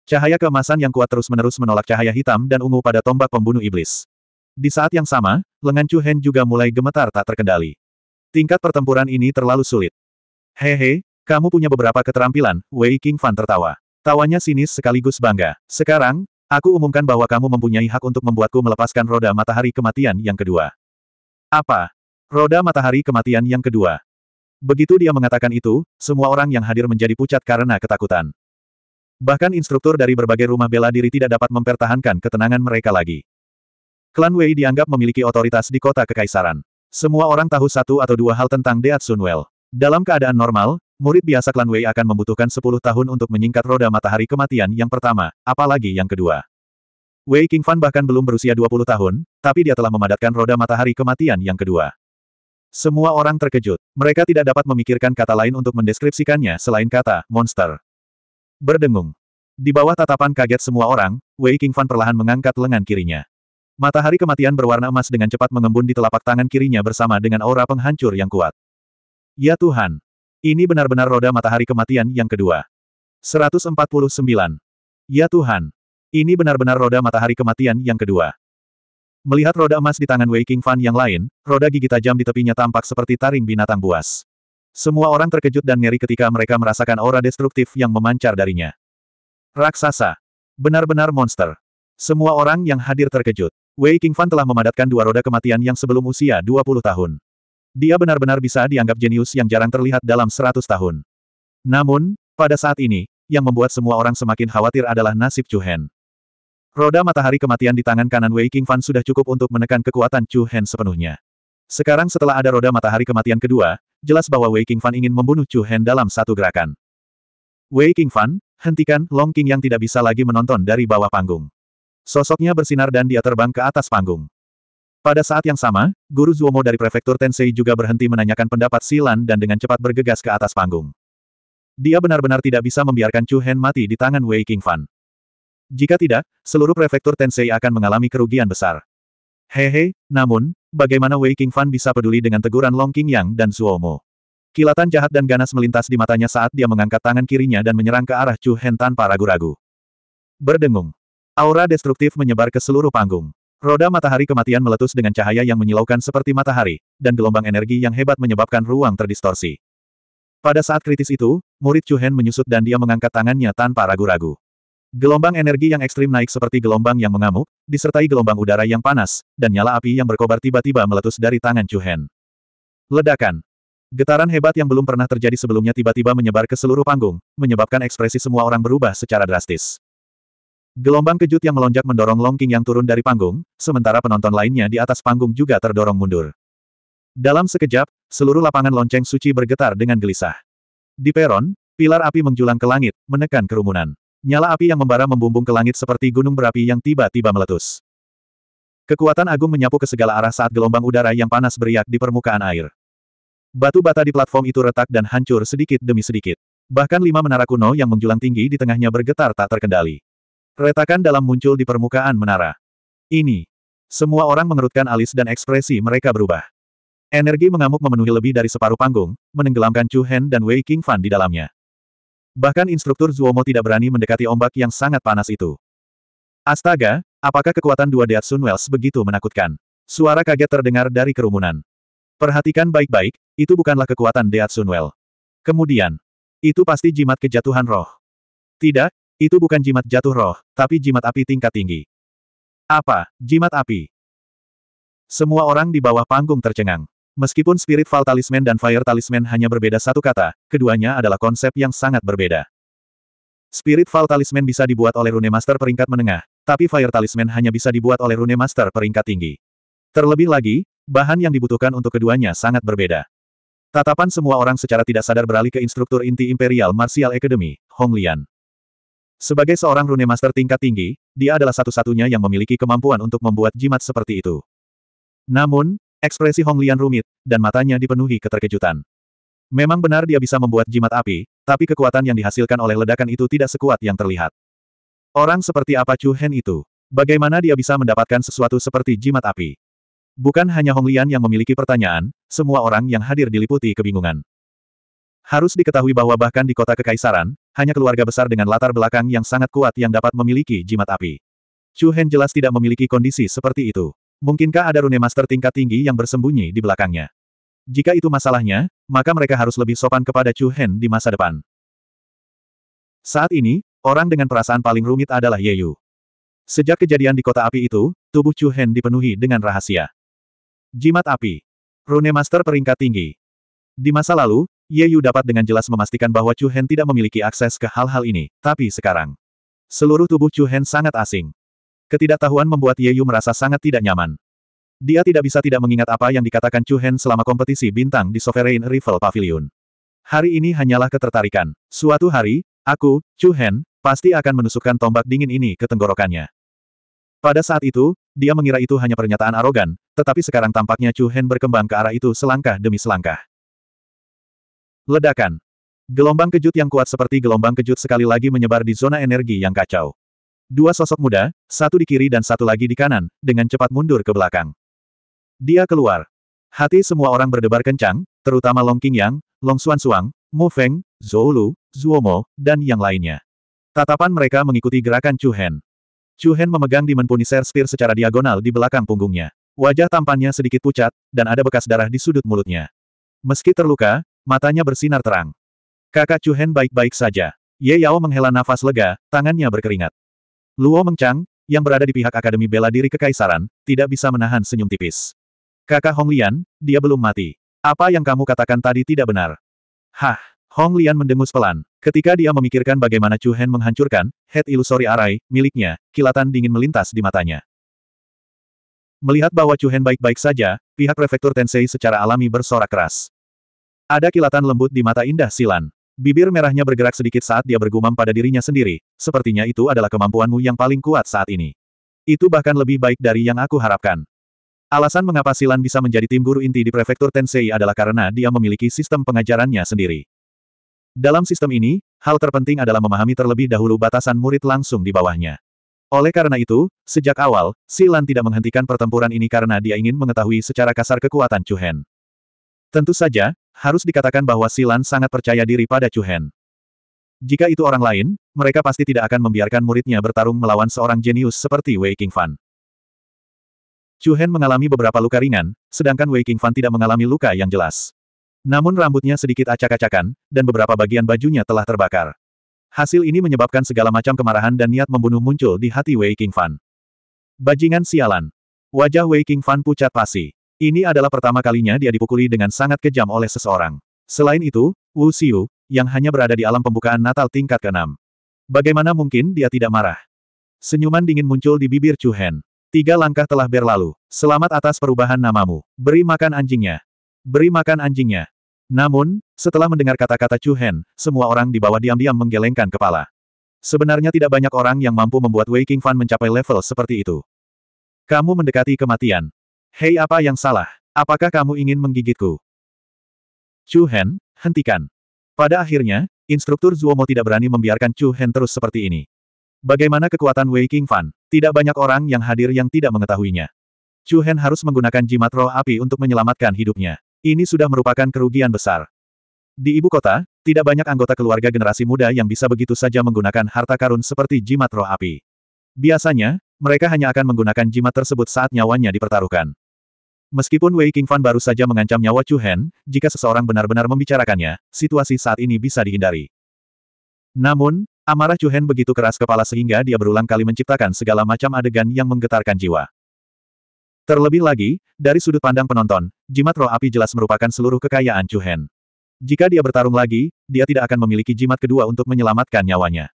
Cahaya keemasan yang kuat terus-menerus menolak cahaya hitam dan ungu pada tombak pembunuh iblis. Di saat yang sama, lengan Chu Hen juga mulai gemetar tak terkendali. Tingkat pertempuran ini terlalu sulit. Hehe, kamu punya beberapa keterampilan, Wei King Fan tertawa. Tawanya sinis sekaligus bangga. Sekarang, aku umumkan bahwa kamu mempunyai hak untuk membuatku melepaskan roda matahari kematian yang kedua. Apa? Roda matahari kematian yang kedua. Begitu dia mengatakan itu, semua orang yang hadir menjadi pucat karena ketakutan. Bahkan instruktur dari berbagai rumah bela diri tidak dapat mempertahankan ketenangan mereka lagi. Klan Wei dianggap memiliki otoritas di kota kekaisaran. Semua orang tahu satu atau dua hal tentang Deat Sunwell. Dalam keadaan normal, Murid biasa klan Wei akan membutuhkan 10 tahun untuk menyingkat roda matahari kematian yang pertama, apalagi yang kedua. Wei Qingfan bahkan belum berusia 20 tahun, tapi dia telah memadatkan roda matahari kematian yang kedua. Semua orang terkejut. Mereka tidak dapat memikirkan kata lain untuk mendeskripsikannya selain kata monster. Berdengung. Di bawah tatapan kaget semua orang, Wei Qingfan perlahan mengangkat lengan kirinya. Matahari kematian berwarna emas dengan cepat mengembun di telapak tangan kirinya bersama dengan aura penghancur yang kuat. Ya Tuhan, ini benar-benar roda matahari kematian yang kedua. 149. Ya Tuhan. Ini benar-benar roda matahari kematian yang kedua. Melihat roda emas di tangan Wei King Fan yang lain, roda gigi tajam di tepinya tampak seperti taring binatang buas. Semua orang terkejut dan ngeri ketika mereka merasakan aura destruktif yang memancar darinya. Raksasa. Benar-benar monster. Semua orang yang hadir terkejut. Wei Fan telah memadatkan dua roda kematian yang sebelum usia 20 tahun. Dia benar-benar bisa dianggap jenius yang jarang terlihat dalam seratus tahun. Namun, pada saat ini, yang membuat semua orang semakin khawatir adalah nasib Chu Hen. Roda matahari kematian di tangan kanan Wei King Fan sudah cukup untuk menekan kekuatan Chu Hen sepenuhnya. Sekarang setelah ada roda matahari kematian kedua, jelas bahwa Wei King Fan ingin membunuh Chu Hen dalam satu gerakan. Wei King Fan, hentikan Long King yang tidak bisa lagi menonton dari bawah panggung. Sosoknya bersinar dan dia terbang ke atas panggung. Pada saat yang sama, Guru Zuomo dari Prefektur Tensei juga berhenti menanyakan pendapat Silan dan dengan cepat bergegas ke atas panggung. Dia benar-benar tidak bisa membiarkan Chu Hen mati di tangan Wei Qingfan. Jika tidak, seluruh Prefektur Tensei akan mengalami kerugian besar. Hehe, namun, bagaimana Wei Qingfan bisa peduli dengan teguran Long Qingyang dan Zuomo? Kilatan jahat dan ganas melintas di matanya saat dia mengangkat tangan kirinya dan menyerang ke arah Chu Hen tanpa ragu-ragu. Berdengung. Aura destruktif menyebar ke seluruh panggung. Roda matahari kematian meletus dengan cahaya yang menyilaukan seperti matahari, dan gelombang energi yang hebat menyebabkan ruang terdistorsi. Pada saat kritis itu, murid Chuhen menyusut dan dia mengangkat tangannya tanpa ragu-ragu. Gelombang energi yang ekstrim naik seperti gelombang yang mengamuk, disertai gelombang udara yang panas, dan nyala api yang berkobar tiba-tiba meletus dari tangan Chuhen. Ledakan. Getaran hebat yang belum pernah terjadi sebelumnya tiba-tiba menyebar ke seluruh panggung, menyebabkan ekspresi semua orang berubah secara drastis. Gelombang kejut yang melonjak mendorong Long King yang turun dari panggung, sementara penonton lainnya di atas panggung juga terdorong mundur. Dalam sekejap, seluruh lapangan lonceng suci bergetar dengan gelisah. Di peron, pilar api menjulang ke langit, menekan kerumunan. Nyala api yang membara membumbung ke langit seperti gunung berapi yang tiba-tiba meletus. Kekuatan agung menyapu ke segala arah saat gelombang udara yang panas beriak di permukaan air. Batu bata di platform itu retak dan hancur sedikit demi sedikit. Bahkan lima menara kuno yang menjulang tinggi di tengahnya bergetar tak terkendali. Retakan dalam muncul di permukaan menara. Ini. Semua orang mengerutkan alis dan ekspresi mereka berubah. Energi mengamuk memenuhi lebih dari separuh panggung, menenggelamkan Chu Hen dan Wei King Fan di dalamnya. Bahkan instruktur Zuomo tidak berani mendekati ombak yang sangat panas itu. Astaga, apakah kekuatan dua Sun Wells begitu menakutkan? Suara kaget terdengar dari kerumunan. Perhatikan baik-baik, itu bukanlah kekuatan Sun Well. Kemudian, itu pasti jimat kejatuhan roh. Tidak, itu bukan jimat jatuh roh, tapi jimat api tingkat tinggi. Apa, jimat api? Semua orang di bawah panggung tercengang. Meskipun Spirit Fall Talisman dan Fire Talisman hanya berbeda satu kata, keduanya adalah konsep yang sangat berbeda. Spirit Fall Talisman bisa dibuat oleh Rune Master peringkat menengah, tapi Fire Talisman hanya bisa dibuat oleh Rune Master peringkat tinggi. Terlebih lagi, bahan yang dibutuhkan untuk keduanya sangat berbeda. Tatapan semua orang secara tidak sadar beralih ke instruktur inti Imperial Martial Academy, Hong Lian. Sebagai seorang rune master tingkat tinggi, dia adalah satu-satunya yang memiliki kemampuan untuk membuat jimat seperti itu. Namun, ekspresi Hong Lian rumit, dan matanya dipenuhi keterkejutan. Memang benar dia bisa membuat jimat api, tapi kekuatan yang dihasilkan oleh ledakan itu tidak sekuat yang terlihat. Orang seperti apa Chu Hen itu? Bagaimana dia bisa mendapatkan sesuatu seperti jimat api? Bukan hanya Hong Lian yang memiliki pertanyaan, semua orang yang hadir diliputi kebingungan. Harus diketahui bahwa bahkan di kota kekaisaran, hanya keluarga besar dengan latar belakang yang sangat kuat yang dapat memiliki jimat api. Chu Hen jelas tidak memiliki kondisi seperti itu. Mungkinkah ada rune master tingkat tinggi yang bersembunyi di belakangnya? Jika itu masalahnya, maka mereka harus lebih sopan kepada Chu Hen di masa depan. Saat ini, orang dengan perasaan paling rumit adalah Ye Yu. Sejak kejadian di kota api itu, tubuh Chu Hen dipenuhi dengan rahasia. Jimat api. Rune Master peringkat tinggi. Di masa lalu, Ye Yu dapat dengan jelas memastikan bahwa Chu Hen tidak memiliki akses ke hal-hal ini, tapi sekarang. Seluruh tubuh Chu Hen sangat asing. Ketidaktahuan membuat Ye Yu merasa sangat tidak nyaman. Dia tidak bisa tidak mengingat apa yang dikatakan Chu Hen selama kompetisi bintang di Sovereign Rival Pavilion. Hari ini hanyalah ketertarikan. Suatu hari, aku, Chu Hen, pasti akan menusukkan tombak dingin ini ke tenggorokannya. Pada saat itu, dia mengira itu hanya pernyataan arogan, tetapi sekarang tampaknya Chu Hen berkembang ke arah itu selangkah demi selangkah. Ledakan. Gelombang kejut yang kuat seperti gelombang kejut sekali lagi menyebar di zona energi yang kacau. Dua sosok muda, satu di kiri dan satu lagi di kanan, dengan cepat mundur ke belakang. Dia keluar. Hati semua orang berdebar kencang, terutama Long Yang, Long Xuan Suang, Mu Feng, Zhou Lu, Zhuomo, dan yang lainnya. Tatapan mereka mengikuti gerakan Chu Hen. Chu Hen memegang Demon Punisher Spear secara diagonal di belakang punggungnya. Wajah tampannya sedikit pucat, dan ada bekas darah di sudut mulutnya. Meski terluka, Matanya bersinar terang. Kakak Chu Hen baik-baik saja. Ye Yao menghela nafas lega, tangannya berkeringat. Luo Mengchang yang berada di pihak Akademi Bela Diri Kekaisaran, tidak bisa menahan senyum tipis. Kakak Hong Lian, dia belum mati. Apa yang kamu katakan tadi tidak benar. Hah, Hong Lian mendengus pelan. Ketika dia memikirkan bagaimana Chu Hen menghancurkan, head ilusori arai, miliknya, kilatan dingin melintas di matanya. Melihat bahwa Chu Hen baik-baik saja, pihak prefektur Tensei secara alami bersorak keras. Ada kilatan lembut di mata indah Silan. Bibir merahnya bergerak sedikit saat dia bergumam pada dirinya sendiri, sepertinya itu adalah kemampuanmu yang paling kuat saat ini. Itu bahkan lebih baik dari yang aku harapkan. Alasan mengapa Silan bisa menjadi tim guru inti di prefektur Tensei adalah karena dia memiliki sistem pengajarannya sendiri. Dalam sistem ini, hal terpenting adalah memahami terlebih dahulu batasan murid langsung di bawahnya. Oleh karena itu, sejak awal, Silan tidak menghentikan pertempuran ini karena dia ingin mengetahui secara kasar kekuatan Chuhen. Tentu saja, harus dikatakan bahwa Silan sangat percaya diri pada Chu Hen. Jika itu orang lain, mereka pasti tidak akan membiarkan muridnya bertarung melawan seorang jenius seperti Wei King Fan. Chu Hen mengalami beberapa luka ringan, sedangkan Wei King Fan tidak mengalami luka yang jelas. Namun rambutnya sedikit acak-acakan, dan beberapa bagian bajunya telah terbakar. Hasil ini menyebabkan segala macam kemarahan dan niat membunuh muncul di hati Wei King Fan. Bajingan sialan. Wajah Wei King Fan pucat pasi. Ini adalah pertama kalinya dia dipukuli dengan sangat kejam oleh seseorang. Selain itu, Wu Xiu, yang hanya berada di alam pembukaan Natal tingkat ke-6. Bagaimana mungkin dia tidak marah? Senyuman dingin muncul di bibir Chu Hen. Tiga langkah telah berlalu. Selamat atas perubahan namamu. Beri makan anjingnya. Beri makan anjingnya. Namun, setelah mendengar kata-kata Chu Hen, semua orang di bawah diam-diam menggelengkan kepala. Sebenarnya tidak banyak orang yang mampu membuat Wei Fan mencapai level seperti itu. Kamu mendekati kematian. Hei apa yang salah? Apakah kamu ingin menggigitku? Chu Hen, hentikan. Pada akhirnya, instruktur Zuomo tidak berani membiarkan Chu Hen terus seperti ini. Bagaimana kekuatan Wei King Fan? Tidak banyak orang yang hadir yang tidak mengetahuinya. Chu Hen harus menggunakan jimat roh api untuk menyelamatkan hidupnya. Ini sudah merupakan kerugian besar. Di ibu kota, tidak banyak anggota keluarga generasi muda yang bisa begitu saja menggunakan harta karun seperti jimat roh api. Biasanya, mereka hanya akan menggunakan jimat tersebut saat nyawanya dipertaruhkan. Meskipun Wei Qingfan baru saja mengancam nyawa Chu Hen, jika seseorang benar-benar membicarakannya, situasi saat ini bisa dihindari. Namun, amarah Chu Hen begitu keras kepala sehingga dia berulang kali menciptakan segala macam adegan yang menggetarkan jiwa. Terlebih lagi, dari sudut pandang penonton, jimat roh api jelas merupakan seluruh kekayaan Chu Hen. Jika dia bertarung lagi, dia tidak akan memiliki jimat kedua untuk menyelamatkan nyawanya.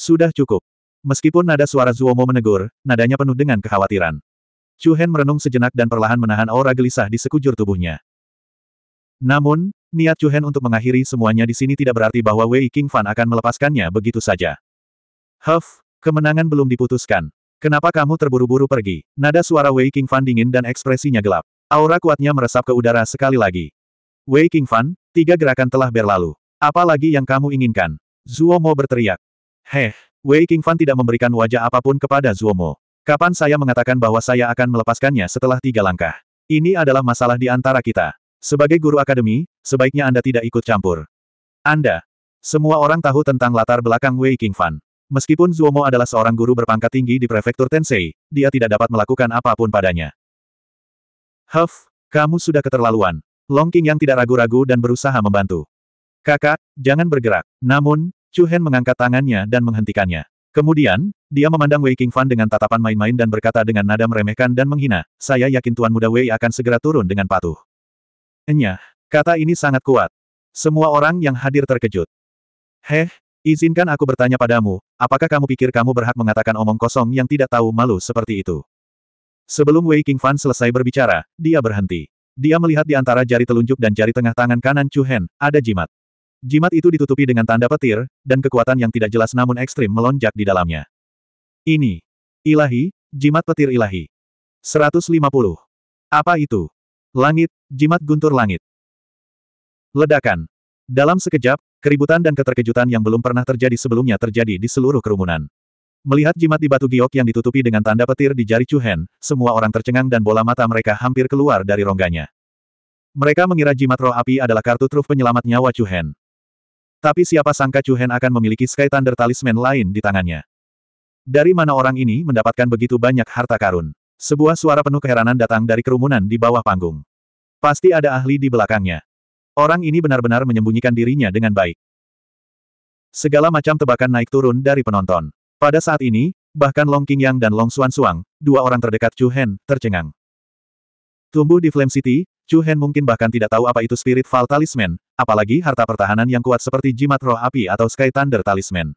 Sudah cukup. Meskipun nada suara Zuomo menegur, nadanya penuh dengan kekhawatiran. Chu Hen merenung sejenak dan perlahan menahan aura gelisah di sekujur tubuhnya. Namun, niat Chu Hen untuk mengakhiri semuanya di sini tidak berarti bahwa Wei King Fan akan melepaskannya begitu saja. Huff, kemenangan belum diputuskan. Kenapa kamu terburu-buru pergi? Nada suara Wei King Fan dingin dan ekspresinya gelap. Aura kuatnya meresap ke udara sekali lagi. Wei King Fan, tiga gerakan telah berlalu. Apa lagi yang kamu inginkan? Mo berteriak. Heh, Wei King Fan tidak memberikan wajah apapun kepada Mo. Kapan saya mengatakan bahwa saya akan melepaskannya setelah tiga langkah? Ini adalah masalah di antara kita. Sebagai guru akademi, sebaiknya Anda tidak ikut campur. Anda. Semua orang tahu tentang latar belakang Wei Qingfan. Meskipun Zuomo adalah seorang guru berpangkat tinggi di prefektur Tensei, dia tidak dapat melakukan apapun padanya. Huff, kamu sudah keterlaluan. Long King yang tidak ragu-ragu dan berusaha membantu. Kakak, jangan bergerak. Namun, Chu Hen mengangkat tangannya dan menghentikannya. Kemudian, dia memandang Wei King Fan dengan tatapan main-main dan berkata dengan nada meremehkan dan menghina, saya yakin Tuan Muda Wei akan segera turun dengan patuh. Enyah, kata ini sangat kuat. Semua orang yang hadir terkejut. Heh, izinkan aku bertanya padamu, apakah kamu pikir kamu berhak mengatakan omong kosong yang tidak tahu malu seperti itu? Sebelum Wei King Fan selesai berbicara, dia berhenti. Dia melihat di antara jari telunjuk dan jari tengah tangan kanan Chu Hen, ada jimat. Jimat itu ditutupi dengan tanda petir, dan kekuatan yang tidak jelas namun ekstrim melonjak di dalamnya. Ini. Ilahi, jimat petir ilahi. 150. Apa itu? Langit, jimat guntur langit. Ledakan. Dalam sekejap, keributan dan keterkejutan yang belum pernah terjadi sebelumnya terjadi di seluruh kerumunan. Melihat jimat di batu giok yang ditutupi dengan tanda petir di jari Chuhen, semua orang tercengang dan bola mata mereka hampir keluar dari rongganya. Mereka mengira jimat roh api adalah kartu truf penyelamat nyawa Chuhen. Tapi siapa sangka Chu Hen akan memiliki Sky Thunder talisman lain di tangannya. Dari mana orang ini mendapatkan begitu banyak harta karun? Sebuah suara penuh keheranan datang dari kerumunan di bawah panggung. Pasti ada ahli di belakangnya. Orang ini benar-benar menyembunyikan dirinya dengan baik. Segala macam tebakan naik turun dari penonton. Pada saat ini, bahkan Long King Yang dan Long Xuan Suang, dua orang terdekat Chu Hen, tercengang. Tumbuh di Flame City, Chu Hen mungkin bahkan tidak tahu apa itu Spirit Fall Talisman, apalagi harta pertahanan yang kuat seperti jimat roh api atau Sky Thunder Talisman.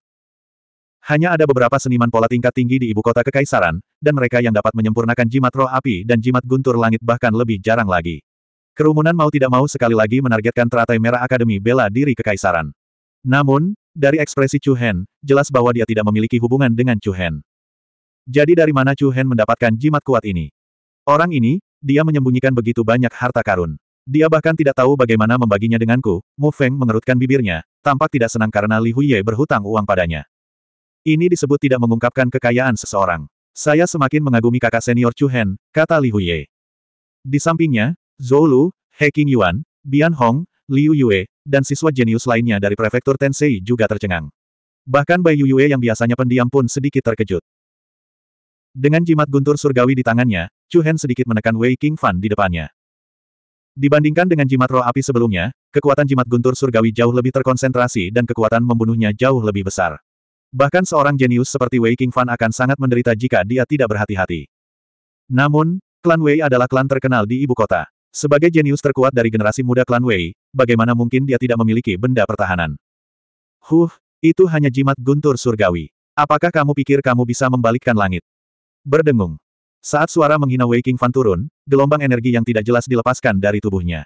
Hanya ada beberapa seniman pola tingkat tinggi di ibu kota kekaisaran, dan mereka yang dapat menyempurnakan jimat roh api dan jimat guntur langit bahkan lebih jarang lagi. Kerumunan mau tidak mau sekali lagi menargetkan teratai merah Akademi Bela Diri Kekaisaran. Namun, dari ekspresi Chu Hen, jelas bahwa dia tidak memiliki hubungan dengan Chu Hen. Jadi dari mana Chu Hen mendapatkan jimat kuat ini? Orang ini, dia menyembunyikan begitu banyak harta karun. Dia bahkan tidak tahu bagaimana membaginya denganku. Mu Feng mengerutkan bibirnya, tampak tidak senang karena Li Huye berhutang uang padanya. Ini disebut tidak mengungkapkan kekayaan seseorang. Saya semakin mengagumi kakak senior Chu Hen, kata Li Huye. Di sampingnya, Zhou Lu, He King Yuan, Bian Hong, Liu Yue, dan siswa jenius lainnya dari prefektur Tensei juga tercengang. Bahkan Bai Yue yang biasanya pendiam pun sedikit terkejut. Dengan jimat guntur surgawi di tangannya, Chu Hen sedikit menekan Wei King Fan di depannya. Dibandingkan dengan jimat roh api sebelumnya, kekuatan jimat guntur surgawi jauh lebih terkonsentrasi dan kekuatan membunuhnya jauh lebih besar. Bahkan seorang jenius seperti Wei King Fan akan sangat menderita jika dia tidak berhati-hati. Namun, klan Wei adalah klan terkenal di ibu kota. Sebagai jenius terkuat dari generasi muda klan Wei, bagaimana mungkin dia tidak memiliki benda pertahanan? Huh, itu hanya jimat guntur surgawi. Apakah kamu pikir kamu bisa membalikkan langit? Berdengung. Saat suara menghina Wei Fan turun, gelombang energi yang tidak jelas dilepaskan dari tubuhnya.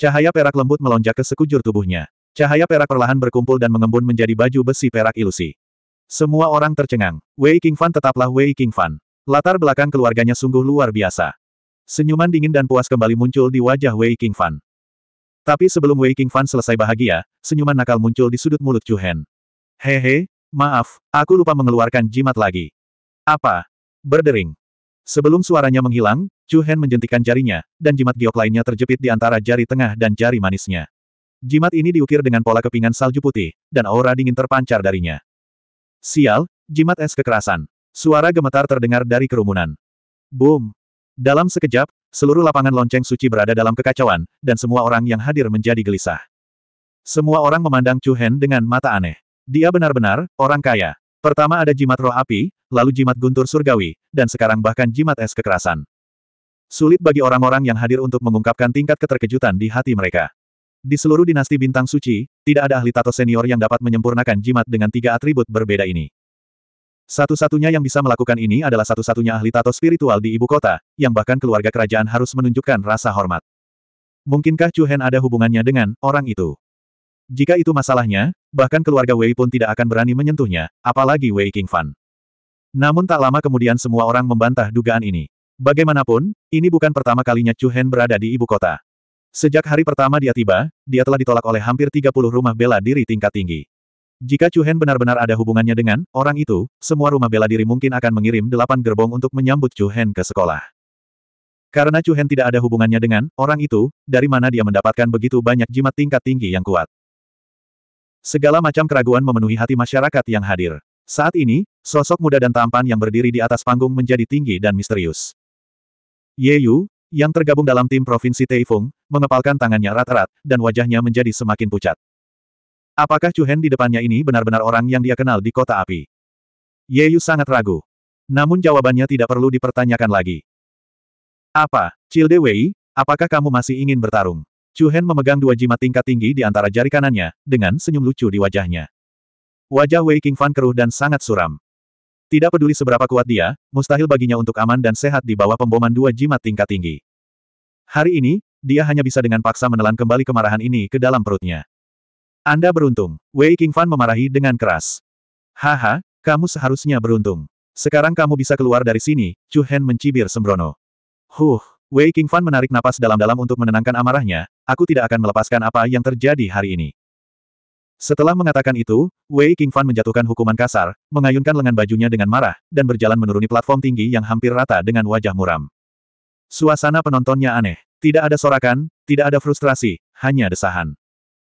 Cahaya perak lembut melonjak ke sekujur tubuhnya. Cahaya perak perlahan berkumpul dan mengembun menjadi baju besi perak ilusi. Semua orang tercengang. Wei King Fan tetaplah Wei King Fan. Latar belakang keluarganya sungguh luar biasa. Senyuman dingin dan puas kembali muncul di wajah Wei King Fan. Tapi sebelum Wei King Fan selesai bahagia, senyuman nakal muncul di sudut mulut Chu Hen. Hehe, maaf, aku lupa mengeluarkan jimat lagi. Apa? Berdering. Sebelum suaranya menghilang, Chu Hen menjentikan jarinya, dan jimat giok lainnya terjepit di antara jari tengah dan jari manisnya. Jimat ini diukir dengan pola kepingan salju putih, dan aura dingin terpancar darinya. Sial, jimat es kekerasan. Suara gemetar terdengar dari kerumunan. Boom. Dalam sekejap, seluruh lapangan lonceng suci berada dalam kekacauan, dan semua orang yang hadir menjadi gelisah. Semua orang memandang Chu Hen dengan mata aneh. Dia benar-benar, orang kaya. Pertama ada jimat roh api, lalu jimat guntur surgawi, dan sekarang bahkan jimat es kekerasan. Sulit bagi orang-orang yang hadir untuk mengungkapkan tingkat keterkejutan di hati mereka. Di seluruh dinasti bintang suci, tidak ada ahli tato senior yang dapat menyempurnakan jimat dengan tiga atribut berbeda ini. Satu-satunya yang bisa melakukan ini adalah satu-satunya ahli tato spiritual di ibu kota, yang bahkan keluarga kerajaan harus menunjukkan rasa hormat. Mungkinkah Chu Hen ada hubungannya dengan orang itu? Jika itu masalahnya, bahkan keluarga Wei pun tidak akan berani menyentuhnya, apalagi Wei King Fan. Namun tak lama kemudian semua orang membantah dugaan ini. Bagaimanapun, ini bukan pertama kalinya Chu Hen berada di ibu kota. Sejak hari pertama dia tiba, dia telah ditolak oleh hampir 30 rumah bela diri tingkat tinggi. Jika Chu Hen benar-benar ada hubungannya dengan orang itu, semua rumah bela diri mungkin akan mengirim delapan gerbong untuk menyambut Chu Hen ke sekolah. Karena Chu Hen tidak ada hubungannya dengan orang itu, dari mana dia mendapatkan begitu banyak jimat tingkat tinggi yang kuat. Segala macam keraguan memenuhi hati masyarakat yang hadir. Saat ini, sosok muda dan tampan yang berdiri di atas panggung menjadi tinggi dan misterius. Ye Yu, yang tergabung dalam tim Provinsi Taifung, mengepalkan tangannya erat-erat, dan wajahnya menjadi semakin pucat. Apakah Chu Hen di depannya ini benar-benar orang yang dia kenal di kota api? Ye Yu sangat ragu. Namun jawabannya tidak perlu dipertanyakan lagi. Apa, Childe Wei, apakah kamu masih ingin bertarung? Chu Hen memegang dua jimat tingkat tinggi di antara jari kanannya, dengan senyum lucu di wajahnya. Wajah Wei King Fan keruh dan sangat suram. Tidak peduli seberapa kuat dia, mustahil baginya untuk aman dan sehat di bawah pemboman dua jimat tingkat tinggi. Hari ini, dia hanya bisa dengan paksa menelan kembali kemarahan ini ke dalam perutnya. Anda beruntung, Wei King Fan memarahi dengan keras. Haha, kamu seharusnya beruntung. Sekarang kamu bisa keluar dari sini, Chu Hen mencibir sembrono. Huh, Wei King Fan menarik napas dalam-dalam untuk menenangkan amarahnya, aku tidak akan melepaskan apa yang terjadi hari ini. Setelah mengatakan itu, Wei Qingfan menjatuhkan hukuman kasar, mengayunkan lengan bajunya dengan marah, dan berjalan menuruni platform tinggi yang hampir rata dengan wajah muram. Suasana penontonnya aneh. Tidak ada sorakan, tidak ada frustrasi, hanya desahan.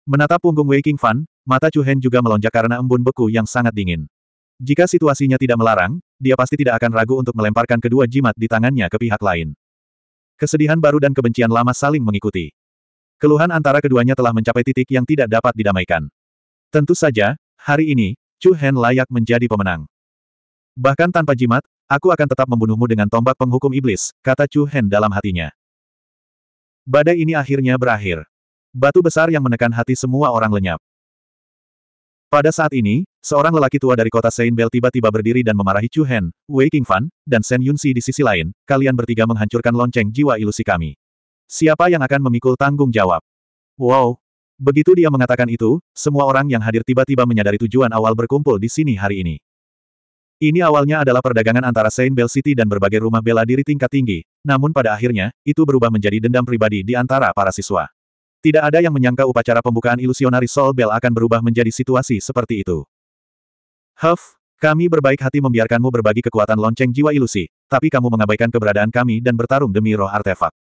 Menatap punggung Wei Qingfan, mata Chu Hen juga melonjak karena embun beku yang sangat dingin. Jika situasinya tidak melarang, dia pasti tidak akan ragu untuk melemparkan kedua jimat di tangannya ke pihak lain. Kesedihan baru dan kebencian lama saling mengikuti. Keluhan antara keduanya telah mencapai titik yang tidak dapat didamaikan. Tentu saja, hari ini, Chu Hen layak menjadi pemenang. Bahkan tanpa jimat, aku akan tetap membunuhmu dengan tombak penghukum iblis, kata Chu Hen dalam hatinya. Badai ini akhirnya berakhir. Batu besar yang menekan hati semua orang lenyap. Pada saat ini, seorang lelaki tua dari kota Saint Bell tiba-tiba berdiri dan memarahi Chu Hen, Wei Qingfan, dan Shen Yunxi di sisi lain, kalian bertiga menghancurkan lonceng jiwa ilusi kami. Siapa yang akan memikul tanggung jawab? Wow! Begitu dia mengatakan itu, semua orang yang hadir tiba-tiba menyadari tujuan awal berkumpul di sini hari ini. Ini awalnya adalah perdagangan antara Saint Bell City dan berbagai rumah bela diri tingkat tinggi, namun pada akhirnya, itu berubah menjadi dendam pribadi di antara para siswa. Tidak ada yang menyangka upacara pembukaan ilusionari Sol Bell akan berubah menjadi situasi seperti itu. Huff, kami berbaik hati membiarkanmu berbagi kekuatan lonceng jiwa ilusi, tapi kamu mengabaikan keberadaan kami dan bertarung demi roh artefak.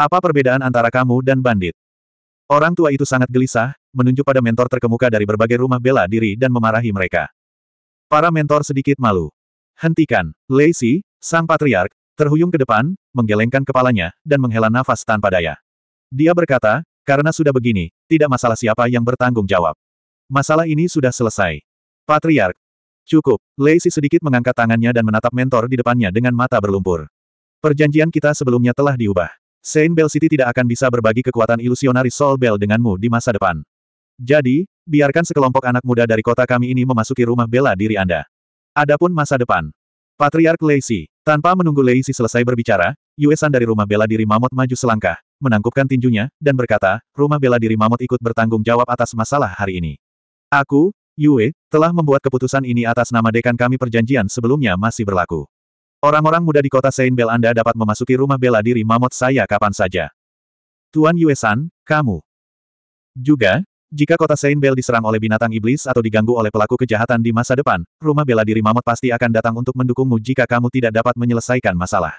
Apa perbedaan antara kamu dan bandit? Orang tua itu sangat gelisah, menunjuk pada mentor terkemuka dari berbagai rumah bela diri dan memarahi mereka. Para mentor sedikit malu. Hentikan, Lacey, sang patriark, terhuyung ke depan, menggelengkan kepalanya, dan menghela nafas tanpa daya. Dia berkata, karena sudah begini, tidak masalah siapa yang bertanggung jawab. Masalah ini sudah selesai. Patriark. Cukup, Lacey sedikit mengangkat tangannya dan menatap mentor di depannya dengan mata berlumpur. Perjanjian kita sebelumnya telah diubah. Saint Bell City tidak akan bisa berbagi kekuatan ilusionari Soul Bell denganmu di masa depan. Jadi, biarkan sekelompok anak muda dari kota kami ini memasuki rumah bela diri Anda. Adapun masa depan. Patriark Lacey. Tanpa menunggu Lacey selesai berbicara, Yuesan dari rumah bela diri Mamot maju selangkah, menangkupkan tinjunya, dan berkata, rumah bela diri Mamot ikut bertanggung jawab atas masalah hari ini. Aku, Yue, telah membuat keputusan ini atas nama dekan kami perjanjian sebelumnya masih berlaku. Orang-orang muda di kota Saint Bell Anda dapat memasuki rumah bela diri mamot saya kapan saja. Tuan Yuesan, kamu. Juga, jika kota Saint Bell diserang oleh binatang iblis atau diganggu oleh pelaku kejahatan di masa depan, rumah bela diri mamot pasti akan datang untuk mendukungmu jika kamu tidak dapat menyelesaikan masalah.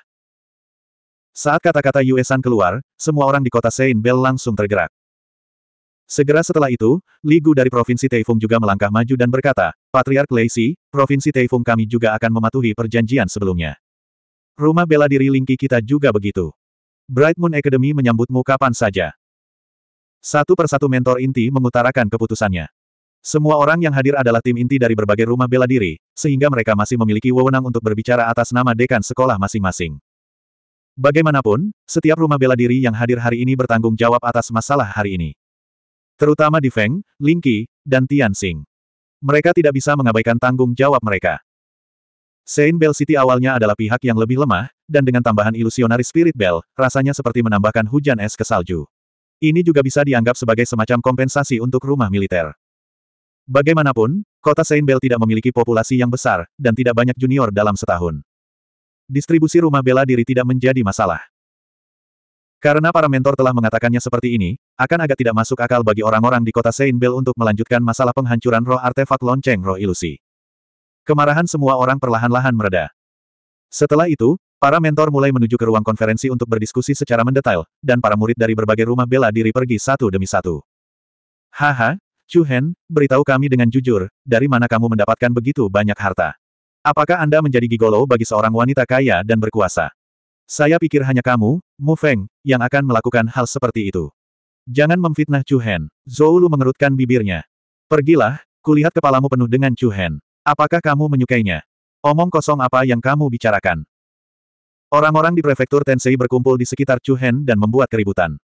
Saat kata-kata Yuesan keluar, semua orang di kota Saint Bell langsung tergerak. Segera setelah itu, Li Gu dari Provinsi Taifung juga melangkah maju dan berkata, Patriark Lei Si, Provinsi Taifung kami juga akan mematuhi perjanjian sebelumnya. Rumah bela diri Lingki kita juga begitu. Bright Moon Academy menyambutmu kapan saja. Satu persatu mentor inti mengutarakan keputusannya. Semua orang yang hadir adalah tim inti dari berbagai rumah bela diri, sehingga mereka masih memiliki wewenang untuk berbicara atas nama dekan sekolah masing-masing. Bagaimanapun, setiap rumah bela diri yang hadir hari ini bertanggung jawab atas masalah hari ini terutama di Feng, Lingqi, dan Tianxing. Mereka tidak bisa mengabaikan tanggung jawab mereka. Saint Bell City awalnya adalah pihak yang lebih lemah, dan dengan tambahan ilusionari Spirit Bell, rasanya seperti menambahkan hujan es ke salju. Ini juga bisa dianggap sebagai semacam kompensasi untuk rumah militer. Bagaimanapun, kota Saint Bell tidak memiliki populasi yang besar, dan tidak banyak junior dalam setahun distribusi rumah bela diri tidak menjadi masalah. Karena para mentor telah mengatakannya seperti ini, akan agak tidak masuk akal bagi orang-orang di kota Saint Bell untuk melanjutkan masalah penghancuran roh artefak lonceng roh ilusi. Kemarahan semua orang perlahan-lahan mereda. Setelah itu, para mentor mulai menuju ke ruang konferensi untuk berdiskusi secara mendetail, dan para murid dari berbagai rumah bela diri pergi satu demi satu. Haha, Chu Hen, beritahu kami dengan jujur, dari mana kamu mendapatkan begitu banyak harta? Apakah Anda menjadi gigolo bagi seorang wanita kaya dan berkuasa? Saya pikir hanya kamu, Mu Feng, yang akan melakukan hal seperti itu. Jangan memfitnah Chu Hen. Zhou Lu mengerutkan bibirnya. Pergilah, kulihat kepalamu penuh dengan Chu Hen. Apakah kamu menyukainya? Omong kosong apa yang kamu bicarakan? Orang-orang di prefektur Tensei berkumpul di sekitar Chu Hen dan membuat keributan.